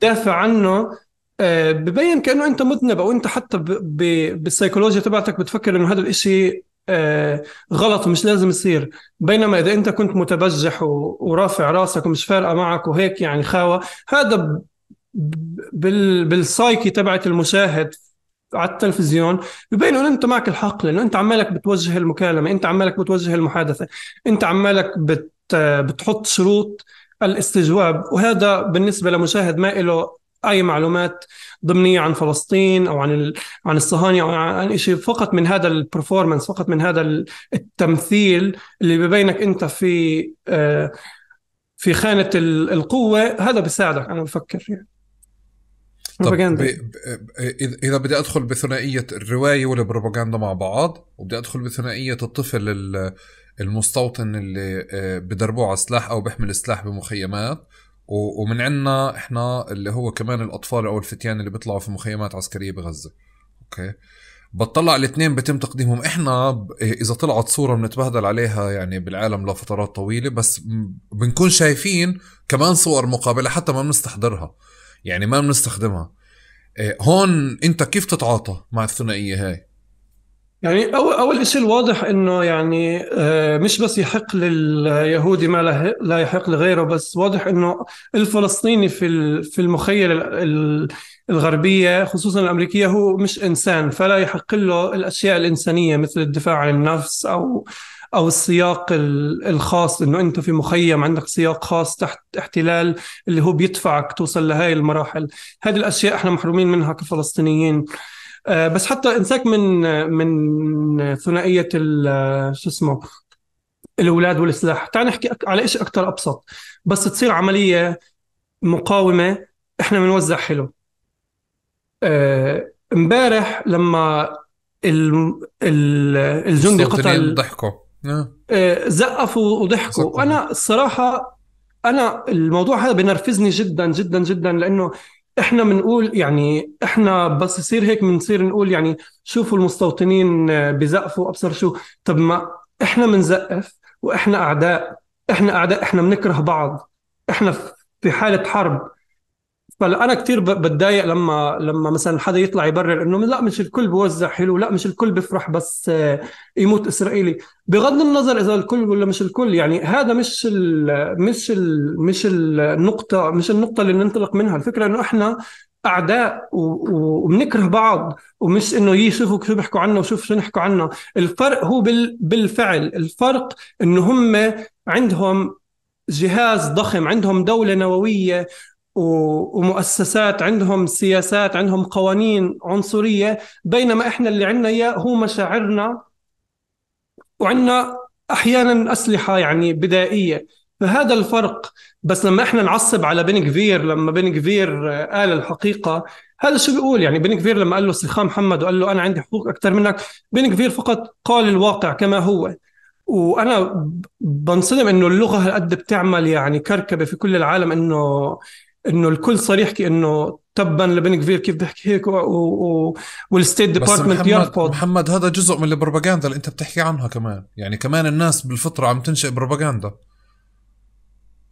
[SPEAKER 1] تدافع عنه آه، ببين كانه انت مذنب او انت حتى بالسيكولوجيا تبعتك بتفكر انه هذا الاشي آه، غلط ومش لازم يصير بينما اذا انت كنت متبجح ورافع راسك ومش فارقه معك وهيك يعني خاوه هذا بالسايكي تبعت المشاهد على التلفزيون ببين انه انت معك الحق لانه انت عمالك بتوجه المكالمه انت عمالك بتوجه المحادثه انت عمالك بتحط شروط الاستجواب وهذا بالنسبه لمشاهد ما له اي معلومات ضمنيه عن فلسطين او عن عن الصهاينه او عن شيء فقط من هذا البرفورمانس فقط من هذا التمثيل اللي ببينك انت في آه، في خانه القوه هذا بيساعدك انا بفكر يعني بروباغندا
[SPEAKER 2] اذا بدي ادخل بثنائيه الروايه والبروباغندا مع بعض وبدي ادخل بثنائيه الطفل المستوطن اللي آه، بدربوه على سلاح او بيحمل سلاح بمخيمات ومن عندنا احنا اللي هو كمان الاطفال او الفتيان اللي بيطلعوا في مخيمات عسكريه بغزه اوكي بتطلع الاثنين بتم تقديمهم احنا اذا طلعت صوره بنتبهدل عليها يعني بالعالم لفترات طويله بس بنكون شايفين كمان صور مقابله حتى ما بنستحضرها يعني ما بنستخدمها إيه، هون انت كيف تتعاطى مع الثنائيه هاي
[SPEAKER 1] يعني أول أول شيء الواضح إنه يعني آه، مش بس يحق لليهودي ما لا يحق لغيره بس واضح إنه الفلسطيني في في المخيلة الغربية خصوصا الأمريكية هو مش إنسان فلا يحق له الأشياء الإنسانية مثل الدفاع عن النفس أو او السياق الخاص انه انت في مخيم عندك سياق خاص تحت احتلال اللي هو بيدفعك توصل لهي المراحل هذه الاشياء احنا محرومين منها كفلسطينيين آه، بس حتى انساك من من ثنائيه شو اسمه الاولاد والسلاح تعال نحكي على شيء اكثر ابسط بس تصير عمليه مقاومه احنا بنوزع حلو آه، امبارح لما ال... ال... الجندي قتل ضحكوا آه. زقفوا وضحكوا وانا الصراحه انا الموضوع هذا بنرفزني جدا جدا جدا لانه احنا بنقول يعني احنا بس يصير هيك بنصير نقول يعني شوفوا المستوطنين آه، بزقفوا ابصر شو طب ما احنا بنزقف واحنا اعداء احنا اعداء احنا بنكره بعض احنا في حاله حرب فلا انا كثير بتضايق لما لما مثلا حدا يطلع يبرر انه لا مش الكل بوزع حلو لا مش الكل بفرح بس آه، يموت اسرائيلي بغض النظر اذا الكل ولا مش الكل يعني هذا مش الـ مش الـ مش النقطه مش النقطه اللي ننطلق منها الفكره انه احنا اعداء وبنكره بعض ومش انه يشوفوا شو بيحكوا عنا وشوف شو نحكوا عنا الفرق هو بال بالفعل الفرق انه هم عندهم جهاز ضخم عندهم دولة نووية ومؤسسات عندهم سياسات عندهم قوانين عنصريه بينما احنا اللي عندنا اياه هو مشاعرنا وعندنا احيانا اسلحه يعني بدائيه فهذا الفرق بس لما احنا نعصب على بن كفير لما بن كفير آه، قال الحقيقه هذا شو بيقول يعني بن كفير لما قال له سيخان محمد وقال له انا عندي حقوق اكثر منك بن كفير فقط قال الواقع كما هو وانا بنصدم انه اللغه هالقد بتعمل يعني كركبه في كل العالم انه انه الكل صريح كانه تبا كفير كيف بيحكي هيك و... و... والستيت ديبارتمنت يرفض
[SPEAKER 2] محمد هذا جزء من البروباغندا اللي انت بتحكي عنها كمان يعني كمان الناس بالفطره عم تنشئ بروباغندا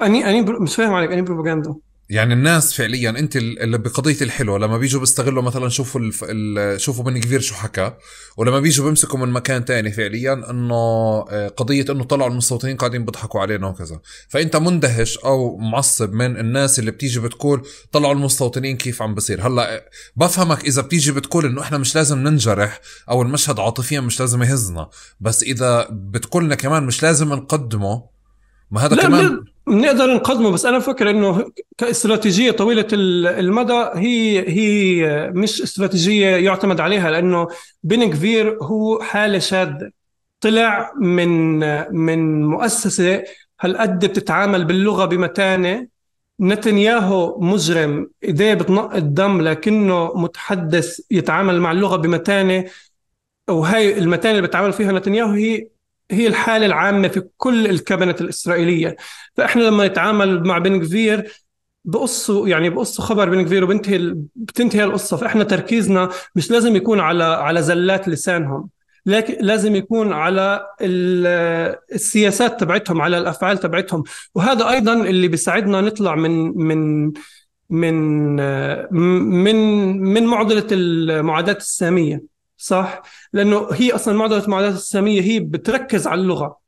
[SPEAKER 1] اني اني بر... مش فاهم عليك اني بروباغندا
[SPEAKER 2] يعني الناس فعليا انت اللي بقضيه الحلو لما بيجوا بيستغلوا مثلا شوفوا الف... ال... شوفوا بن كبير شو حكى ولما بيجوا بيمسكوا من مكان تاني فعليا انه آه، قضيه انه طلعوا المستوطنين قاعدين بيضحكوا علينا وكذا فانت مندهش او معصب من الناس اللي بتيجي بتقول طلعوا المستوطنين كيف عم بصير هلا بفهمك اذا بتيجي بتقول انه احنا مش لازم ننجرح او المشهد عاطفيا مش لازم يهزنا بس اذا
[SPEAKER 1] بتقولنا كمان مش لازم نقدمه ما هذا لا كمان لا. بنقدر نقدمه بس انا فكر انه كاستراتيجيه طويله المدى هي هي مش استراتيجيه يعتمد عليها لانه بنكفير هو حاله شاذه طلع من من مؤسسه هالقد بتتعامل باللغه بمتانه نتنياهو مجرم ايديه بتنقط دم لكنه متحدث يتعامل مع اللغه بمتانه وهي المتانه اللي بتعامل فيها نتنياهو هي هي الحالة العامة في كل الكابينت الإسرائيلية فإحنا لما نتعامل مع بن بنغفير بقصوا يعني بقصوا خبر بن كفير وبنتهي بتنتهي القصه فاحنا تركيزنا مش لازم يكون على على زلات لسانهم لكن لازم يكون على السياسات تبعتهم على الافعال تبعتهم وهذا ايضا اللي بيساعدنا نطلع من من من آه، من من معضله المعاداه الساميه صح لانه هي اصلا معضله المعادلات الساميه هي بتركز على اللغه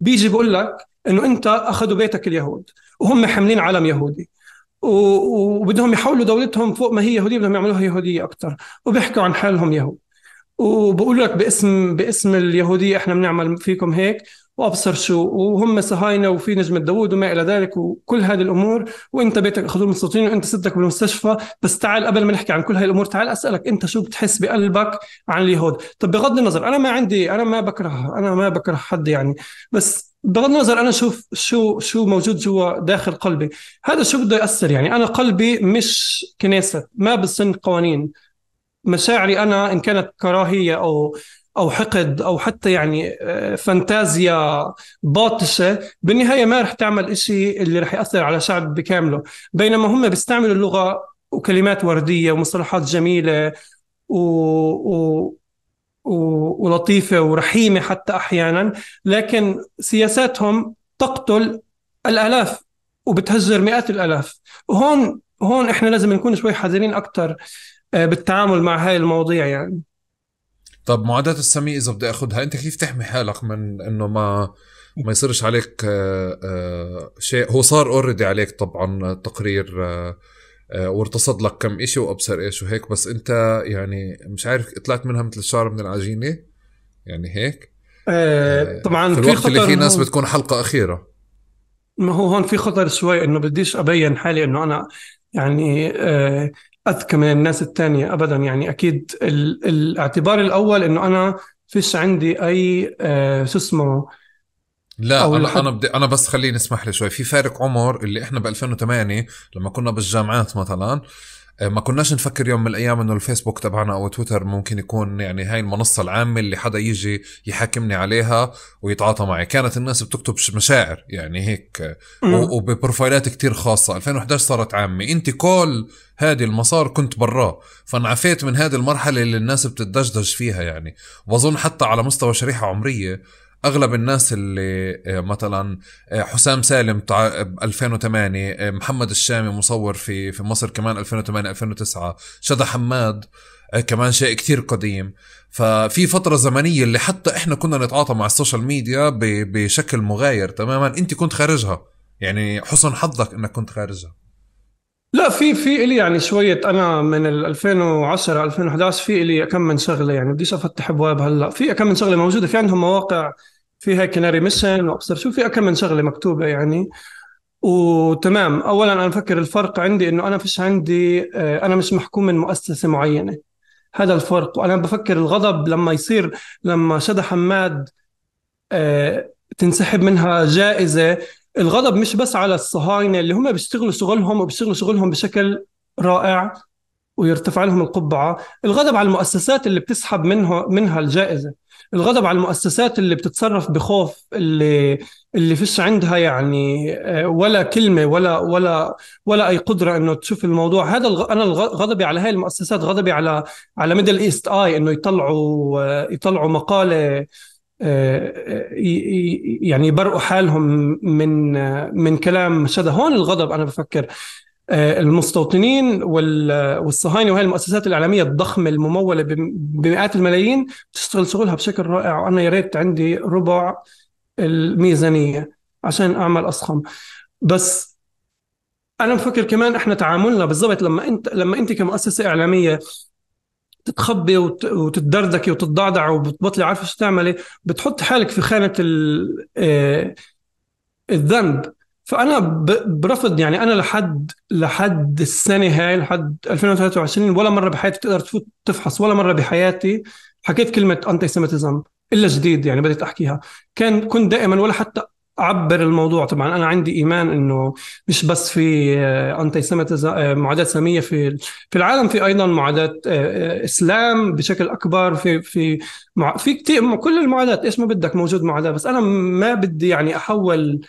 [SPEAKER 1] بيجي بقول لك انه انت اخذوا بيتك اليهود وهم حاملين علم يهودي وبدهم يحولوا دولتهم فوق ما هي يهوديه بدهم يعملوها يهوديه اكثر وبيحكوا عن حالهم يهود وبقول لك باسم باسم اليهوديه احنا بنعمل فيكم هيك وابصر شو وهم صهاينه وفي نجم داوود وما الى ذلك وكل هذه الامور وانت بيتك اخذوه مستوطنين وانت ستك بالمستشفى بس تعال قبل ما نحكي عن كل هاي الامور تعال اسالك انت شو بتحس بقلبك عن اليهود طب بغض النظر انا ما عندي انا ما بكره انا ما بكره حد يعني بس بغض النظر انا شوف شو شو موجود جوا داخل قلبي هذا شو بده ياثر يعني انا قلبي مش كنيسه ما بسن قوانين مشاعري انا ان كانت كراهيه او او حقد او حتى يعني آه، فانتازيا باطشه بالنهايه ما رح تعمل إشي اللي رح ياثر على شعب بكامله بينما هم بيستعملوا اللغه وكلمات ورديه ومصطلحات جميله و... و... و... ولطيفه ورحيمه حتى احيانا لكن سياساتهم تقتل الالاف وبتهجر مئات الالاف وهون هون احنا لازم نكون شوي حذرين اكثر آه، بالتعامل مع هاي المواضيع يعني
[SPEAKER 2] طب معدات السمية إذا بدي أخذها أنت كيف تحمي حالك من إنه ما ما يصيرش عليك آه، آه، شيء هو صار اوريدي عليك طبعا تقرير آه، وارتصد لك كم إشي وأبصر إيش وهيك بس أنت يعني مش عارف طلعت منها مثل الشعر من العجينة يعني هيك
[SPEAKER 1] طبعا في, الوقت في خطر اللي في ناس بتكون
[SPEAKER 2] حلقة أخيرة
[SPEAKER 1] ما هو هون في خطر شوي إنه بديش أبين حالي إنه أنا يعني آه اذكى من الناس الثانيه ابدا يعني اكيد ال... الاعتبار الاول انه انا فيش عندي اي آه شو اسمه لا انا انا
[SPEAKER 2] بدي انا بس خليني اسمح لي شوي في فارق عمر اللي احنا ب 2008 لما كنا بالجامعات مثلا آه، ما كناش نفكر يوم من الايام انه الفيسبوك تبعنا او تويتر ممكن يكون يعني هاي المنصه العامه اللي حدا يجي يحاكمني عليها ويتعاطى معي كانت الناس بتكتب مشاعر يعني هيك آه، وببروفايلات كتير خاصه 2011 صارت عامه انت كل هذه المسار كنت براه فانعفيت من هذه المرحله اللي الناس بتتدجدج فيها يعني واظن حتى على مستوى شريحه عمريه اغلب الناس اللي آه، مثلا آه، حسام سالم ب 2008 آه، محمد الشامي مصور في في مصر كمان 2008 2009 شذا حماد كمان شيء كتير قديم ففي فترة زمنية اللي حتى احنا كنا نتعاطى مع السوشيال ميديا بشكل مغاير تماما انت كنت خارجها يعني حسن حظك انك كنت خارجها
[SPEAKER 1] لا في في الي يعني شويه انا من 2010 2011 في الي كم من شغله يعني بديش افتح ابواب هلا في كم من شغله موجوده في عندهم مواقع فيها كناري ميشن وابصر شو في كم من شغله مكتوبه يعني وتمام اولا انا بفكر الفرق عندي انه انا فيش عندي آه، انا مش محكوم من مؤسسه معينه هذا الفرق وانا بفكر الغضب لما يصير لما شذى حماد آه، تنسحب منها جائزه الغضب مش بس على الصهاينه اللي هم بيشتغلوا شغلهم وبيشتغلوا شغلهم بشكل رائع ويرتفع لهم القبعه، الغضب على المؤسسات اللي بتسحب منها منها الجائزه، الغضب على المؤسسات اللي بتتصرف بخوف اللي اللي فيش عندها يعني آه، ولا كلمه ولا ولا ولا اي قدره انه تشوف الموضوع هذا الغ... انا غضبي على هاي المؤسسات غضبي على على ميدل ايست اي انه يطلعوا آه، يطلعوا مقاله آه، آه، يعني يبرئوا حالهم من آه، من كلام سادة هون الغضب انا بفكر المستوطنين والصهاينه وهي المؤسسات الاعلاميه الضخمه المموله بمئات الملايين تشتغل شغلها بشكل رائع وانا يا ريت عندي ربع الميزانيه عشان اعمل اصخم بس انا بفكر كمان احنا تعاملنا بالضبط لما انت لما انت كمؤسسه اعلاميه تتخبي وتتدردكي وتتضعضع وبتبطلي عارفه شو تعملي إيه؟ بتحط حالك في خانه آه، الذنب فانا برفض يعني انا لحد لحد السنه هاي لحد 2023 ولا مره بحياتي بتقدر تفوت تفحص ولا مره بحياتي حكيت كلمه انتي سيمتزم الا جديد يعني بديت احكيها كان كنت دائما ولا حتى عبر الموضوع طبعا انا عندي ايمان انه مش بس في انتي آه، معادات آه، معاداه ساميه في في العالم في ايضا معاداه آه، اسلام بشكل اكبر في في في كثير كل المعادات ايش ما بدك موجود معاداه بس انا ما بدي يعني احول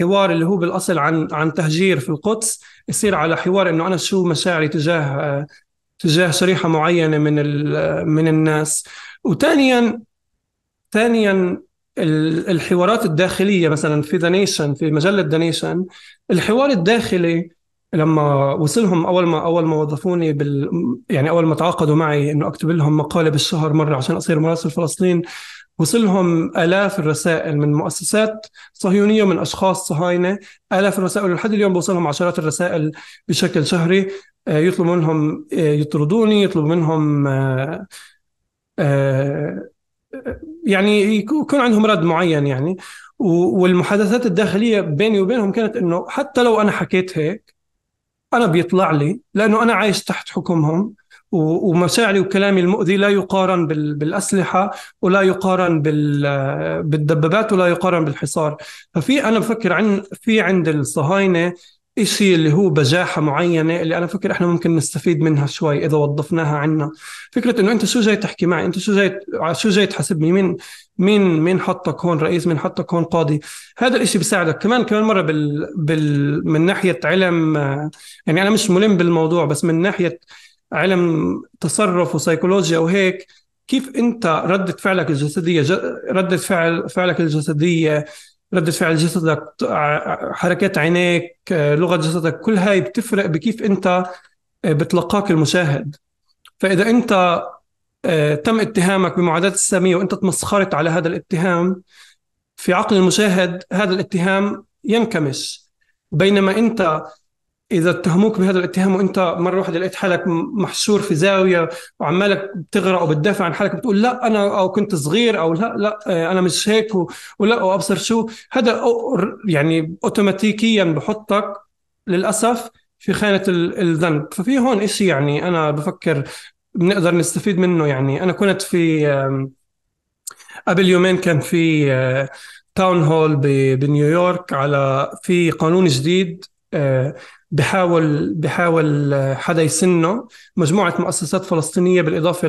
[SPEAKER 1] حوار اللي هو بالاصل عن عن تهجير في القدس يصير على حوار انه انا شو مشاعري تجاه تجاه شريحه معينه من من الناس وثانيا ثانيا الحوارات الداخليه مثلا في ذا نيشن في مجله ذا نيشن الحوار الداخلي لما وصلهم اول ما اول ما وظفوني بال يعني اول ما تعاقدوا معي انه اكتب لهم مقاله بالشهر مره عشان اصير مراسل فلسطين وصلهم الاف الرسائل من مؤسسات صهيونيه ومن اشخاص صهاينه الاف الرسائل ولحد اليوم بوصلهم عشرات الرسائل بشكل شهري آه، يطلبوا منهم آه، يطردوني يطلبوا منهم آه، يعني يكون عندهم رد معين يعني والمحادثات الداخليه بيني وبينهم كانت انه حتى لو انا حكيت هيك انا بيطلع لي لانه انا عايش تحت حكمهم ومشاعري وكلامي المؤذي لا يقارن بالاسلحه ولا يقارن بالدبابات ولا يقارن بالحصار ففي انا بفكر عن في عند الصهاينه شيء اللي هو بجاحه معينه اللي انا فكر احنا ممكن نستفيد منها شوي اذا وظفناها عنا فكره انه انت شو جاي تحكي معي انت شو جاي شو جاي تحاسبني مين مين مين حطك هون رئيس مين حطك هون قاضي هذا الإشي بيساعدك كمان كمان مره بال, بال من ناحيه علم يعني انا مش ملم بالموضوع بس من ناحيه علم تصرف وسيكولوجيا وهيك كيف انت رده فعلك الجسديه رده فعل فعلك الجسديه ردة فعل جسدك حركات عينيك لغة جسدك كل هاي بتفرق بكيف أنت بتلقاك المشاهد فإذا أنت تم اتهامك بمعاداة السامية وأنت تمسخرت على هذا الاتهام في عقل المشاهد هذا الاتهام ينكمش بينما أنت اذا اتهموك بهذا الاتهام وانت مره واحده لقيت حالك محشور في زاويه وعمالك بتغرق وبتدافع عن حالك بتقول لا انا او كنت صغير او لا لا آه، انا مش هيك ولا وابصر شو هذا يعني اوتوماتيكيا بحطك للاسف في خانه الذنب ففي هون إشي يعني انا بفكر بنقدر نستفيد منه يعني انا كنت في قبل يومين كان في تاون آه، هول بنيويورك على في قانون جديد آه، بحاول بحاول حدا يسنه مجموعه مؤسسات فلسطينيه بالاضافه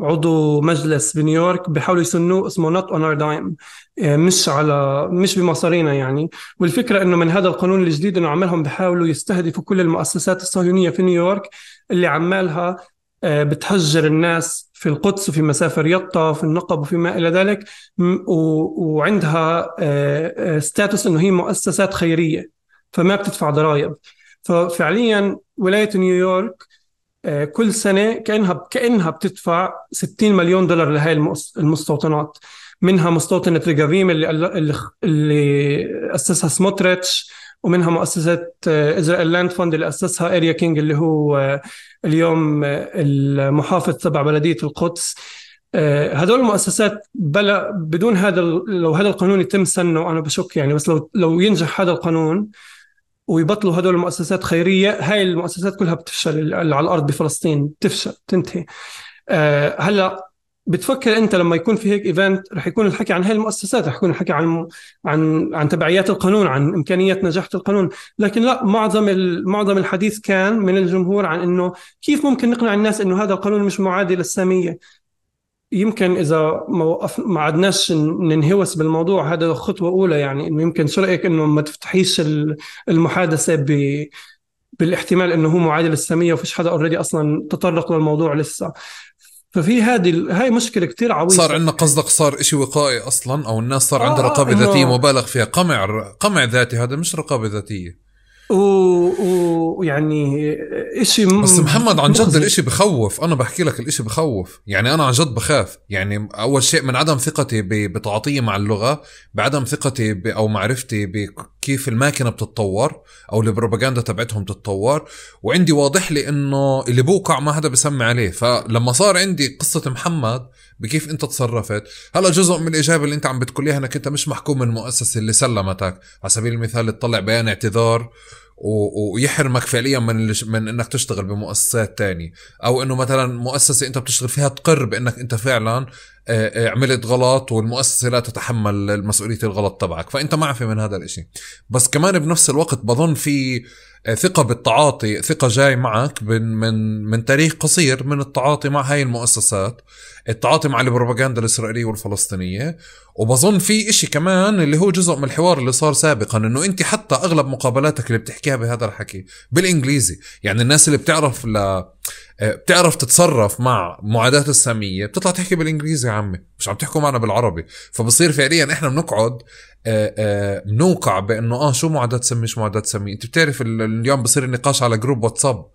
[SPEAKER 1] لعضو مجلس بنيويورك بحاولوا يسنوه اسمه نوت اون اور دايم مش على مش بمصارينا يعني والفكره انه من هذا القانون الجديد انه عمالهم بحاولوا يستهدفوا كل المؤسسات الصهيونيه في نيويورك اللي عمالها آه، بتهجر الناس في القدس وفي مسافر يطا في النقب وفيما إلى ذلك وعندها ستاتوس آه، آه، أنه هي مؤسسات خيرية فما بتدفع ضرائب ففعليا ولايه نيويورك آه، كل سنه كانها كانها بتدفع 60 مليون دولار لهي المستوطنات منها مستوطنه ريجافيم اللي اللي اسسها سموتريتش ومنها مؤسسه آه، اسرائيل لاند فوند اللي اسسها اريا كينج اللي هو آه، اليوم المحافظ تبع بلديه القدس هدول المؤسسات بلا بدون هذا لو هذا القانون يتم سنه انا بشك يعني بس لو لو ينجح هذا القانون ويبطلوا هدول المؤسسات خيريه هاي المؤسسات كلها بتفشل على الارض بفلسطين تفشل تنتهي أه هلا بتفكر انت لما يكون في هيك ايفنت رح يكون الحكي عن هاي المؤسسات رح يكون الحكي عن عن عن تبعيات القانون عن امكانيات نجاح القانون لكن لا معظم معظم الحديث كان من الجمهور عن انه كيف ممكن نقنع الناس انه هذا القانون مش معادي للساميه يمكن اذا ما وقف ما عدناش ننهوس بالموضوع هذا خطوه اولى يعني انه يمكن شو رايك انه ما تفتحيش المحادثه ب بالاحتمال انه هو معادل ساميه وفيش حدا اوريدي اصلا تطرق للموضوع لسه ففي هذه هاي مشكله كثير عويصه صار عندنا
[SPEAKER 2] قصدك صار إشي
[SPEAKER 1] وقائي اصلا
[SPEAKER 2] او الناس صار آه عندها آه، رقابه ذاتيه مبالغ فيها قمع قمع ذاتي هذا مش رقابه ذاتيه
[SPEAKER 1] ويعني شيء بس محمد عن جد الاشي
[SPEAKER 2] بخوف
[SPEAKER 1] انا بحكي لك الاشي بخوف
[SPEAKER 2] يعني انا عن جد بخاف يعني اول شيء من عدم ثقتي بتعاطيي مع اللغه بعدم ثقتي ب او معرفتي بكيف الماكينه بتتطور او البروباغندا تبعتهم تتطور وعندي واضح لي انه اللي بوقع ما حدا بسمي عليه فلما صار عندي قصه محمد بكيف انت تصرفت هلا جزء من الاجابه اللي انت عم بتقول انك انت مش محكوم من المؤسسه اللي سلمتك على سبيل المثال تطلع بيان اعتذار ويحرمك فعليا من من انك تشتغل بمؤسسات تانية او انه مثلا مؤسسه انت بتشتغل فيها تقر بانك انت فعلا آه، آه، عملت غلط والمؤسسه لا تتحمل مسؤوليه الغلط تبعك فانت معفي من هذا الاشي بس كمان بنفس الوقت بظن في آه، ثقه بالتعاطي ثقه جاي معك من من من تاريخ قصير من التعاطي مع هاي المؤسسات التعاطي مع البروباغندا الاسرائيليه والفلسطينيه وبظن في إشي كمان اللي هو جزء من الحوار اللي صار سابقا انه انت حتى اغلب مقابلاتك اللي بتحكيها بهذا الحكي بالانجليزي يعني الناس اللي بتعرف ل آه، بتعرف تتصرف مع معاداة السامية بتطلع تحكي بالانجليزي يا عمي مش عم تحكوا معنا بالعربي فبصير فعليا احنا بنقعد بنوقع آه، آه، بانه اه شو معدات سمي شو معدات سمي انت بتعرف اليوم بصير النقاش على جروب واتساب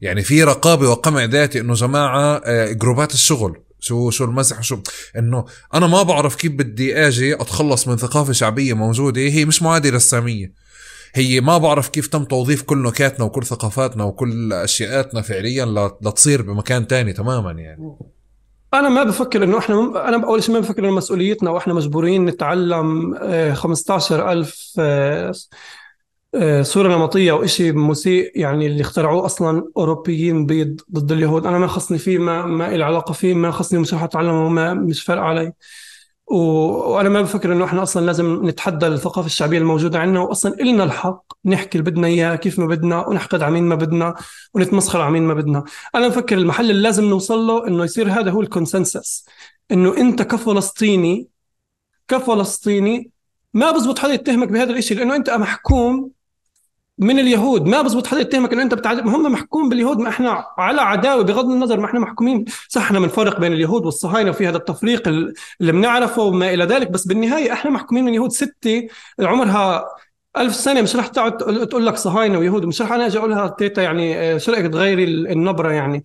[SPEAKER 2] يعني في رقابه وقمع ذاتي انه جماعه جروبات آه، الشغل شو شو المسح وشو انه انا ما بعرف كيف بدي اجي اتخلص من ثقافه شعبيه موجوده هي مش معادله للساميه هي ما بعرف كيف تم توظيف كل نكاتنا وكل ثقافاتنا وكل اشياءاتنا فعليا لتصير بمكان تاني تماما يعني
[SPEAKER 1] انا ما بفكر انه احنا مم... انا اول شيء ما بفكر انه مسؤوليتنا واحنا مجبورين نتعلم 15000 آه، آه، آه، صوره نمطيه وإشي مسيء يعني اللي اخترعوه اصلا اوروبيين بيض ضد اليهود انا ما خصني فيه ما ما لي علاقه فيه ما خصني مش رح اتعلمه ما مش فارق علي وانا ما بفكر انه احنا اصلا لازم نتحدى الثقافه الشعبيه الموجوده عندنا واصلا النا الحق نحكي اللي بدنا اياه كيف ما بدنا ونحقد على مين ما بدنا ونتمسخر على مين ما بدنا انا بفكر المحل اللي لازم نوصل له انه يصير هذا هو الكونسنسس انه انت كفلسطيني كفلسطيني ما بزبط حدا يتهمك بهذا الشيء لانه انت محكوم من اليهود ما بزبط حدا يتهمك ان انت بتعجب هم محكوم باليهود ما احنا على عداوه بغض النظر ما احنا محكومين صح احنا بنفرق بين اليهود والصهاينه وفي هذا التفريق اللي بنعرفه وما الى ذلك بس بالنهايه احنا محكومين من يهود ستي عمرها ألف سنة مش رح تقعد تقول لك صهاينة ويهود مش رح أنا أجي اقول لها تيتا يعني آه، شو رأيك تغيري النبرة يعني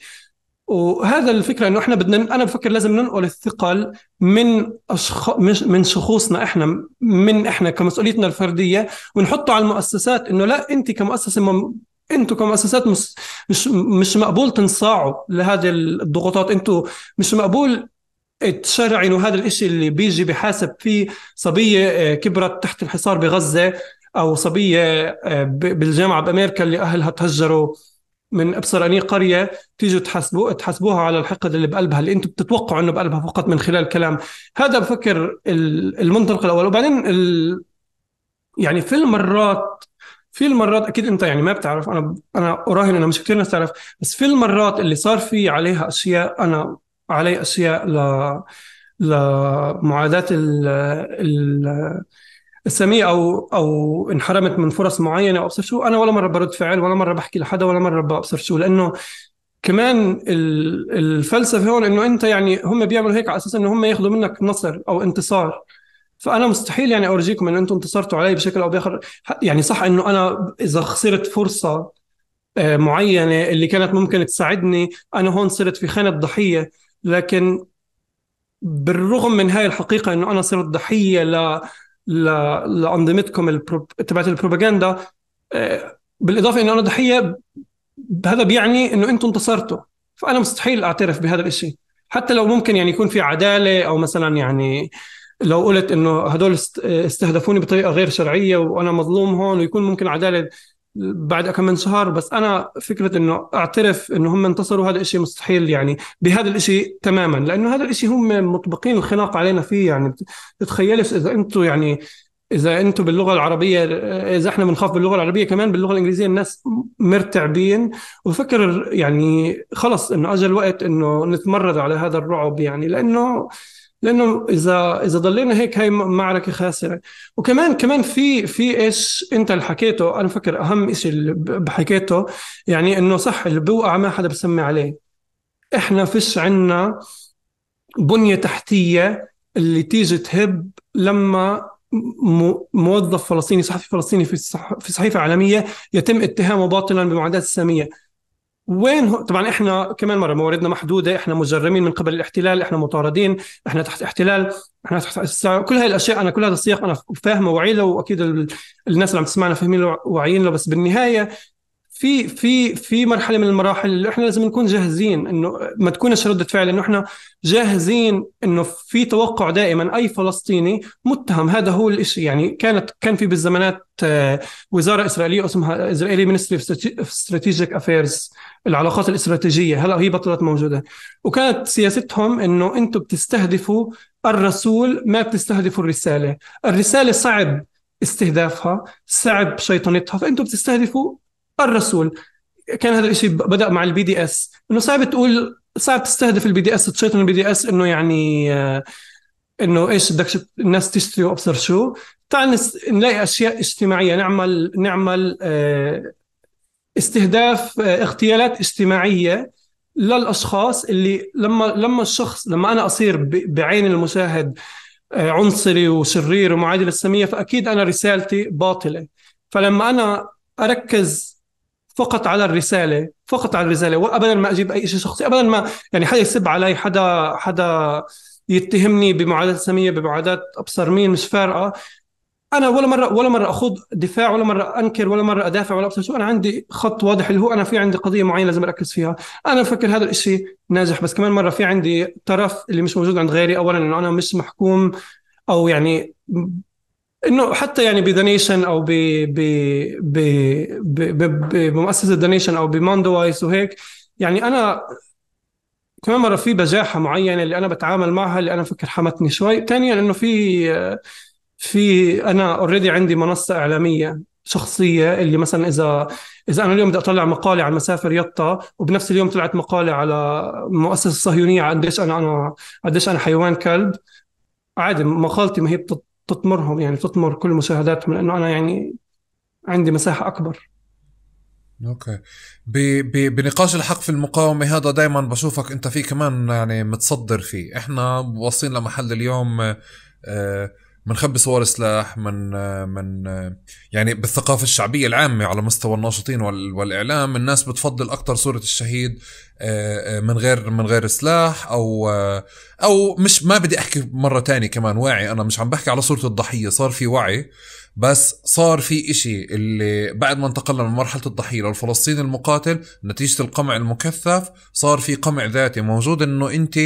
[SPEAKER 1] وهذا الفكره انه احنا بدنا انا بفكر لازم ننقل الثقل من اشخاص من شخوصنا احنا من احنا كمسؤوليتنا الفرديه ونحطه على المؤسسات انه لا انت كمؤسسه مم... انتم كمؤسسات مش مش مش مقبول تنصاعوا لهذه الضغوطات انتم مش مقبول تشرعنوا هذا الإشي اللي بيجي بحاسب فيه صبيه آه، كبرت تحت الحصار بغزه او صبيه آه، بالجامعه بامريكا اللي اهلها تهجروا من ابصر اني قريه تيجوا تحاسبوا تحاسبوها على الحقد اللي بقلبها اللي انتم بتتوقعوا انه بقلبها فقط من خلال كلام هذا بفكر المنطلق الاول وبعدين ال... يعني في المرات في المرات اكيد انت يعني ما بتعرف انا انا اراهن انه مش كثير ناس تعرف بس في المرات اللي صار في عليها اشياء انا علي اشياء ل لمعاداه ال... ال... اساميه او او انحرمت من فرص معينه او ابصر شو انا ولا مره برد فعل ولا مره بحكي لحدا ولا مره بابصر شو لانه كمان الفلسفه هون انه انت يعني هم بيعملوا هيك على اساس انه هم ياخذوا منك نصر او انتصار فانا مستحيل يعني اورجيكم ان انتم انتصرتوا علي بشكل او باخر يعني صح انه انا اذا خسرت فرصه آه، معينه اللي كانت ممكن تساعدني انا هون صرت في خانه ضحيه لكن بالرغم من هاي الحقيقه انه انا صرت ضحيه ل لانظمتكم تبعت البروباغندا آه، بالاضافه انه انا ضحيه هذا بيعني انه انتم انتصرتوا فانا مستحيل اعترف بهذا الشيء حتى لو ممكن يعني يكون في عداله او مثلا يعني لو قلت انه هدول آه، استهدفوني بطريقه غير شرعيه وانا مظلوم هون ويكون ممكن عداله بعد كم من شهر بس انا فكره انه اعترف انه هم انتصروا هذا الشيء مستحيل يعني بهذا الشيء تماما لانه هذا الشيء هم مطبقين الخناق علينا فيه يعني تتخيلش اذا انتم يعني اذا انتم باللغه العربيه اذا احنا بنخاف باللغه العربيه كمان باللغه الانجليزيه الناس مرتعبين وفكر يعني خلص انه اجى الوقت انه نتمرد على هذا الرعب يعني لانه لانه اذا اذا ضلينا هيك هاي معركه خاسره وكمان كمان في في ايش انت اللي حكيته انا فكر اهم شيء اللي حكيته يعني انه صح اللي بيوقع ما حدا بسمي عليه احنا فيش عنا بنيه تحتيه اللي تيجي تهب لما موظف فلسطيني صحفي فلسطيني في في صحيفه عالميه يتم اتهامه باطلا بمعاداه الساميه وين هو طبعا احنا كمان مره مواردنا محدوده احنا مجرمين من قبل الاحتلال احنا مطاردين احنا تحت احتلال احنا تحت كل هاي الاشياء انا كل هذا السياق انا فاهمه وعيله واكيد الناس اللي عم تسمعنا فاهمين وعيين له بس بالنهايه في في في مرحله من المراحل اللي احنا لازم نكون جاهزين انه ما تكونش رده فعل انه احنا جاهزين انه في توقع دائما اي فلسطيني متهم هذا هو الشيء يعني كانت كان في بالزمانات آه، وزاره اسرائيليه اسمها اسرائيلي منستري استراتيجيك افيرز العلاقات الاستراتيجيه هلا هي بطلت موجوده وكانت سياستهم انه انتم بتستهدفوا الرسول ما بتستهدفوا الرساله الرساله صعب استهدافها صعب شيطنتها فانتم بتستهدفوا الرسول كان هذا الشيء بدا مع البي دي اس انه صعب تقول صعب تستهدف البي دي اس تشيطن البي دي اس انه يعني آه، انه ايش بدك الناس تشتري وابصر شو تعال نلاقي اشياء اجتماعيه نعمل نعمل آه، استهداف آه، اغتيالات اجتماعيه للاشخاص اللي لما لما الشخص لما انا اصير بعين المشاهد عنصري وشرير ومعادي للسميه فاكيد انا رسالتي باطله فلما انا اركز فقط على الرساله فقط على الرساله وابدا ما اجيب اي شيء شخصي ابدا ما يعني حدا يسب علي حدا حدا يتهمني بمعادات ساميه بمعادات ابصر مين مش فارقه انا ولا مره ولا مره اخوض دفاع ولا مره انكر ولا مره ادافع ولا ابصر شو انا عندي خط واضح اللي هو انا في عندي قضيه معينه لازم اركز فيها انا بفكر هذا الشيء ناجح بس كمان مره في عندي طرف اللي مش موجود عند غيري اولا انه انا مش محكوم او يعني انه حتى يعني بدونيشن او ب ب بمؤسسه دونيشن او بماندوايس وهيك يعني انا كمان مره في بجاحه معينه اللي انا بتعامل معها اللي انا فكر حمتني شوي ثانيا انه في في انا اوريدي عندي منصه اعلاميه شخصيه اللي مثلا اذا اذا انا اليوم بدي اطلع مقاله عن مسافر يطا وبنفس اليوم طلعت مقاله على مؤسسه صهيونيه قديش انا انا قديش انا حيوان كلب عادي مقالتي ما هي تطمرهم يعني تطمر كل مشاهداتهم لانه انا يعني عندي مساحه اكبر
[SPEAKER 2] اوكي ب... بنقاش الحق في المقاومه هذا دائما بشوفك انت فيه كمان يعني متصدر فيه احنا واصلين لمحل اليوم آه بنخبي صور سلاح من من يعني بالثقافه الشعبيه العامه على مستوى الناشطين والاعلام الناس بتفضل اكثر صوره الشهيد آه، آه، من غير من غير سلاح او آه، او مش ما بدي احكي مره تانية كمان واعي انا مش عم بحكي على صوره الضحيه صار في وعي بس صار في إشي اللي بعد ما انتقلنا من مرحله الضحيه للفلسطيني المقاتل نتيجه القمع المكثف صار في قمع ذاتي موجود انه انت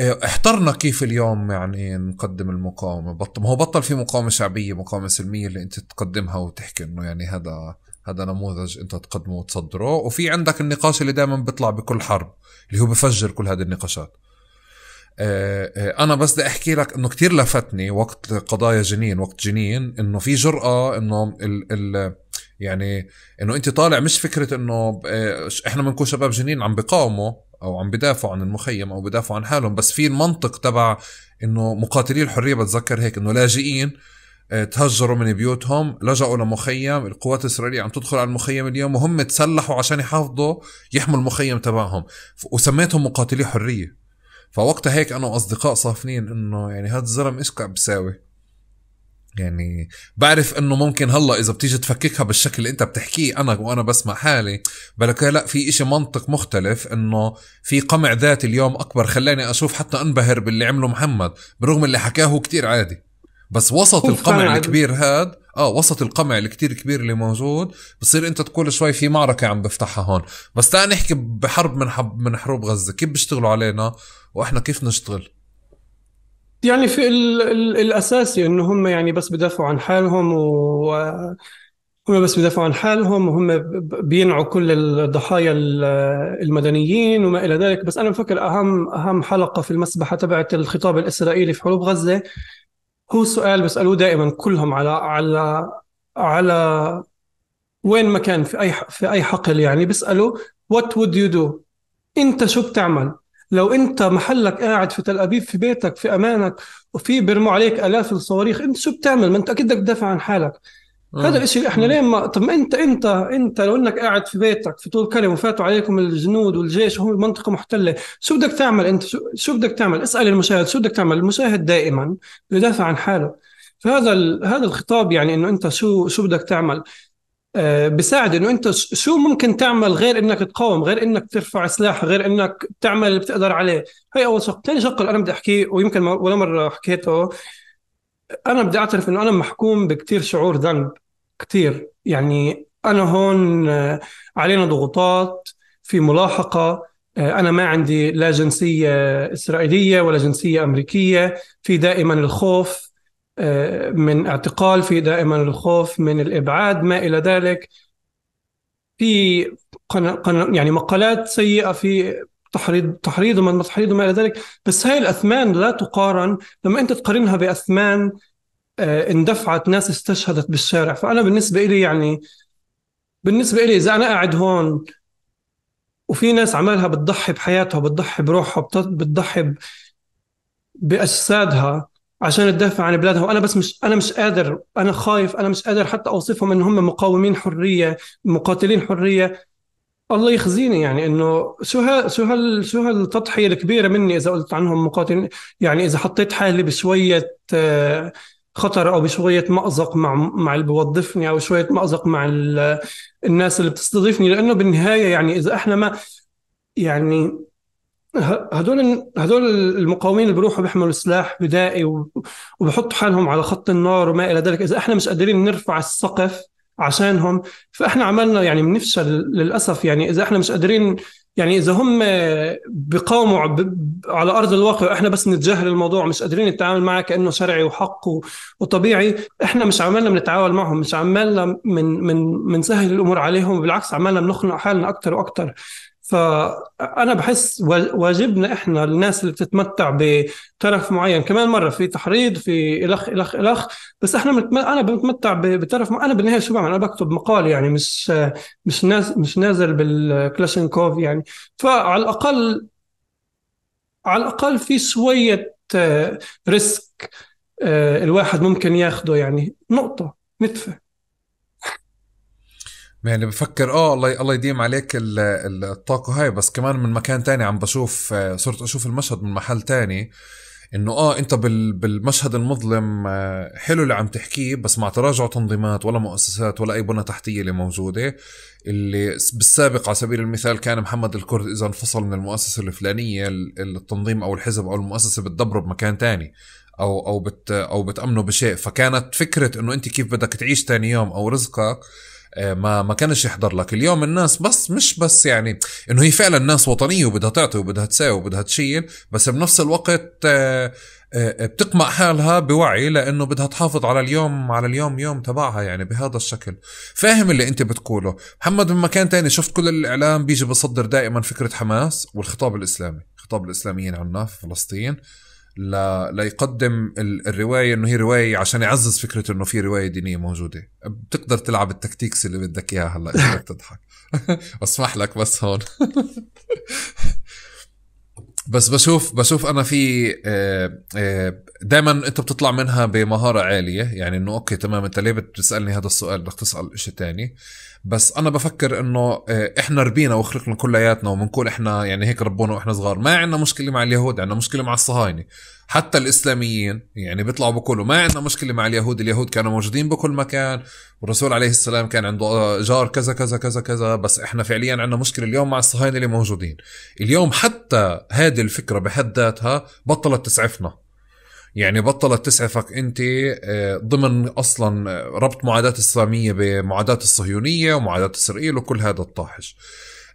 [SPEAKER 2] إيه، احترنا كيف اليوم يعني نقدم المقاومه بطل ما هو بطل في مقاومه شعبيه مقاومه سلميه اللي انت تقدمها وتحكي انه يعني هذا هذا نموذج انت تقدمه وتصدره وفي عندك النقاش اللي دائما بيطلع بكل حرب اللي هو بفجر كل هذه النقاشات إيه، إيه، انا بس بدي احكي لك انه كتير لفتني وقت قضايا جنين وقت جنين انه في جرأة انه ال ال يعني انه انت طالع مش فكره انه احنا بنكون شباب جنين عم بقاوموا او عم بدافعوا عن المخيم او بدافعوا عن حالهم بس في المنطق تبع انه مقاتلي الحريه بتذكر هيك انه لاجئين آه، تهجروا من بيوتهم لجأوا لمخيم القوات الإسرائيلية عم تدخل على المخيم اليوم وهم تسلحوا عشان يحافظوا يحموا المخيم تبعهم وسميتهم مقاتلي حرية فوقتها هيك أنا وأصدقاء صافنين إنه يعني هذا الزلم إيش قاعد بساوي يعني بعرف انه ممكن هلا اذا بتيجي تفككها بالشكل اللي انت بتحكيه انا وانا بسمع حالي بلك لا في إشي منطق مختلف انه في قمع ذاتي اليوم اكبر خلاني اشوف حتى انبهر باللي عمله محمد برغم اللي حكاه هو كتير عادي بس وسط القمع الكبير هاد اه وسط القمع الكتير كبير اللي موجود بصير انت تقول شوي في معركه عم بفتحها هون بس تعال نحكي بحرب من حب من حروب غزه كيف بيشتغلوا علينا واحنا كيف نشتغل
[SPEAKER 1] يعني في الاساسي انه هم يعني بس بدافعوا عن حالهم و هم بس بدافعوا عن حالهم وهم بينعوا كل الضحايا المدنيين وما الى ذلك بس انا بفكر اهم اهم حلقه في المسبحه تبعت الخطاب الاسرائيلي في حروب غزه هو سؤال بسالوه دائما كلهم على على على وين ما كان في اي في اي حقل يعني بيسالوا وات وود يو دو انت شو بتعمل لو انت محلك قاعد في تل ابيب في بيتك في امانك وفي بيرموا عليك الاف الصواريخ انت شو بتعمل ما انت اكيد بدك تدافع عن حالك
[SPEAKER 2] آه. هذا الشيء احنا
[SPEAKER 1] آه. ليه ما طب ما انت انت انت لو انك قاعد في بيتك في طول كلمه وفاتوا عليكم الجنود والجيش وهم منطقه محتله شو بدك تعمل انت شو, بدك تعمل اسال المشاهد شو بدك تعمل المشاهد دائما يدافع عن حاله فهذا هذا الخطاب يعني انه انت شو شو بدك تعمل آه، بساعد انه انت شو ممكن تعمل غير انك تقاوم غير انك ترفع سلاح غير انك تعمل اللي بتقدر عليه هي اول شق ثاني شق اللي انا بدي احكيه ويمكن ولا مره حكيته انا بدي اعترف انه انا محكوم بكثير شعور ذنب كثير يعني انا هون آه، علينا ضغوطات في ملاحقه آه، انا ما عندي لا جنسيه اسرائيليه ولا جنسيه امريكيه في دائما الخوف آه، من اعتقال في دائما الخوف من الابعاد ما الى ذلك في يعني مقالات سيئه في تحريض تحريض وما تحريض وما الى ذلك بس هاي الاثمان لا تقارن لما انت تقارنها باثمان آه، اندفعت ناس استشهدت بالشارع فانا بالنسبه لي يعني بالنسبه لي اذا انا قاعد هون وفي ناس عمالها بتضحي بحياتها بتضحي بروحها بتضحي باجسادها عشان تدافع عن بلادها وانا بس مش انا مش قادر انا خايف انا مش قادر حتى اوصفهم ان هم مقاومين حريه مقاتلين حريه الله يخزيني يعني انه شو ها شو هال شو هالتضحيه الكبيره مني اذا قلت عنهم مقاتلين يعني اذا حطيت حالي بشويه آه، خطر او بشويه مأزق مع مع اللي بوظفني او شويه مأزق مع الناس اللي بتستضيفني لانه بالنهايه يعني اذا احنا ما يعني هدول هدول المقاومين اللي بيروحوا بيحملوا سلاح بدائي وبحطوا حالهم على خط النار وما الى ذلك اذا احنا مش قادرين نرفع السقف عشانهم فاحنا عملنا يعني بنفشل للاسف يعني اذا احنا مش قادرين يعني اذا هم بيقاوموا على ارض الواقع واحنا بس نتجاهل الموضوع مش قادرين نتعامل معه كانه شرعي وحق وطبيعي احنا مش عمالنا بنتعاون معهم مش عمالنا من من من سهل الامور عليهم بالعكس عمالنا بنخنق حالنا اكثر واكثر فانا بحس واجبنا احنا الناس اللي بتتمتع بترف معين كمان مره في تحريض في الخ الخ الخ بس احنا انا بتمتع بترف انا بالنهايه شو بعمل انا بكتب مقال يعني مش مش ناز... مش نازل بالكلاشينكوف يعني فعلى الاقل على الاقل في شويه آه، ريسك آه، الواحد ممكن ياخده يعني نقطه نتفه
[SPEAKER 2] يعني بفكر اه الله الله يديم عليك الطاقه هاي بس كمان من مكان تاني عم بشوف آه، صرت اشوف المشهد من محل تاني انه اه انت بالمشهد المظلم آه، حلو اللي عم تحكيه بس مع تراجع تنظيمات ولا مؤسسات ولا اي بنى تحتيه اللي موجوده اللي بالسابق على سبيل المثال كان محمد الكرد اذا انفصل من المؤسسه الفلانيه التنظيم او الحزب او المؤسسه بتدبره بمكان تاني او او بت او بتامنه بشيء فكانت فكره انه انت كيف بدك تعيش تاني يوم او رزقك آه، ما ما كانش يحضر لك اليوم الناس بس مش بس يعني انه هي فعلا ناس وطنيه وبدها تعطي وبدها تساوي وبدها تشيل بس بنفس الوقت آه، آه، بتقمع حالها بوعي لانه بدها تحافظ على اليوم على اليوم يوم تبعها يعني بهذا الشكل فاهم اللي انت بتقوله محمد من مكان تاني شفت كل الاعلام بيجي بصدر دائما فكره حماس والخطاب الاسلامي خطاب الاسلاميين عنا في فلسطين ل... ليقدم الروايه انه هي روايه عشان يعزز فكره انه في روايه دينيه موجوده بتقدر تلعب التكتيكس اللي بدك اياها هلا اذا بدك تضحك اسمح لك بس هون بس بشوف بشوف انا في آه، آه، دائما انت بتطلع منها بمهاره عاليه يعني انه اوكي تمام انت ليه بتسالني هذا السؤال بدك تسال شيء ثاني بس انا بفكر انه آه، احنا ربينا وخلقنا كلياتنا وبنقول احنا يعني هيك ربونا واحنا صغار ما عندنا مشكله مع اليهود عندنا مشكله مع الصهاينه حتى الاسلاميين يعني بيطلعوا بقولوا ما عندنا مشكله مع اليهود اليهود كانوا موجودين بكل مكان والرسول عليه السلام كان عنده آه، جار كذا كذا كذا كذا بس احنا فعليا عندنا مشكله اليوم مع الصهاينه اللي موجودين اليوم حتى هذه الفكره بحد ذاتها بطلت تسعفنا يعني بطلت تسعفك انت آه، ضمن اصلا آه، ربط معاداه الساميه بمعاداه الصهيونيه ومعاداه اسرائيل وكل هذا الطاحش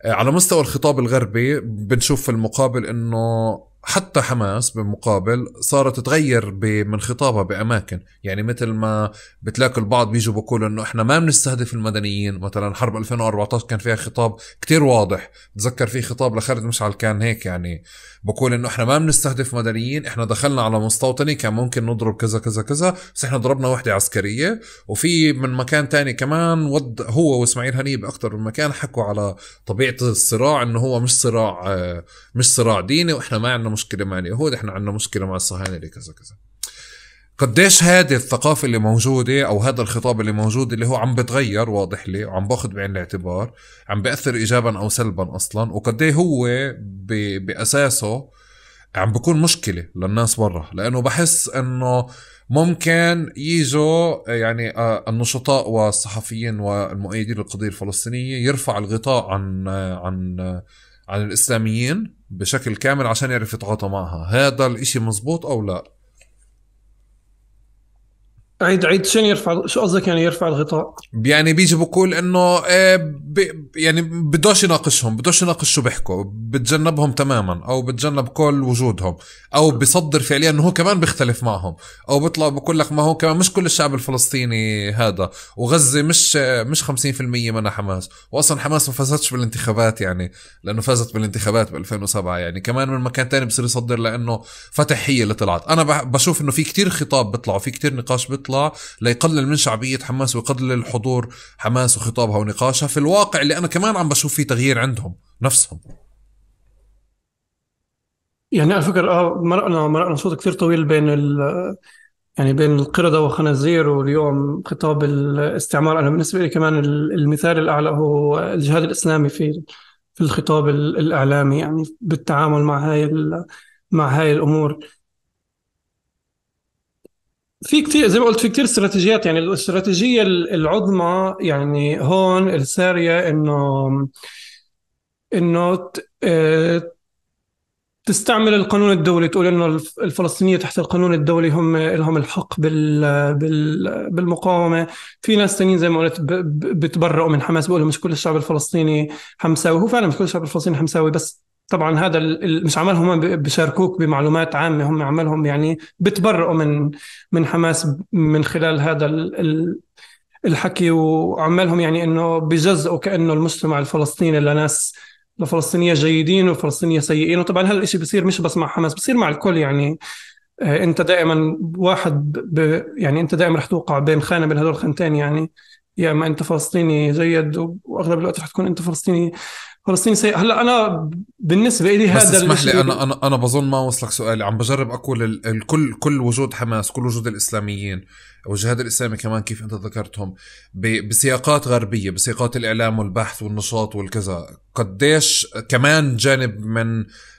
[SPEAKER 2] آه، على مستوى الخطاب الغربي بنشوف في المقابل انه حتى حماس بالمقابل صارت تغير من خطابها باماكن يعني مثل ما بتلاقي البعض بيجوا بقولوا انه احنا ما بنستهدف المدنيين مثلا حرب 2014 كان فيها خطاب كتير واضح بتذكر في خطاب لخالد مشعل كان هيك يعني بقول انه احنا ما بنستهدف مدنيين احنا دخلنا على مستوطني كان ممكن نضرب كذا كذا كذا بس احنا ضربنا وحده عسكريه وفي من مكان تاني كمان ود هو واسماعيل هنيه باكثر من مكان حكوا على طبيعه الصراع انه هو مش صراع آه، مش صراع ديني واحنا ما عندنا مشكله مع اليهود احنا عندنا مشكله مع الصهاينه كذا كذا قديش هذه الثقافة اللي موجودة أو هذا الخطاب اللي موجود اللي هو عم بتغير واضح لي وعم باخذ بعين الاعتبار عم بأثر إيجابا أو سلبا أصلا ايه هو بأساسه عم بكون مشكلة للناس برا لأنه بحس أنه ممكن يجوا يعني آه، النشطاء والصحفيين والمؤيدين للقضية الفلسطينية يرفع الغطاء عن عن عن الاسلاميين بشكل كامل عشان يعرف يتعاطى معها هذا الاشي مزبوط او لا عيد عيد شنو يرفع شو قصدك يعني يرفع الغطاء؟ يعني بيجي بقول انه إيه يعني بدوش يناقشهم بدوش يناقش شو بيحكوا بتجنبهم تماما او بتجنب كل وجودهم او بصدر فعليا انه هو كمان بيختلف معهم او بيطلع بقول لك ما هو كمان مش كل الشعب الفلسطيني هذا وغزه مش مش 50% منها حماس واصلا حماس ما فازتش بالانتخابات يعني لانه فازت بالانتخابات ب 2007 يعني كمان من مكان تاني بصير يصدر لانه فتح هي اللي طلعت انا بشوف انه في كتير خطاب بيطلع وفي كتير نقاش بيطلع تطلع ليقلل من شعبيه حماس ويقلل حضور حماس وخطابها ونقاشها في الواقع اللي انا كمان عم بشوف فيه تغيير عندهم نفسهم
[SPEAKER 1] يعني على فكره اه مرقنا مرقنا صوت كثير طويل بين ال يعني بين القردة وخنازير واليوم خطاب الاستعمار أنا بالنسبة لي كمان المثال الأعلى هو الجهاد الإسلامي في في الخطاب الإعلامي يعني بالتعامل مع هاي مع هاي الأمور في كثير زي ما قلت في كثير استراتيجيات يعني الاستراتيجيه العظمى يعني هون الساريه انه انه آه، تستعمل القانون الدولي تقول انه الفلسطينيه تحت القانون الدولي هم لهم الحق بال بالمقاومه في ناس ثانيين زي ما قلت بتبرؤوا من حماس بيقولوا مش كل الشعب الفلسطيني حمساوي هو فعلا مش كل الشعب الفلسطيني حمساوي بس طبعا هذا مش عملهم بيشاركوك بمعلومات عامه هم عملهم يعني بتبرئوا من من حماس من خلال هذا الحكي وعمالهم يعني انه بجزئوا كانه المجتمع الفلسطيني لناس لفلسطينيه جيدين وفلسطينيه سيئين وطبعا هذا الشيء بيصير مش بس مع حماس بيصير مع الكل يعني آه، انت دائما واحد ب يعني انت دائما رح توقع بين خانه بين هذول الخانتين يعني يا اما انت فلسطيني جيد واغلب الوقت رح تكون انت فلسطيني فلسطين سيء هلا انا بالنسبه لي هذا بس اسمح لي انا
[SPEAKER 2] انا انا بظن ما وصلك سؤالي عم بجرب اقول الكل كل وجود حماس كل وجود الاسلاميين والجهاد الاسلامي كمان كيف انت ذكرتهم بسياقات غربيه بسياقات الاعلام والبحث والنشاط والكذا قديش كمان جانب من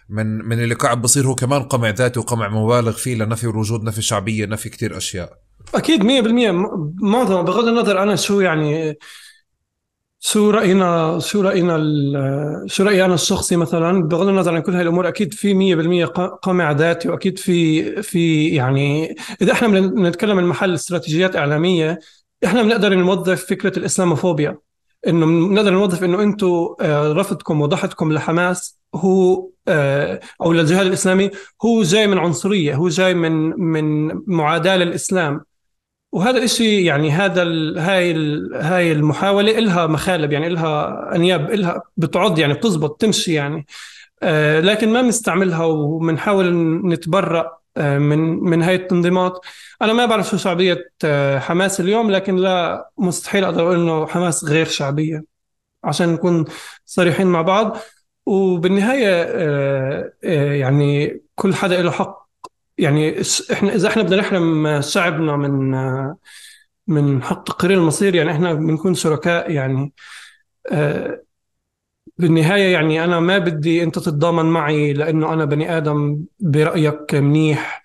[SPEAKER 2] من من اللي قاعد بصير هو كمان قمع ذاتي وقمع مبالغ فيه لنفي الوجود نفي شعبيه نفي كتير اشياء
[SPEAKER 1] اكيد 100% معظم بغض النظر انا شو يعني شو راينا شو راينا شو رايي انا الشخصي مثلا بغض النظر عن كل هاي الامور اكيد في 100% قمع ذاتي واكيد في في يعني اذا احنا بنتكلم من محل استراتيجيات اعلاميه احنا بنقدر نوظف فكره الاسلاموفوبيا انه بنقدر نوظف انه انتم آه، رفضكم وضحتكم لحماس هو آه، او للجهاد الاسلامي هو جاي من عنصريه هو جاي من من معاداه للاسلام وهذا الشيء يعني هذا ال هاي ال هاي المحاوله لها مخالب يعني لها انياب لها بتعض يعني بتزبط تمشي يعني آه لكن ما بنستعملها وبنحاول نتبرأ آه من من هاي التنظيمات انا ما بعرف شو شعبيه آه حماس اليوم لكن لا مستحيل اقدر اقول انه حماس غير شعبيه عشان نكون صريحين مع بعض وبالنهايه آه، آه، يعني كل حدا له حق يعني احنا اذا احنا بدنا نحرم شعبنا من من حق تقرير المصير يعني احنا بنكون شركاء يعني آه، بالنهايه يعني انا ما بدي انت تتضامن معي لانه انا بني ادم برايك منيح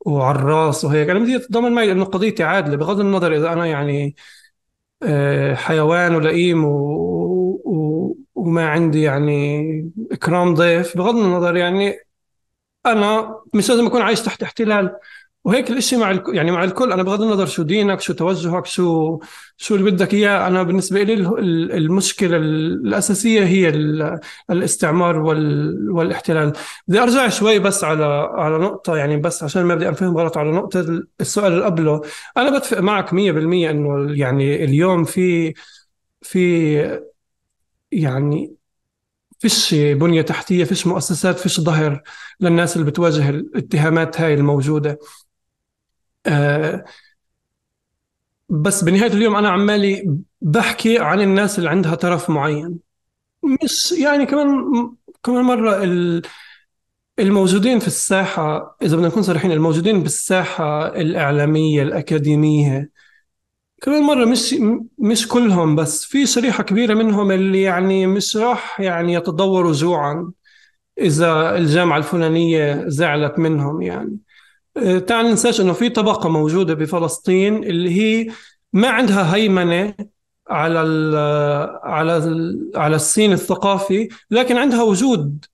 [SPEAKER 1] وعراس وهيك انا بدي تتضامن معي لانه قضيتي عادله بغض النظر اذا انا يعني آه، حيوان ولئيم و... و... وما عندي يعني اكرام ضيف بغض النظر يعني انا مش لازم اكون عايش تحت احتلال وهيك الاشي مع الكل يعني مع الكل انا بغض النظر شو دينك شو توجهك شو شو اللي بدك اياه انا بالنسبه لي المشكله الاساسيه هي الاستعمار والاحتلال بدي ارجع شوي بس على على نقطه يعني بس عشان ما بدي انفهم غلط على نقطه السؤال اللي قبله انا بتفق معك 100% انه يعني اليوم في في يعني فيش بنيه تحتيه فيش مؤسسات فيش ظهر للناس اللي بتواجه الاتهامات هاي الموجوده آه بس بنهايه اليوم انا عمالي بحكي عن الناس اللي عندها طرف معين مش يعني كمان كمان مره الموجودين في الساحه اذا بدنا نكون صريحين الموجودين بالساحه الاعلاميه الاكاديميه كمان مره مش مش كلهم بس في شريحه كبيره منهم اللي يعني مش راح يعني يتضوروا جوعا اذا الجامعه الفلانيه زعلت منهم يعني أه، تعال ننساش انه في طبقه موجوده بفلسطين اللي هي ما عندها هيمنه على ال على ال على السين الثقافي لكن عندها وجود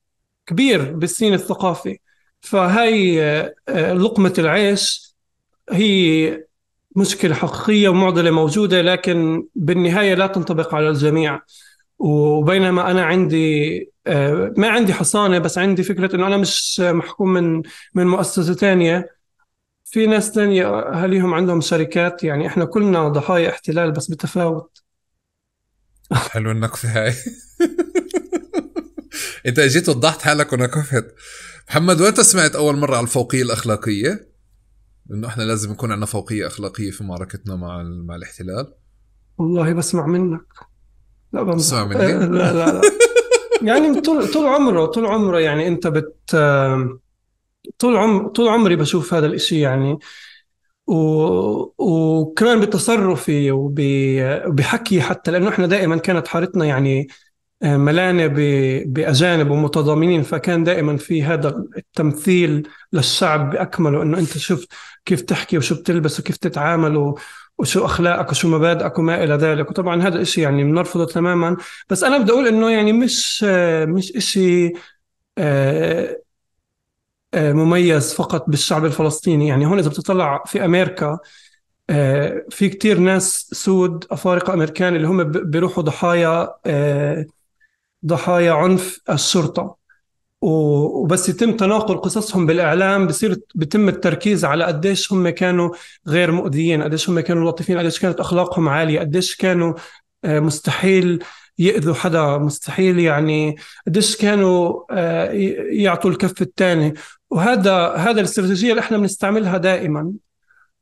[SPEAKER 1] كبير بالسين الثقافي فهي أه، لقمه العيش هي مشكله حقيقيه ومعضله موجوده لكن بالنهايه لا تنطبق على الجميع وبينما انا عندي آه، ما عندي حصانه بس عندي فكره انه انا مش محكوم من من مؤسسه ثانيه في ناس ثانيه اهاليهم عندهم شركات يعني احنا كلنا ضحايا احتلال بس بتفاوت
[SPEAKER 2] حلو النقفه هاي انت اجيت وضحت حالك وانا كفت محمد وانت سمعت اول مره على الفوقيه الاخلاقيه انه احنا لازم يكون عندنا فوقيه اخلاقيه في معركتنا مع مع الاحتلال
[SPEAKER 1] والله بسمع منك لا بمزح
[SPEAKER 2] لا لا لا
[SPEAKER 1] يعني طول طول عمره طول عمره يعني انت بت طول عمر طول عمري بشوف هذا الاشي يعني و... وكمان بتصرفي وبحكي حتى لانه احنا دائما كانت حارتنا يعني آه، ملانه ب... باجانب ومتضامنين فكان دائما في هذا التمثيل للشعب باكمله انه انت شفت كيف تحكي وشو بتلبس وكيف تتعامل و... وشو اخلاقك وشو مبادئك وما الى ذلك وطبعا هذا الشيء يعني بنرفضه تماما بس انا بدي اقول انه يعني مش مش شيء آه، آه، مميز فقط بالشعب الفلسطيني يعني هون اذا بتطلع في امريكا آه، في كتير ناس سود افارقه امريكان اللي هم بيروحوا ضحايا ضحايا عنف الشرطه وبس يتم تناقل قصصهم بالاعلام بصير بتم التركيز على قديش هم كانوا غير مؤذيين، قديش هم كانوا لطيفين، قديش كانت اخلاقهم عاليه، قديش كانوا آه، مستحيل يأذوا حدا مستحيل يعني قديش كانوا آه، يعطوا الكف الثاني وهذا هذا الاستراتيجيه اللي احنا بنستعملها دائما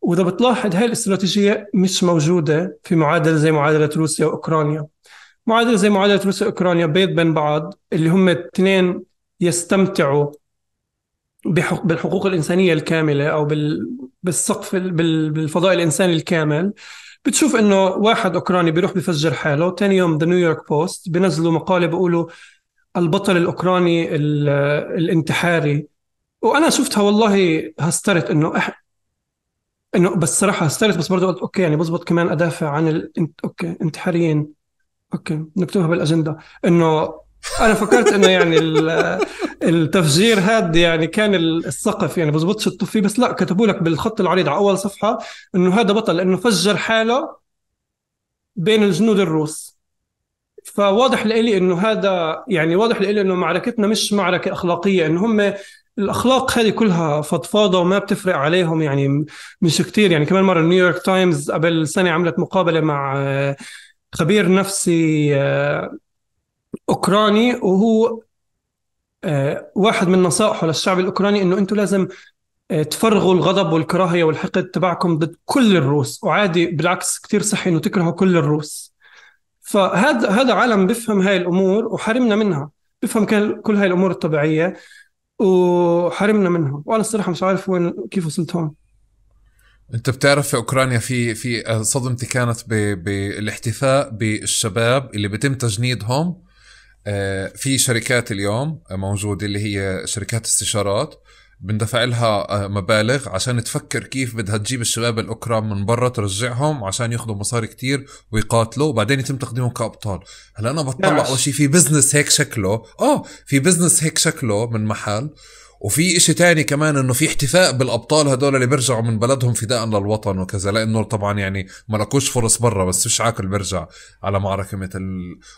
[SPEAKER 1] واذا بتلاحظ هاي الاستراتيجيه مش موجوده في معادله زي معادله روسيا واوكرانيا معادله زي معادله روسيا واوكرانيا بيض بين بعض اللي هم الاثنين يستمتعوا بالحقوق الانسانيه الكامله او بالسقف بالفضاء الانساني الكامل بتشوف انه واحد اوكراني بيروح بفجر حاله ثاني يوم ذا نيويورك بوست بنزلوا مقاله بيقولوا البطل الاوكراني الانتحاري وانا شفتها والله هسترت انه أح... انه بس صراحه هسترت بس برضه قلت اوكي يعني بزبط كمان ادافع عن ال... اوكي انتحاريين اوكي نكتبها بالاجنده انه انا فكرت انه يعني التفجير هذا يعني كان السقف يعني بزبطش الطفي بس لا كتبوا لك بالخط العريض على اول صفحه انه هذا بطل لانه فجر حاله بين الجنود الروس فواضح لإلي انه هذا يعني واضح لإلي انه معركتنا مش معركه اخلاقيه انه هم الاخلاق هذه كلها فضفاضه وما بتفرق عليهم يعني مش كتير يعني كمان مره نيويورك تايمز قبل سنه عملت مقابله مع خبير نفسي آه، اوكراني وهو آه، واحد من نصائحه للشعب الاوكراني انه انتم لازم آه، تفرغوا الغضب والكراهيه والحقد تبعكم ضد كل الروس وعادي بالعكس كثير صحي انه تكرهوا كل الروس فهذا هذا عالم بفهم هاي الامور وحرمنا منها بفهم كل هاي الامور الطبيعيه وحرمنا منها وانا الصراحه مش عارف وين كيف وصلت هون
[SPEAKER 2] انت بتعرف في اوكرانيا في في صدمتي كانت بالاحتفاء بالشباب اللي بيتم تجنيدهم آه، في شركات اليوم موجوده اللي هي شركات استشارات بندفع لها آه، مبالغ عشان تفكر كيف بدها تجيب الشباب الاكرم من برا ترجعهم عشان ياخذوا مصاري كتير ويقاتلوا وبعدين يتم تقديمهم كابطال هلا انا بطلع نعم. اول شيء في بزنس هيك شكله اه في بزنس هيك شكله من محل وفي شيء تاني كمان انه في احتفاء بالابطال هدول اللي بيرجعوا من بلدهم فداء للوطن وكذا لانه طبعا يعني ما لكوش فرص برا بس فيش عاقل بيرجع على معركه مثل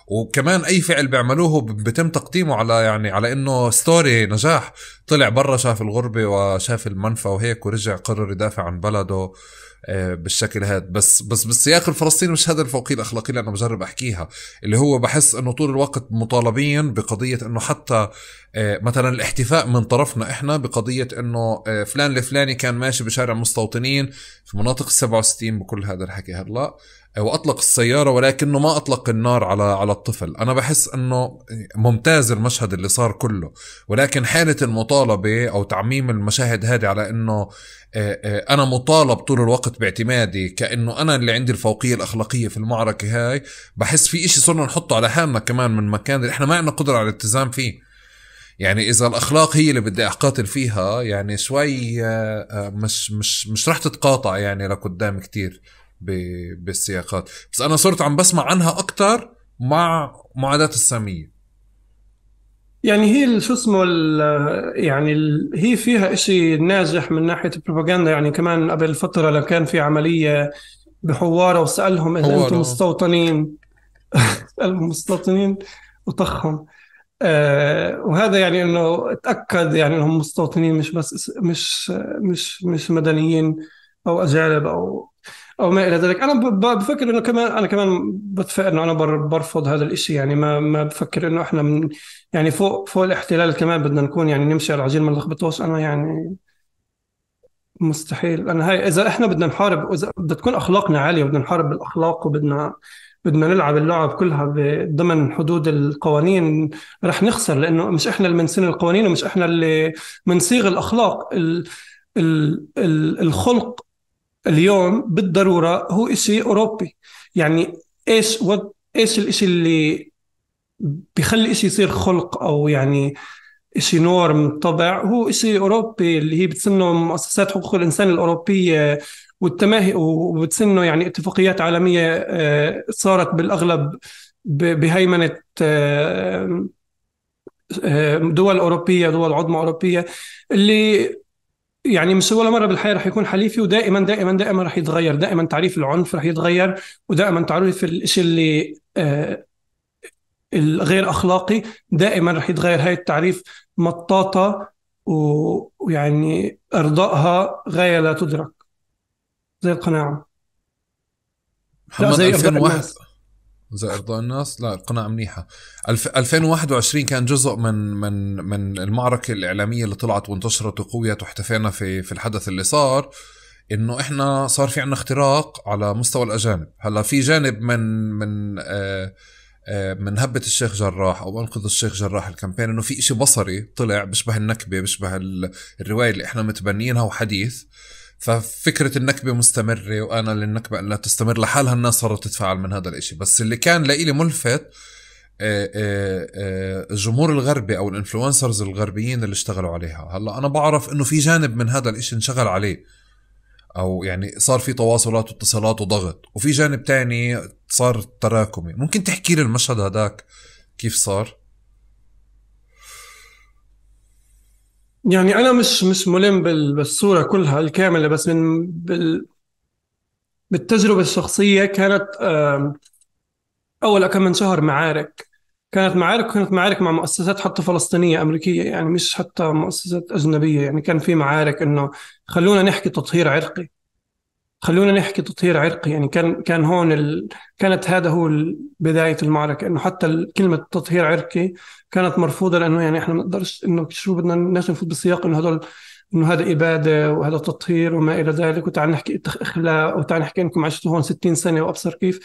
[SPEAKER 2] وكمان اي فعل بيعملوه بيتم تقديمه على يعني على انه ستوري نجاح طلع برا شاف الغربه وشاف المنفى وهيك ورجع قرر يدافع عن بلده آه، بالشكل هذا بس بس بالسياق الفلسطيني مش هذا الفوقية الأخلاقية اللي أنا بجرب أحكيها اللي هو بحس أنه طول الوقت مطالبين بقضية أنه حتى آه، مثلا الاحتفاء من طرفنا إحنا بقضية أنه آه، فلان الفلاني كان ماشي بشارع مستوطنين في مناطق 67 بكل هذا الحكي هلا واطلق السياره ولكنه ما اطلق النار على على الطفل انا بحس انه ممتاز المشهد اللي صار كله ولكن حاله المطالبه او تعميم المشاهد هذه على انه آه، آه، انا مطالب طول الوقت باعتمادي كانه انا اللي عندي الفوقيه الاخلاقيه في المعركه هاي بحس في إشي صرنا نحطه على حالنا كمان من مكان اللي احنا ما عندنا قدره على الالتزام فيه يعني اذا الاخلاق هي اللي بدي اقاتل فيها يعني شوي آه، مش مش مش رح تتقاطع يعني لقدام كتير بالسياقات بس انا صرت عم بسمع عنها اكثر مع معاداه الساميه
[SPEAKER 1] يعني هي شو اسمه يعني هي فيها شيء ناجح من ناحيه البروباغندا يعني كمان قبل فتره لو كان في عمليه بحواره وسالهم اذا انتم مستوطنين المستوطنين مستوطنين وطخهم آه وهذا يعني انه تاكد يعني انهم مستوطنين مش بس مش مش مش مدنيين او اجانب او او ما الى ذلك انا بفكر انه كمان انا كمان بتفق انه انا برفض هذا الشيء يعني ما ما بفكر انه احنا من يعني فوق فوق الاحتلال كمان بدنا نكون يعني نمشي على عجين ما نلخبطوش انا يعني مستحيل انا هاي اذا احنا بدنا نحارب اذا بدها تكون اخلاقنا عاليه وبدنا نحارب بالاخلاق وبدنا بدنا نلعب اللعب كلها ضمن حدود القوانين رح نخسر لانه مش احنا اللي بنسن القوانين ومش احنا اللي بنصيغ الاخلاق ال... ال... الخلق اليوم بالضروره هو اسي اوروبي يعني ايش وات ايش الاشي اللي بيخلي اشي يصير خلق او يعني اشي نورم طبع هو اشي اوروبي اللي هي بتسنه مؤسسات حقوق الانسان الاوروبيه والتماهي وبتسنه يعني اتفاقيات عالميه آه، صارت بالاغلب بهيمنه آه، آه، دول اوروبيه دول عظمى اوروبيه اللي يعني مش ولا مره بالحياه راح يكون حليفي ودائما دائما دائما راح يتغير دائما تعريف العنف راح يتغير ودائما تعريف الشيء اللي آه الغير اخلاقي دائما راح يتغير هاي التعريف مطاطه ويعني ارضائها غايه لا تدرك زي القناعه محمد لا زي 2001
[SPEAKER 2] اذا ارضاء الناس لا القناعة منيحه 2021 كان جزء من من من المعركه الاعلاميه اللي طلعت وانتشرت وقويت واحتفينا في في الحدث اللي صار انه احنا صار في عنا اختراق على مستوى الاجانب هلا في جانب من من آآ آه، آه، من هبة الشيخ جراح او انقذ الشيخ جراح الكامبين انه في إشي بصري طلع بشبه النكبه بشبه الروايه اللي احنا متبنيينها وحديث ففكره النكبه مستمره وانا للنكبه لا تستمر لحالها الناس صارت تتفاعل من هذا الإشي بس اللي كان لإلي ملفت الجمهور آه، آه، آه، الغربي او الانفلونسرز الغربيين اللي اشتغلوا عليها هلا انا بعرف انه في جانب من هذا الإشي انشغل عليه او يعني صار في تواصلات واتصالات وضغط وفي جانب تاني صار تراكمي ممكن تحكي لي المشهد هذاك كيف صار
[SPEAKER 1] يعني انا مش مش ملم بالصوره كلها الكامله بس من بال بالتجربه الشخصيه كانت اول كم من شهر معارك كانت معارك كانت معارك مع مؤسسات حتى فلسطينيه امريكيه يعني مش حتى مؤسسات اجنبيه يعني كان في معارك انه خلونا نحكي تطهير عرقي خلونا نحكي تطهير عرقي يعني كان كان هون ال... كانت هذا هو بدايه المعركه انه حتى كلمه تطهير عرقي كانت مرفوضه لانه يعني احنا ما بنقدرش انه شو بدنا الناس نفوت بالسياق انه هدول انه هذا اباده وهذا تطهير وما الى ذلك وتعال نحكي اخلاء وتعال نحكي انكم عشتوا هون 60 سنه وابصر كيف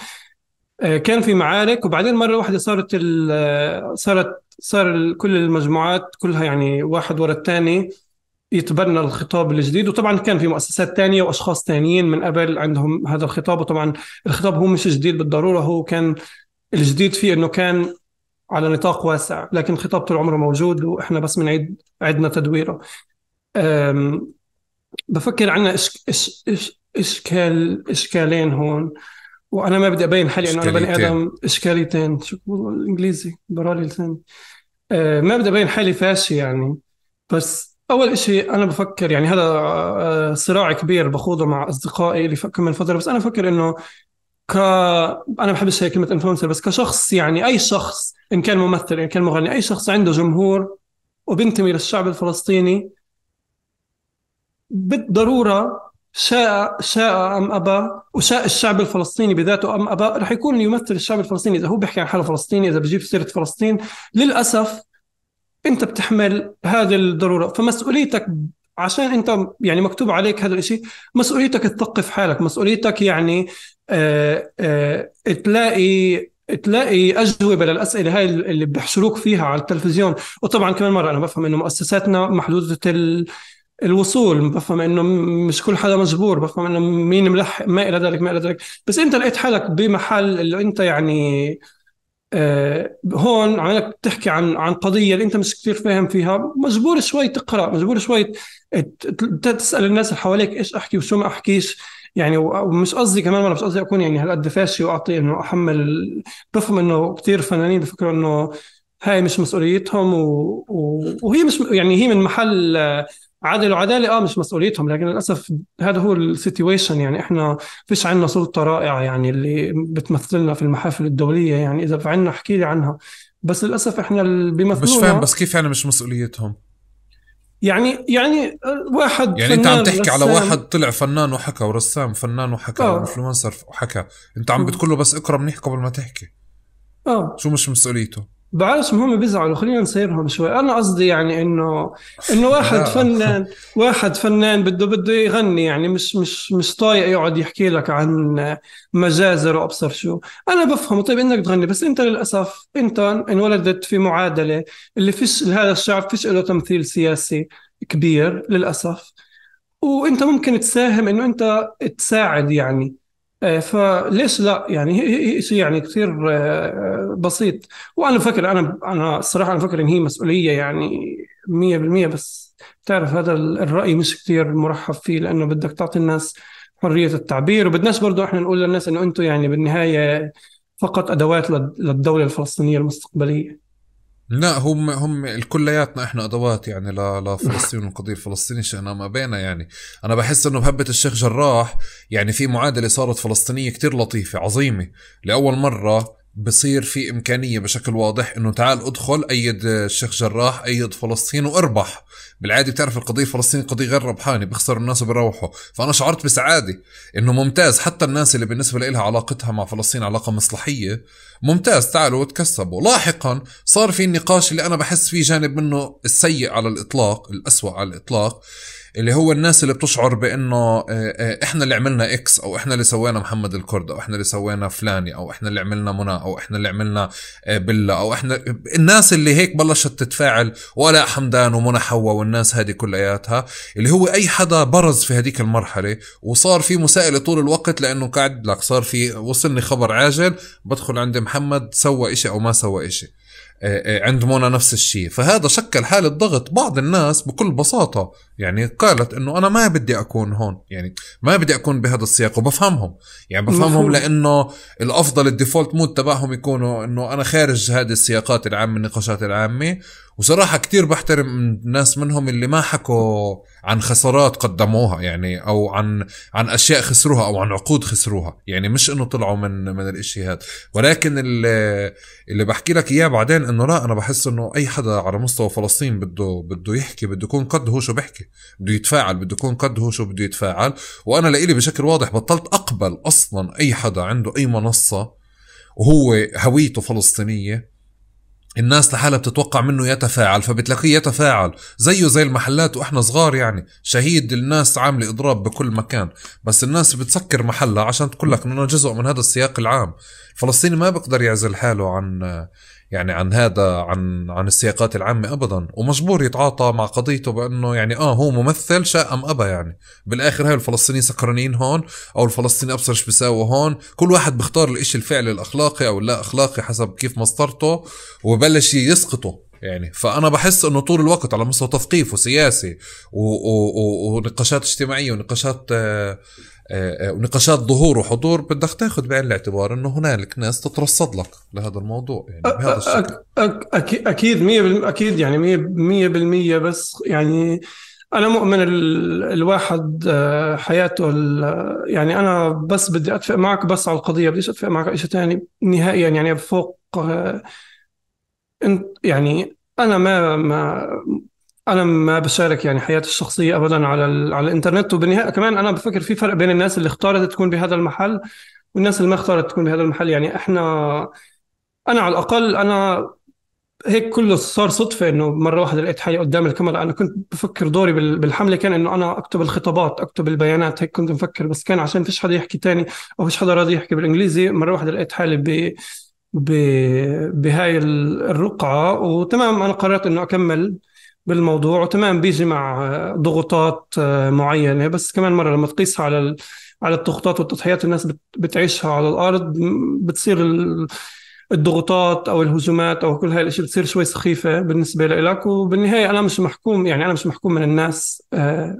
[SPEAKER 1] آه، كان في معارك وبعدين مره واحده صارت آه، صارت صار كل المجموعات كلها يعني واحد ورا الثاني يتبنى الخطاب الجديد وطبعا كان في مؤسسات تانية وأشخاص تانيين من قبل عندهم هذا الخطاب وطبعا الخطاب هو مش جديد بالضرورة هو كان الجديد فيه أنه كان على نطاق واسع لكن الخطاب طول عمره موجود وإحنا بس بنعيد عدنا تدويره بفكر عنا إش إش إش إشكال إشكالين هون وأنا ما بدي أبين حالي إنه أنا بني آدم إشكاليتين شو الإنجليزي برالي لساني أه، ما بدي أبين حالي فاشي يعني بس اول شيء انا بفكر يعني هذا آه، صراع كبير بخوضه مع اصدقائي اللي كم من فتره بس انا بفكر انه ك انا ما بحبش هي كلمه انفلونسر بس كشخص يعني اي شخص ان كان ممثل ان كان مغني اي شخص عنده جمهور وبينتمي للشعب الفلسطيني بالضروره شاء شاء ام ابى وشاء الشعب الفلسطيني بذاته ام ابى رح يكون يمثل الشعب الفلسطيني اذا هو بيحكي عن حاله فلسطيني اذا بجيب سيره فلسطين للاسف انت بتحمل هذه الضروره فمسؤوليتك عشان انت يعني مكتوب عليك هذا الشيء مسؤوليتك تثقف حالك مسؤوليتك يعني آه، آه، تلاقي تلاقي اجوبه للاسئله هاي اللي بيحشروك فيها على التلفزيون وطبعا كمان مره انا بفهم انه مؤسساتنا محدوده ال... الوصول بفهم انه مش كل حدا مجبور بفهم انه مين ملحق ما الى ذلك ما الى ذلك بس انت لقيت حالك بمحل اللي انت يعني أه هون عمالك تحكي عن عن قضيه اللي انت مش كثير فاهم فيها مجبور شوي تقرا مجبور شوي تسال الناس اللي حواليك ايش احكي وشو ما احكيش يعني ومش قصدي كمان مره مش قصدي اكون يعني هالقد فاشي واعطي انه احمل بفهم انه كثير فنانين بفكروا انه هاي مش مسؤوليتهم و... و... وهي مش يعني هي من محل آه، عدل وعداله اه مش مسؤوليتهم لكن للاسف هذا هو السيتويشن يعني احنا فيش عندنا سلطه رائعه يعني اللي بتمثلنا في المحافل الدوليه يعني اذا في عندنا احكي لي عنها بس للاسف احنا اللي بيمثلونا مش فاهم بس كيف يعني مش مسؤوليتهم؟ يعني يعني آه، واحد يعني انت عم تحكي رسام. على واحد
[SPEAKER 2] طلع فنان وحكى ورسام فنان وحكى وانفلونسر آه. انفلونسر وحكى انت عم آه. بتقول له بس اقرا منيح قبل ما تحكي اه شو مش مسؤوليته
[SPEAKER 1] بعرفهم هم بيزعلوا خلينا نصيرهم شوي انا قصدي يعني انه انه واحد فنان واحد فنان بده بده يغني يعني مش مش مش طايق يقعد يحكي لك عن مجازر وابصر شو انا بفهم طيب انك تغني بس انت للاسف انت انولدت في معادله اللي فيش لهذا الشعب فيش له تمثيل سياسي كبير للاسف وانت ممكن تساهم انه انت تساعد يعني آه، فليش لا يعني شيء يعني كثير آه، بسيط وانا فكر انا انا الصراحه انا فكر ان هي مسؤوليه يعني 100% بس تعرف هذا الراي مش كثير مرحب فيه لانه بدك تعطي الناس حريه التعبير وبدناش برضه احنا نقول للناس انه انتم يعني بالنهايه فقط ادوات للدوله الفلسطينيه المستقبليه لا هم هم الكلياتنا احنا ادوات يعني لفلسطين والقضيه
[SPEAKER 2] الفلسطينيه شئنا ما بينا يعني انا بحس انه بهبه الشيخ جراح يعني في معادله صارت فلسطينيه كتير لطيفه عظيمه لاول مره بصير في امكانيه بشكل واضح انه تعال ادخل ايد الشيخ جراح ايد فلسطين واربح بالعاده بتعرف القضيه الفلسطينيه قضيه غير ربحانه بيخسر الناس وبيروحوا فانا شعرت بسعاده انه ممتاز حتى الناس اللي بالنسبه لها علاقتها مع فلسطين علاقه مصلحيه ممتاز تعالوا وتكسبوا لاحقا صار في النقاش اللي انا بحس فيه جانب منه السيء على الاطلاق الاسوا على الاطلاق اللي هو الناس اللي بتشعر بانه آه، آه، احنا اللي عملنا اكس او احنا اللي سوينا محمد الكرد او احنا اللي سوينا فلاني او احنا اللي عملنا منى او احنا اللي عملنا آه، بلا او احنا الناس اللي هيك بلشت تتفاعل ولا حمدان ومنى حوا والناس هذه كلياتها اللي هو اي حدا برز في هذيك المرحله وصار في مسائله طول الوقت لانه قاعد لك صار في وصلني خبر عاجل بدخل عند محمد سوى إشي او ما سوى إشي عند منى نفس الشيء فهذا شكل حالة ضغط بعض الناس بكل بساطة يعني قالت انه انا ما بدي اكون هون يعني ما بدي اكون بهذا السياق وبفهمهم يعني بفهمهم لانه الافضل الديفولت مود تبعهم يكونوا انه انا خارج هذه السياقات العامة النقاشات العامة وصراحة كتير بحترم الناس منهم اللي ما حكوا عن خسارات قدموها يعني او عن عن اشياء خسروها او عن عقود خسروها يعني مش انه طلعوا من من الاشي هذا ولكن اللي اللي بحكي لك اياه بعدين انه لا انا بحس انه اي حدا على مستوى فلسطين بده بده يحكي بده يكون قد هو شو بحكي بده يتفاعل بده يكون قد هو شو بده يتفاعل وانا لإلي بشكل واضح بطلت اقبل اصلا اي حدا عنده اي منصه وهو هويته فلسطينيه الناس لحالها بتتوقع منه يتفاعل فبتلاقيه يتفاعل زيه زي المحلات واحنا صغار يعني شهيد الناس عامله اضراب بكل مكان بس الناس بتسكر محلها عشان تقول لك انه جزء من هذا السياق العام الفلسطيني ما بيقدر يعزل حاله عن يعني عن هذا عن عن السياقات العامه ابدا ومجبور يتعاطى مع قضيته بانه يعني اه هو ممثل شاء ام ابى يعني بالاخر هاي الفلسطينيين سكرانين هون او الفلسطيني ابصر شو بيساوي هون كل واحد بيختار الإشي الفعلي الاخلاقي او اللا اخلاقي حسب كيف مصدرته وبلش يسقطه يعني فانا بحس انه طول الوقت على مستوى تثقيف وسياسي ونقاشات اجتماعيه ونقاشات آه، ونقاشات آه، آه، ظهور وحضور بدك تاخذ بعين الاعتبار انه هنالك ناس تترصد لك لهذا الموضوع يعني
[SPEAKER 1] بهذا الشكل اكيد اكيد 100% اكيد يعني 100% بس يعني انا مؤمن الواحد آه، حياته يعني انا بس بدي اتفق معك بس على القضيه بديش اتفق معك على شيء ثاني نهائيا يعني فوق انت يعني انا ما ما انا ما بشارك يعني حياتي الشخصيه ابدا على على الانترنت وبالنهايه كمان انا بفكر في فرق بين الناس اللي اختارت تكون بهذا المحل والناس اللي ما اختارت تكون بهذا المحل يعني احنا انا على الاقل انا هيك كله صار صدفه انه مره واحده لقيت حالي قدام الكاميرا انا كنت بفكر دوري بالحمله كان انه انا اكتب الخطابات اكتب البيانات هيك كنت مفكر بس كان عشان فيش حدا يحكي تاني او فيش حدا راضي يحكي بالانجليزي مره واحده لقيت حالي ب ب بهاي الرقعه وتمام انا قررت انه اكمل بالموضوع وتمام بيجي مع ضغوطات آه، معينه بس كمان مره لما تقيسها على على الضغوطات والتضحيات الناس بتعيشها على الارض بتصير الضغوطات او الهجومات او كل هاي الاشياء بتصير شوي سخيفه بالنسبه لك وبالنهايه انا مش محكوم يعني انا مش محكوم من الناس آه،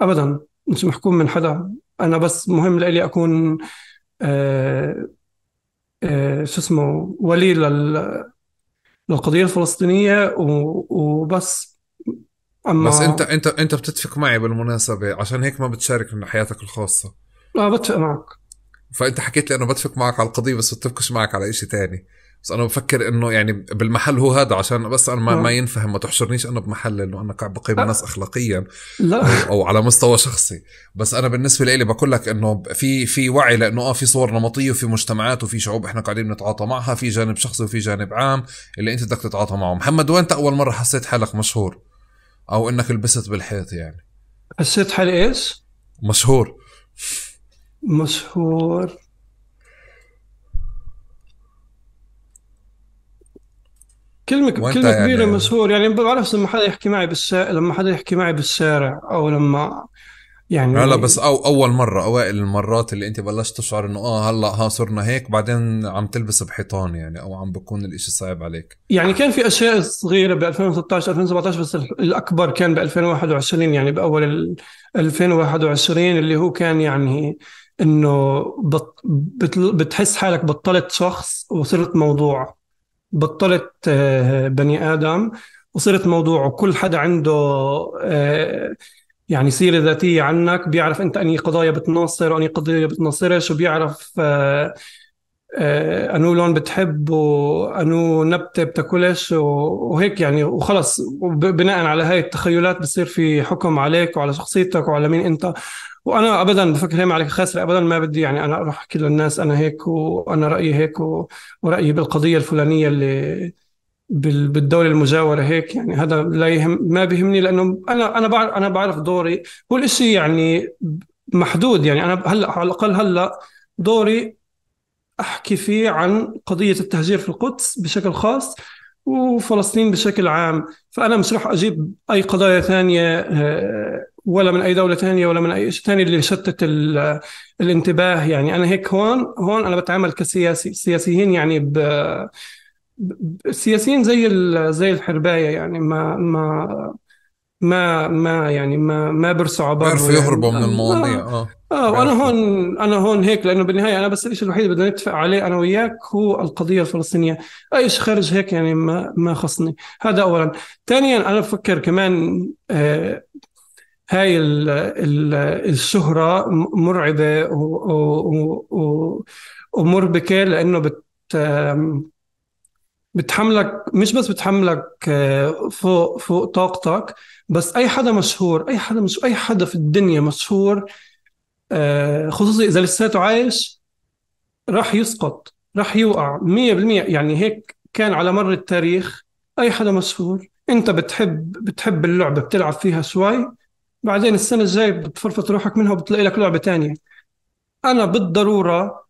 [SPEAKER 1] ابدا مش محكوم من حدا انا بس مهم لإلي اكون آه، شو اسمه ولي لل القضيه الفلسطينيه وبس أما بس انت
[SPEAKER 2] انت انت بتتفق معي بالمناسبه عشان هيك ما بتشارك من حياتك الخاصه
[SPEAKER 1] لا بتفق معك
[SPEAKER 2] فانت حكيت لي انه بتفق معك على القضيه بس بتفقش معك على شيء تاني بس انا بفكر انه يعني بالمحل هو هذا عشان بس انا ما, آه. ما ينفهم ما تحشرنيش انا بمحل انه انا قاعد بقيم آه. الناس اخلاقيا لا أو, او على مستوى شخصي بس انا بالنسبه لي بقول لك انه في في وعي لانه اه في صور نمطيه وفي مجتمعات وفي شعوب احنا قاعدين نتعاطى معها في جانب شخصي وفي جانب عام اللي انت بدك تتعاطى معه محمد وين اول مره حسيت حالك مشهور او انك لبست بالحيط يعني
[SPEAKER 1] حسيت حالي ايش مشهور مشهور كلمة كلمة يعني كبيرة مسهور يعني بعرف لما حدا يحكي معي بالسا... لما حدا يحكي معي بالشارع او لما يعني لا بس
[SPEAKER 2] أو اول مره اوائل المرات اللي انت بلشت تشعر انه اه هلا ها صرنا هيك بعدين عم تلبس بحيطان يعني او عم بكون الإشي صعب عليك
[SPEAKER 1] يعني كان في اشياء صغيره ب 2016 2017 بس الاكبر كان ب 2021 يعني باول 2021 اللي هو كان يعني انه بت بتحس حالك بطلت شخص وصرت موضوع بطلت آه، بني ادم وصرت موضوع وكل حدا عنده آه، يعني سيرة ذاتية عنك بيعرف أنت أني قضايا بتناصر وأني قضية بتناصرش وبيعرف آه، أنو لون بتحب وأنو نبتة بتاكلش وهيك يعني وخلص بناء على هاي التخيلات بصير في حكم عليك وعلى شخصيتك وعلى مين أنت وانا ابدا بفكر هي معك خاسره ابدا ما بدي يعني انا اروح احكي للناس انا هيك وانا رايي هيك ورايي بالقضيه الفلانيه اللي بالدوله المجاوره هيك يعني هذا لا يهم ما بيهمني لانه انا انا بعرف انا بعرف دوري والشيء يعني محدود يعني انا هلا على الاقل هلا دوري احكي فيه عن قضيه التهجير في القدس بشكل خاص وفلسطين بشكل عام فانا مش راح اجيب اي قضايا ثانيه آه، ولا من اي دوله ثانيه ولا من اي شيء ثاني اللي شتت الانتباه يعني انا هيك هون هون انا بتعامل كسياسي السياسيين يعني ب السياسيين زي زي الحربايه يعني ما ما ما ما يعني ما ما بيرسعوا برا بيعرفوا يعني. يهربوا من المواضيع اه اه, آه، وانا هون انا هون هيك لانه بالنهايه انا بس الشيء الوحيد اللي بدنا نتفق عليه انا وياك هو القضيه الفلسطينيه اي شيء خارج هيك يعني ما ما خصني هذا اولا ثانيا انا بفكر كمان آه، هاي ال الشهرة مرعبة ومربكة لأنه بت بتحملك مش بس بتحملك فوق فوق طاقتك بس اي حدا مشهور اي حدا مش اي حدا في الدنيا مشهور آه، خصوصي اذا لساته عايش راح يسقط راح يوقع 100% يعني هيك كان على مر التاريخ اي حدا مشهور انت بتحب بتحب اللعبه بتلعب فيها شوي بعدين السنه الجايه بتفرفط روحك منها وبتلاقي لك لعبه ثانيه انا بالضروره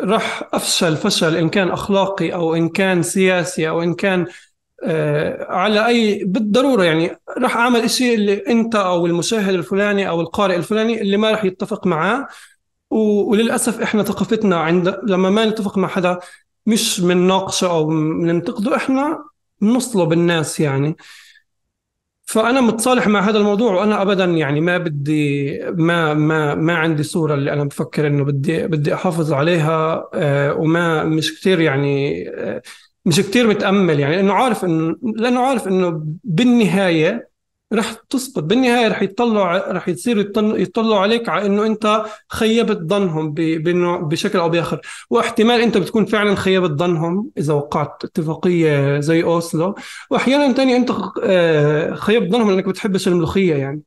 [SPEAKER 1] رح افشل فشل ان كان اخلاقي او ان كان سياسي او ان كان آه على اي بالضروره يعني رح اعمل إشي اللي انت او المشاهد الفلاني او القارئ الفلاني اللي ما رح يتفق معاه وللاسف احنا ثقافتنا عند لما ما نتفق مع حدا مش بنناقشه او بننتقده احنا بنصلب الناس يعني فانا متصالح مع هذا الموضوع وانا ابدا يعني ما بدي ما ما ما عندي صوره اللي انا بفكر انه بدي بدي احافظ عليها آه، وما مش كثير يعني آه، مش كثير متامل يعني لانه عارف انه لانه عارف انه بالنهايه رح تسقط بالنهايه رح يطلعوا رح يصيروا يطلعوا عليك على انه انت خيبت ظنهم بشكل او باخر واحتمال انت بتكون فعلا خيبت ظنهم اذا وقعت اتفاقيه زي اوسلو واحيانا تاني انت آه، خيبت ظنهم لانك بتحبش الملوخيه يعني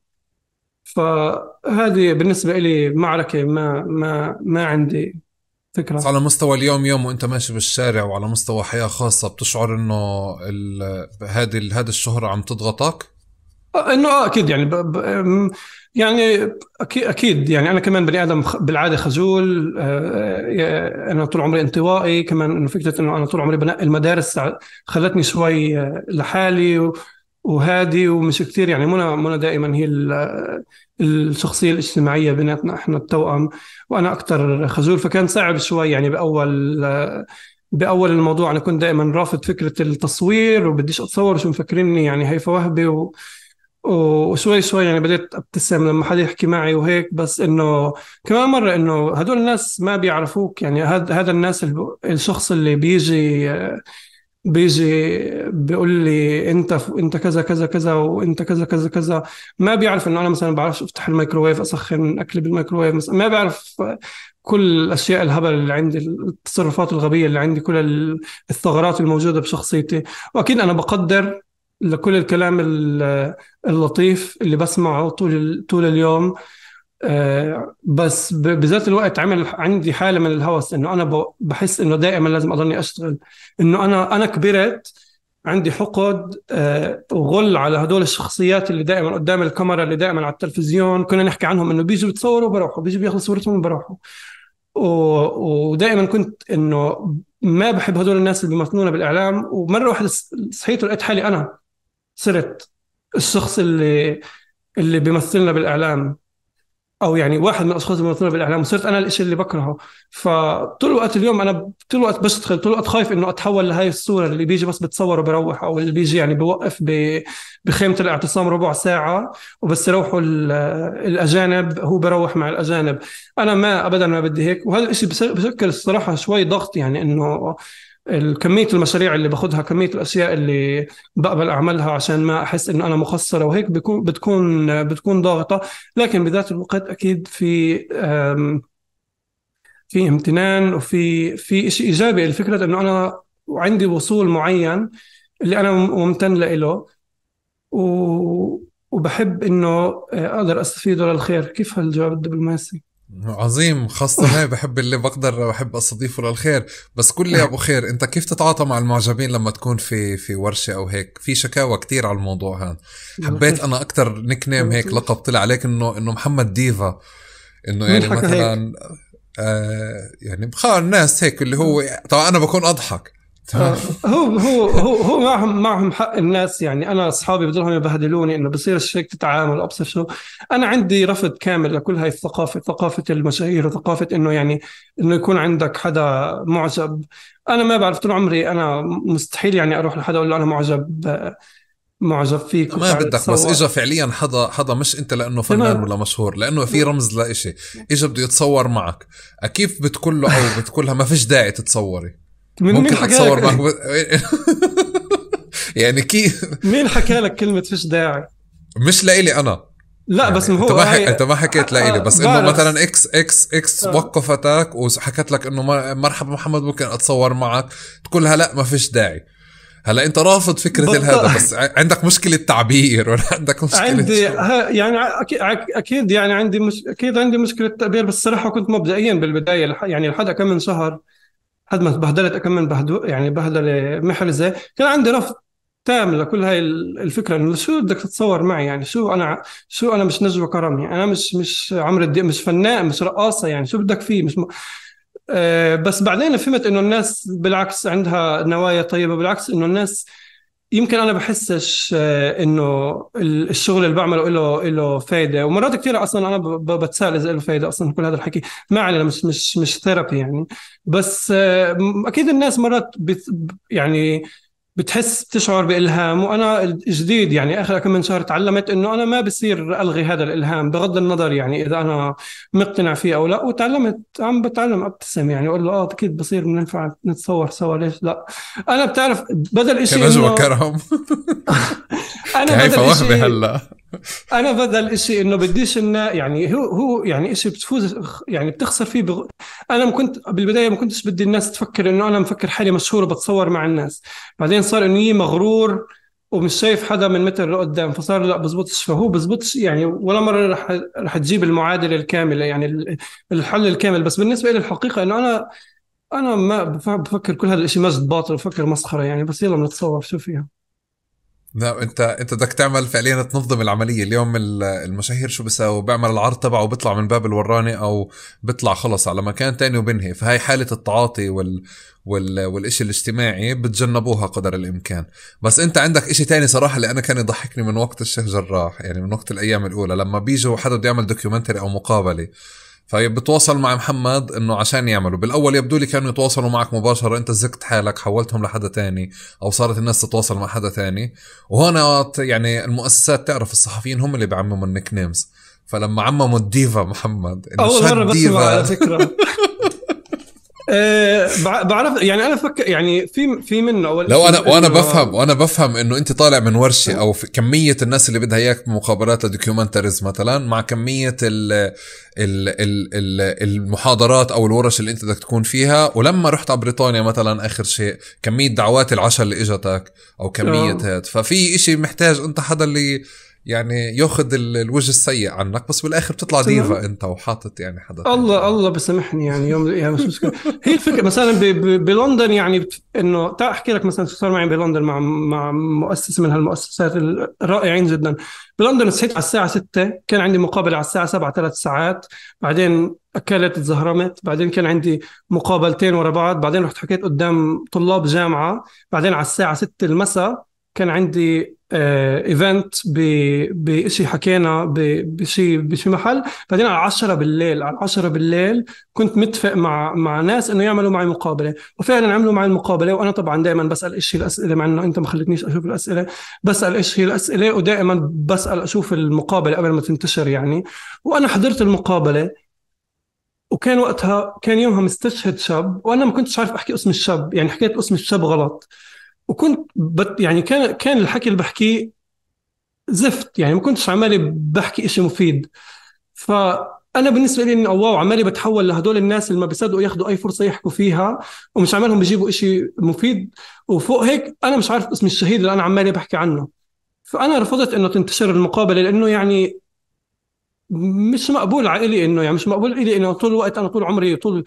[SPEAKER 1] فهذه بالنسبه لي معركه ما ما ما عندي فكرة على
[SPEAKER 2] مستوى اليوم يوم وانت ماشي بالشارع وعلى مستوى حياة خاصة بتشعر انه
[SPEAKER 1] هذه هذه الشهرة عم تضغطك؟ انه اه اكيد يعني ب... ب... يعني اكيد اكيد يعني انا كمان بني ادم بالعاده خجول آه، انا طول عمري انطوائي كمان انه فكره انه انا طول عمري بنقي المدارس خلتني شوي آه، لحالي وهادي ومش كثير يعني منى منى دائما هي الشخصيه الاجتماعيه بيناتنا احنا التوأم وانا اكثر خجول فكان صعب شوي يعني باول آه، باول الموضوع انا كنت دائما رافض فكره التصوير وبديش اتصور شو مفكرني يعني هيفا وهبي و... وشوي شوي يعني بديت ابتسم لما حدا يحكي معي وهيك بس انه كمان مره انه هدول الناس ما بيعرفوك يعني هذا هذا الناس الشخص اللي بيجي بيجي بيقول لي انت انت كذا كذا كذا وانت كذا كذا كذا ما بيعرف انه انا مثلا بعرفش افتح الميكروويف اسخن اكلي بالميكروويف مثلا ما بيعرف كل الاشياء الهبل اللي عندي التصرفات الغبيه اللي عندي كل الثغرات الموجوده بشخصيتي واكيد انا بقدر لكل الكلام اللطيف اللي بسمعه طول طول اليوم آه، بس بذات الوقت عمل عندي حاله من الهوس انه انا بحس انه دائما لازم اضلني اشتغل انه انا انا كبرت عندي حقد آه، وغل على هدول الشخصيات اللي دائما قدام الكاميرا اللي دائما على التلفزيون كنا نحكي عنهم انه بيجوا بتصوروا وبروحوا بيجوا بياخذوا صورتهم وبروحوا ودائما كنت انه ما بحب هدول الناس اللي بيمثلونا بالاعلام ومره واحده صحيت ولقيت حالي انا صرت الشخص اللي اللي بيمثلنا بالاعلام او يعني واحد من الاشخاص اللي بيمثلنا بالاعلام وصرت انا الشيء اللي بكرهه فطول الوقت اليوم انا طول الوقت بشتغل طول الوقت خايف انه اتحول لهي الصوره اللي بيجي بس بتصور وبروح او اللي بيجي يعني بوقف بخيمه الاعتصام ربع ساعه وبس يروحوا الاجانب هو بروح مع الاجانب انا ما ابدا ما بدي هيك وهذا الشيء بشكل الصراحه شوي ضغط يعني انه الكميه المشاريع اللي باخذها كميه الاشياء اللي بقبل اعملها عشان ما احس انه انا مخسره وهيك بكون بتكون بتكون ضاغطه لكن بذات الوقت اكيد في في امتنان وفي في شيء ايجابي الفكره انه انا عندي وصول معين اللي انا ممتن له وبحب انه اقدر استفيده للخير كيف هالجواب الدبلوماسي
[SPEAKER 2] عظيم خاصة هاي بحب اللي بقدر بحب أستضيفه للخير بس قل لي يا أبو خير أنت كيف تتعاطى مع المعجبين لما تكون في في ورشة أو هيك في شكاوى كتير على الموضوع هذا حبيت أنا أكتر نيك نيم هيك لقب طلع عليك إنه إنه محمد ديفا إنه يعني مثلا آه يعني بخار الناس هيك اللي هو طبعا أنا بكون أضحك
[SPEAKER 1] هو هو هو هو معهم معهم حق الناس يعني انا اصحابي بضلهم يبهدلوني انه بصير هيك تتعامل ابصر شو انا عندي رفض كامل لكل هاي الثقافه ثقافه المشاهير وثقافه انه يعني انه يكون عندك حدا معجب انا ما بعرف طول عمري انا مستحيل يعني اروح لحدا اقول له انا معجب معجب فيك ما بدك بس اجى
[SPEAKER 2] فعليا حدا حدا مش انت لانه فنان ولا مشهور لانه في رمز لإشي اجى بده يتصور معك كيف بتقول له او بتقول لها ما فيش داعي تتصوري من ممكن مين حكى لك معك يعني كيف مين حكى لك كلمه فيش داعي مش لإلي انا لا يعني بس هو انت ما حك... انت ما حكيت لإلي بس انه مثلا اكس اكس اكس آه. وقفتك وحكت لك انه مرحبا محمد ممكن اتصور معك تقول لها لا ما فيش داعي هلا انت رافض فكره بط... هذا بس عندك مشكله تعبير ولا عندك مشكله عندي
[SPEAKER 1] ها يعني اكيد يعني عندي مش اكيد عندي مشكله تعبير بس صراحه كنت مبدئيا بالبدايه يعني لحد كم من شهر قد ما بهدلت كم بهدو يعني بهدله محرزه كان عندي رفض تام لكل هاي الفكره انه شو بدك تتصور معي يعني شو انا شو انا مش نجوى كرمي انا مش مش عمرو الدين مش فنان مش رقاصه يعني شو بدك فيه مش م... آه بس بعدين فهمت انه الناس بالعكس عندها نوايا طيبه بالعكس انه الناس يمكن انا بحسش آه، انه الشغل اللي بعمله له له فايده ومرات كثير اصلا انا بتسال اذا له فايده اصلا كل هذا الحكي ما علينا مش مش مش ثيرابي يعني بس آه، اكيد الناس مرات يعني بتحس بتشعر بالهام وانا جديد يعني اخر كم من شهر تعلمت انه انا ما بصير الغي هذا الالهام بغض النظر يعني اذا انا مقتنع فيه او لا وتعلمت عم بتعلم ابتسم يعني اقول له اه اكيد بصير بننفع نتصور سوا ليش لا انا بتعرف بدل شيء كنز انا بدل شيء هلا انا بدل الاشي انه بديش انه يعني هو هو يعني اشي بتفوز يعني بتخسر فيه بغ... انا كنت بالبدايه ما كنتش بدي الناس تفكر انه انا مفكر حالي مشهور وبتصور مع الناس بعدين صار انه مغرور ومش شايف حدا من متر لقدام فصار لا بزبطش فهو بزبطش يعني ولا مره رح رح تجيب المعادله الكامله يعني الحل الكامل بس بالنسبه لي الحقيقه انه انا انا ما بفكر كل هذا الشيء مجد باطل بفكر مسخره يعني بس يلا بنتصور شو فيها
[SPEAKER 2] نعم انت انت بدك تعمل فعليا تنظم العمليه اليوم المشاهير شو بيساوي بيعمل العرض تبعه وبيطلع من باب الوراني او بيطلع خلص على مكان تاني وبنهي فهي حاله التعاطي وال وال والشيء الاجتماعي بتجنبوها قدر الامكان بس انت عندك شيء تاني صراحه اللي انا كان يضحكني من وقت الشيخ جراح يعني من وقت الايام الاولى لما بيجوا حدا بده يعمل دوكيومنتري او مقابله فبتواصل مع محمد انه عشان يعملوا بالاول يبدو لي كانوا يتواصلوا معك مباشره انت زقت حالك حولتهم لحدا تاني او صارت الناس تتواصل مع حدا تاني وهنا يعني المؤسسات تعرف الصحفيين هم اللي بيعمموا النيك نيمز فلما عمموا الديفا محمد اول مره بسمع على فكره
[SPEAKER 1] أه بعرف يعني انا فكر يعني في في منه اول لو انا وانا بفهم
[SPEAKER 2] وانا بفهم انه انت طالع من ورشه او في كميه الناس اللي بدها اياك مقابلات لدوكيومنتريز مثلا مع كميه الـ الـ الـ الـ المحاضرات او الورش اللي انت بدك تكون فيها ولما رحت على بريطانيا مثلا اخر شيء كميه دعوات العشاء اللي اجتك او كميه آه. هاد ففي إشي محتاج انت حدا اللي يعني ياخذ الوجه السيء عنك بس بالاخر بتطلع ديفا انت وحاطط يعني حدا
[SPEAKER 1] الله يعني. الله بسامحني يعني يوم مش مشكله هي الفكره مثلا بلندن يعني انه تعال احكي لك مثلا شو صار معي بلندن مع مع مؤسسه من هالمؤسسات الرائعين جدا بلندن صحيت على الساعه 6 كان عندي مقابله على الساعه 7 ثلاث ساعات بعدين اكلت تزهرمت بعدين كان عندي مقابلتين ورا بعض بعدين رحت حكيت قدام طلاب جامعه بعدين على الساعه 6 المساء كان عندي ايفنت آه، بشيء حكينا بشيء بشيء محل بعدين على 10 بالليل على 10 بالليل كنت متفق مع مع ناس انه يعملوا معي مقابله وفعلا عملوا معي المقابله وانا طبعا دائما بسال ايش هي الاسئله مع انه انت ما خلتنيش اشوف الاسئله بسال ايش هي الاسئله ودائما بسال اشوف المقابله قبل ما تنتشر يعني وانا حضرت المقابله وكان وقتها كان يومها مستشهد شاب وانا ما كنتش عارف احكي اسم الشاب يعني حكيت اسم الشاب غلط وكنت بت يعني كان كان الحكي اللي بحكيه زفت يعني ما كنتش عمالي بحكي شيء مفيد فانا بالنسبه لي انه واو عمالي بتحول لهدول الناس اللي ما بيصدقوا ياخذوا اي فرصه يحكوا فيها ومش عمالهم بيجيبوا شيء مفيد وفوق هيك انا مش عارف اسم الشهيد اللي انا عمالي بحكي عنه فانا رفضت انه تنتشر المقابله لانه يعني مش مقبول على انه يعني مش مقبول الي انه طول الوقت انا طول عمري طول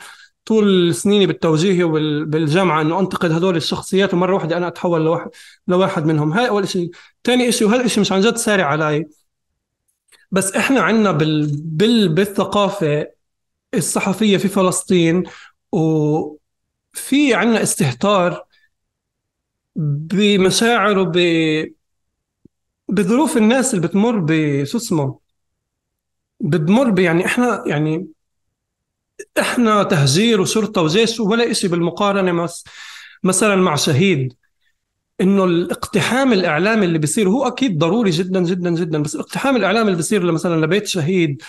[SPEAKER 1] طول سنيني بالتوجيهي وبالجامعه انه انتقد هذول الشخصيات ومره واحده انا اتحول لواحد لواحد منهم هاي اول شيء ثاني شيء وهذا الشيء مش عن جد سارع علي بس احنا عندنا بال... بال... بالثقافه الصحفيه في فلسطين وفي عندنا استهتار بمشاعر وب بظروف الناس اللي بتمر بشو اسمه بتمر يعني احنا يعني احنا تهجير وشرطه وجيش ولا شيء بالمقارنه مثلا مع شهيد انه الاقتحام الاعلامي اللي بيصير هو اكيد ضروري جدا جدا جدا بس الاقتحام الاعلامي اللي بيصير مثلا لبيت شهيد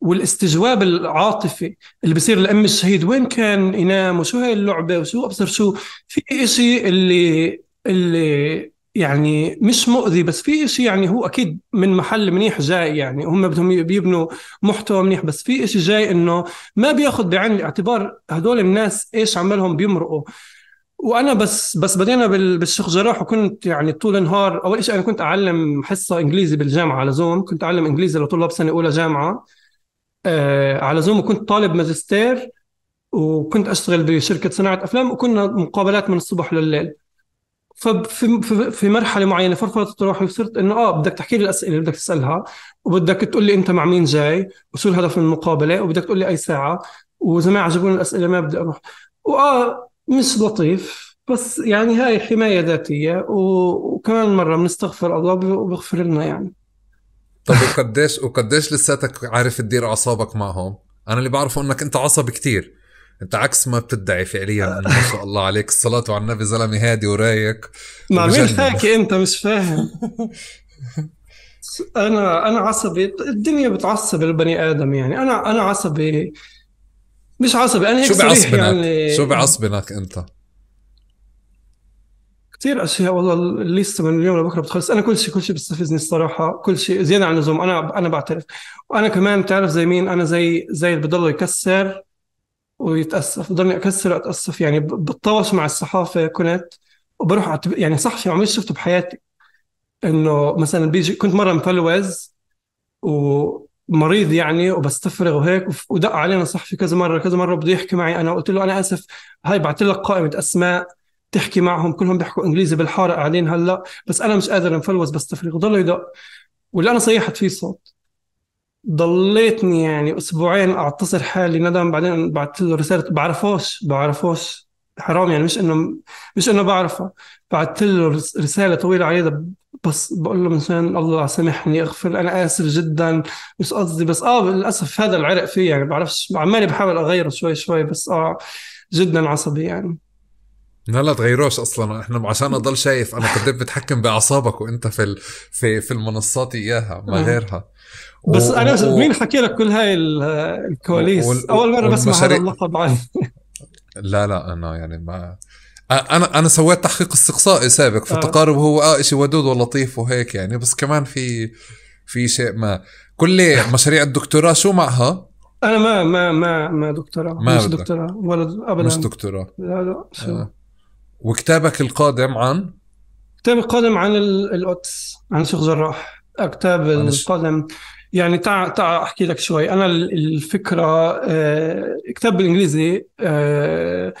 [SPEAKER 1] والاستجواب العاطفي اللي بيصير لام الشهيد وين كان ينام وشو هي اللعبه وشو ابصر شو في شيء اللي اللي يعني مش مؤذي بس في شيء يعني هو اكيد من محل منيح جاي يعني هم بدهم يبنوا محتوى منيح بس في شيء جاي انه ما بياخذ بعين الاعتبار هدول الناس ايش عمالهم بيمرقوا وانا بس بس بدينا بالشيخ جراح وكنت يعني طول النهار اول شيء انا كنت اعلم حصه انجليزي بالجامعه على زوم كنت اعلم انجليزي لطلاب سنه اولى جامعه آه على زوم وكنت طالب ماجستير وكنت اشتغل بشركه صناعه افلام وكنا مقابلات من الصبح لليل ففي في مرحله معينه فرفرت روحي وصرت انه اه بدك تحكي لي الاسئله اللي بدك تسالها وبدك تقول لي انت مع مين جاي وشو الهدف من المقابله وبدك تقول لي اي ساعه واذا ما عجبوني الاسئله ما بدي اروح واه مش لطيف بس يعني هاي حمايه ذاتيه وكمان مره بنستغفر الله وبغفر لنا يعني
[SPEAKER 2] طب وقديش وقديش لساتك عارف تدير اعصابك معهم؟ انا اللي بعرفه انك انت عصبي كتير انت عكس ما بتدعي فعليا آه. ما شاء الله عليك الصلاه وعلى النبي زلمه هادي ورايق مع مين حاكي
[SPEAKER 1] انت مش فاهم انا انا عصبي الدنيا بتعصب البني ادم يعني انا انا عصبي مش عصبي انا هيك شو بعصبنك يعني شو
[SPEAKER 2] بعصبنك انت
[SPEAKER 1] كثير اشياء والله الليست من اليوم لبكره بتخلص انا كل شيء كل شيء بيستفزني الصراحه كل شيء زياده عن اللزوم انا انا بعترف وانا كمان بتعرف زي مين انا زي زي اللي بضل يكسر ويتاسف ضلني اكسر اتاسف يعني بتطوش مع الصحافه كنت وبروح عتب... يعني صحفي عمري شفته بحياتي انه مثلا بيجي كنت مره مفلوز ومريض يعني وبستفرغ وهيك ودق علينا صحفي كذا مره كذا مره بده يحكي معي انا قلت له انا اسف هاي بعت لك قائمه اسماء تحكي معهم كلهم بيحكوا انجليزي بالحاره قاعدين هلا بس انا مش قادر مفلوز بستفرغ ضل يدق واللي انا صيحت فيه صوت ضليتني يعني اسبوعين اعتصر حالي ندم بعدين بعثت له رساله بعرفوش بعرفوش حرام يعني مش انه مش انه بعرفه بعثت له رساله طويله عريضه بس بقول له مثلا الله سامحني اغفر انا اسف جدا مش قصدي بس اه للاسف هذا العرق فيه يعني بعرفش عمالي بحاول اغيره شوي شوي بس اه جدا عصبي يعني
[SPEAKER 2] لا لا تغيروش اصلا احنا عشان اضل شايف انا كنت بتحكم باعصابك وانت في في في المنصات اياها ما نعم. غيرها بس انا و... مين
[SPEAKER 1] حكي لك كل هاي الكواليس وال... اول مره بسمع هذا اللقب عن
[SPEAKER 2] لا لا انا يعني ما انا انا سويت تحقيق استقصائي سابق فالتقارب آه. هو اه شيء ودود ولطيف وهيك يعني بس كمان في في شيء ما كل مشاريع الدكتوراه شو معها؟
[SPEAKER 1] انا ما ما ما ما دكتوراه ما مش دكتوراه ولا ابدا مش دكتوراه لا لا شو آه.
[SPEAKER 2] وكتابك القادم عن؟
[SPEAKER 1] كتابي القادم عن القدس عن شيخ جراح كتاب القادم يعني تع تع احكي لك شوي انا الفكره آه، كتاب بالانجليزي آه،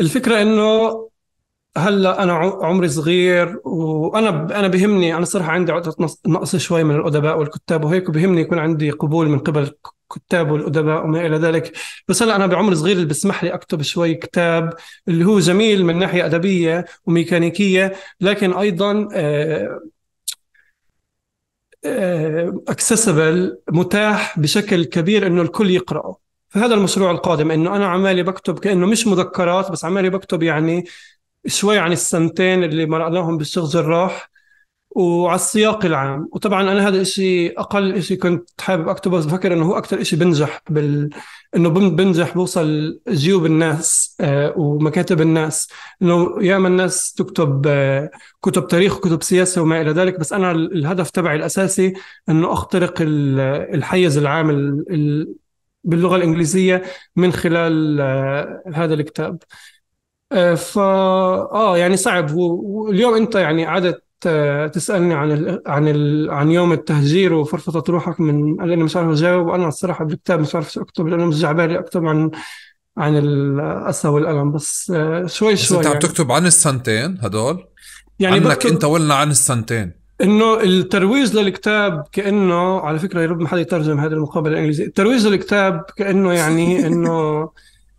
[SPEAKER 1] الفكره انه هلا انا عمري صغير وانا انا بهمني انا صراحه عندي عقده نقص شوي من الادباء والكتاب وهيك وبهمني يكون عندي قبول من قبل الكتاب والادباء وما الى ذلك بس هلا انا بعمر صغير اللي بسمح لي اكتب شوي كتاب اللي هو جميل من ناحيه ادبيه وميكانيكيه لكن ايضا آه، اكسسبل آه، متاح بشكل كبير انه الكل يقراه فهذا المشروع القادم انه انا عمالي بكتب كانه مش مذكرات بس عمالي بكتب يعني شوي عن السنتين اللي مرقناهم بالشيخ جراح وعلى السياق العام وطبعا انا هذا الشيء اقل شيء كنت حابب اكتبه بس بفكر انه هو اكثر شيء بنجح بال انه بنجح بوصل جيوب الناس آه، ومكاتب الناس انه ياما الناس تكتب آه، كتب تاريخ وكتب سياسه وما الى ذلك بس انا الهدف تبعي الاساسي انه اخترق الحيز العام باللغه الانجليزيه من خلال آه، هذا الكتاب فا اه يعني صعب واليوم انت يعني قعدت تسالني عن الـ عن الـ عن يوم التهجير وفرفضت روحك من لاني مش عارف اجاوب انا الصراحه بالكتاب مش عارف شو اكتب لانه مش جعبالي اكتب عن عن الاسى والالم بس آه، شوي بس شوي انت عم يعني.
[SPEAKER 2] تكتب عن السنتين هدول يعني عنك انت ولنا عن السنتين
[SPEAKER 1] انه الترويج للكتاب كانه على فكره يا رب ما حدا يترجم هذه المقابله الانجليزيه الترويج للكتاب كانه يعني انه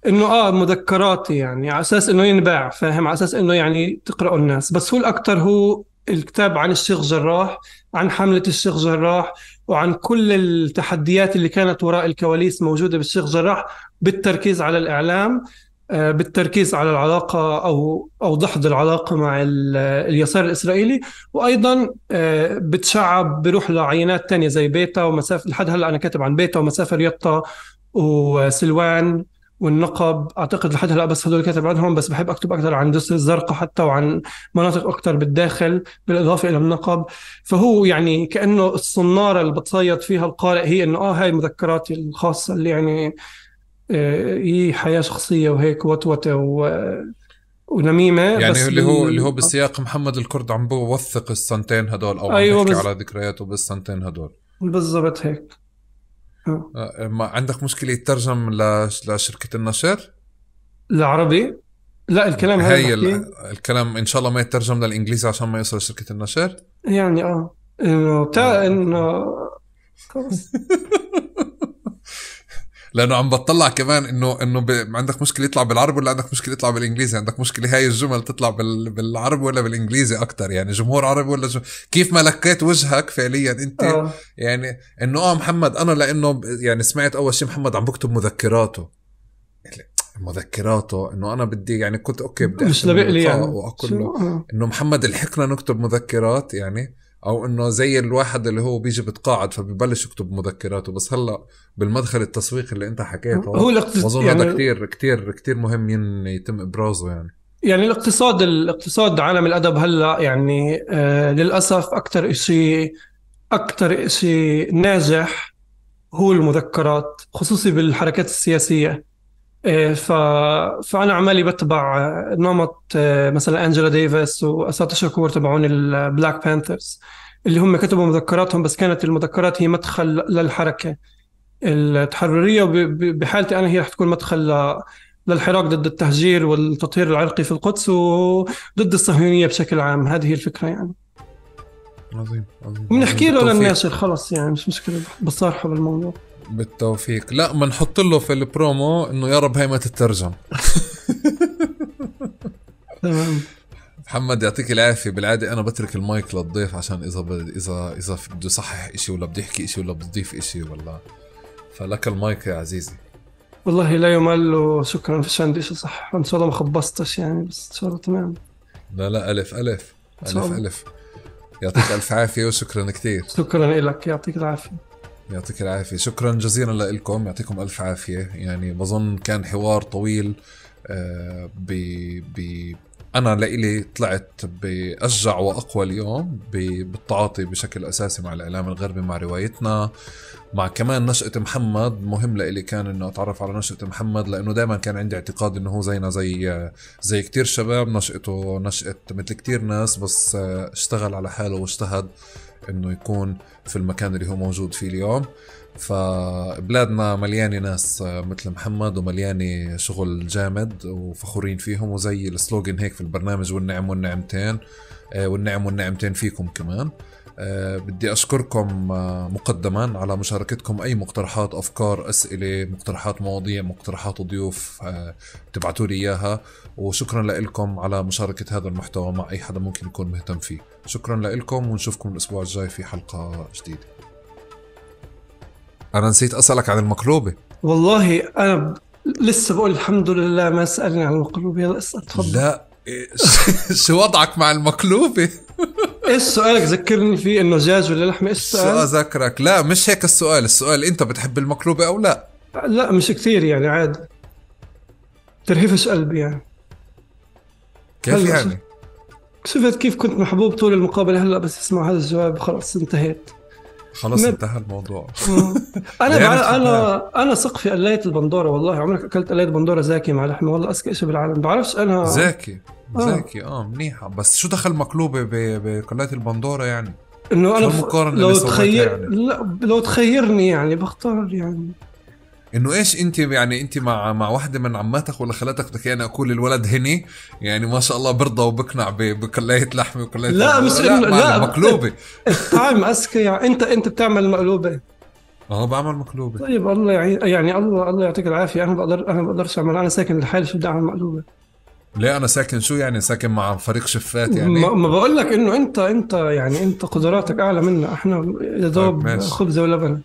[SPEAKER 1] انه اه مذكراتي يعني على اساس انه ينباع فاهم على اساس انه يعني تقراه الناس بس هو الاكثر هو الكتاب عن الشيخ جراح عن حملة الشيخ جراح وعن كل التحديات اللي كانت وراء الكواليس موجودة بالشيخ جراح بالتركيز على الإعلام آه، بالتركيز على العلاقة أو أو دحض العلاقة مع اليسار الإسرائيلي وأيضا آه، بتشعب بروح لعينات تانية زي بيتا ومسافة لحد هلا أنا كاتب عن بيتا ومسافة ريطة وسلوان والنقب اعتقد لحد هلا بس هدول كاتب عنهم بس بحب اكتب اكثر عن الدستر الزرقاء حتى وعن مناطق اكثر بالداخل بالاضافه الى النقب فهو يعني كانه الصناره اللي بتصيد فيها القارئ هي انه اه هاي مذكراتي الخاصه اللي يعني هي آه، إيه، هي حياه شخصيه وهيك وتوته و ونميمه يعني بس اللي هو اللي هو
[SPEAKER 2] بالسياق محمد الكرد عم بوثق السنتين هدول او أيوة عم يحكي بز... على ذكرياته بالسنتين هدول
[SPEAKER 1] بالضبط هيك آه،
[SPEAKER 2] آه، ما عندك مشكله يترجم لشركه النشر؟
[SPEAKER 1] العربي؟ لا الكلام هاي
[SPEAKER 2] الكلام ان شاء الله ما يترجم للانجليزي عشان ما يوصل لشركه النشر؟
[SPEAKER 1] يعني اه انه بتاع آه. انه
[SPEAKER 2] لانه عم بطلع كمان انه انه ب... عندك مشكله يطلع بالعربي ولا عندك مشكله يطلع بالانجليزي عندك مشكله هاي الجمل تطلع بال... بالعربي ولا بالانجليزي اكثر يعني جمهور عربي ولا جم... كيف ما لقيت وجهك فعليا انت أوه. يعني انه اه محمد انا لانه يعني سمعت اول شيء محمد عم بكتب مذكراته يعني مذكراته انه انا بدي يعني كنت اوكي بدي مش لبق لي يعني واقول له انه محمد الحقنا نكتب مذكرات يعني او انه زي الواحد اللي هو بيجي بتقاعد فبيبلش يكتب مذكراته بس هلا بالمدخل التسويقي اللي انت حكيته هو الاقتصاد اظن يعني هذا كثير كثير كثير مهم يتم ابرازه يعني
[SPEAKER 1] يعني الاقتصاد الاقتصاد عالم الادب هلا يعني آه، للاسف اكثر شيء اكثر شيء ناجح هو المذكرات خصوصي بالحركات السياسيه إيه، ف... فانا عمالي بتبع نمط إيه، مثلا انجلا ديفيس واساتا شاكور تبعون البلاك بانثرز اللي هم كتبوا مذكراتهم بس كانت المذكرات هي مدخل للحركه التحرريه وبحالتي انا هي رح تكون مدخل للحراك ضد التهجير والتطهير العرقي في القدس وضد الصهيونيه بشكل عام هذه هي الفكره يعني
[SPEAKER 2] عظيم عظيم بنحكي له للناشر
[SPEAKER 1] خلص يعني مش مشكله بصارحه بالموضوع
[SPEAKER 2] بالتوفيق لا ما نحط له في البرومو انه يا رب هاي ما تترجم تمام محمد يعطيك العافيه بالعاده انا بترك المايك للضيف عشان اذا ب... اذا اذا بده يصحح شيء ولا بده يحكي شيء ولا بده يضيف شيء ولا فلك المايك يا عزيزي
[SPEAKER 1] والله لا يمل وشكرا في عندي شيء صح ان شاء الله ما خبصتش يعني بس ان شاء الله تمام
[SPEAKER 2] لا لا الف الف الف الف يعطيك الف عافيه وشكرا كثير
[SPEAKER 1] شكرا لك يعطيك العافيه
[SPEAKER 2] يعطيك العافية شكرا جزيلا لكم يعطيكم ألف عافية يعني بظن كان حوار طويل آه، ب ب أنا لإلي طلعت بأشجع وأقوى اليوم بالتعاطي بشكل أساسي مع الإعلام الغربي مع روايتنا مع كمان نشأة محمد مهم لإلي كان إنه أتعرف على نشأة محمد لأنه دائما كان عندي اعتقاد إنه هو زينا زي زي كتير شباب نشأته نشأة مثل كتير ناس بس آه، اشتغل على حاله واجتهد انه يكون في المكان اللي هو موجود فيه اليوم فبلادنا مليانه ناس آه، مثل محمد ومليانه شغل جامد وفخورين فيهم وزي السلوجن هيك في البرنامج والنعم والنعمتين آه، والنعم والنعمتين فيكم كمان آه، بدي اشكركم آه، مقدما على مشاركتكم اي مقترحات افكار اسئله مقترحات مواضيع مقترحات ضيوف آه، تبعتوا لي اياها وشكرا لكم على مشاركه هذا المحتوى مع اي حدا ممكن يكون مهتم فيه شكرا لكم ونشوفكم الاسبوع الجاي في حلقه جديده انا نسيت اسالك عن المقلوبه
[SPEAKER 1] والله انا لسه بقول الحمد لله ما سالني عن المقلوبه يلا اسال تفضل لا
[SPEAKER 2] شو وضعك مع المقلوبة؟ ايش سؤالك ذكرني فيه انه دجاج ولا لحمة ايش السؤال؟ ذكرك لا مش هيك السؤال السؤال
[SPEAKER 1] انت بتحب المقلوبة او لا؟ لا مش كثير يعني عادي ترهفش قلبي يعني كيف يعني؟ شفت كيف كنت محبوب طول المقابلة هلا بس اسمع هذا الجواب خلص انتهيت خلاص مب... انتهى الموضوع انا انا انا سقفي قلايه البندوره والله عمرك اكلت قلايه بندوره زاكي مع لحمه والله اسكى شيء بالعالم بعرفش انا زاكي آه.
[SPEAKER 2] ذكي اه منيحه بس شو دخل مقلوبه بقلايه البندوره يعني
[SPEAKER 1] انه انا لو تخير يعني. لا لو تخيرني يعني بختار يعني
[SPEAKER 2] انه ايش انت يعني انت مع مع وحده من عماتك ولا خالاتك بدك يعني اقول الولد هني يعني ما شاء الله برضى وبقنع بكلايه لحمه وكلايه لا مش لا, لا, لا
[SPEAKER 1] مقلوبه الطعم يعني انت انت بتعمل مقلوبه اه بعمل مقلوبه طيب الله يعني, يعني الله الله يعطيك العافيه انا بقدر انا بقدرش اعمل انا ساكن لحالي شو بدي اعمل مقلوبه
[SPEAKER 2] ليه انا ساكن شو يعني ساكن مع فريق شفات يعني ما
[SPEAKER 1] بقول لك انه انت انت يعني انت قدراتك اعلى منا احنا يا طيب، دوب خبز ولبن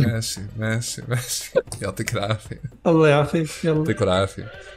[SPEAKER 2] ماشي ماشي ماشي يعطيك العافيه
[SPEAKER 1] الله يعافيك يلا يعطيكم
[SPEAKER 2] العافيه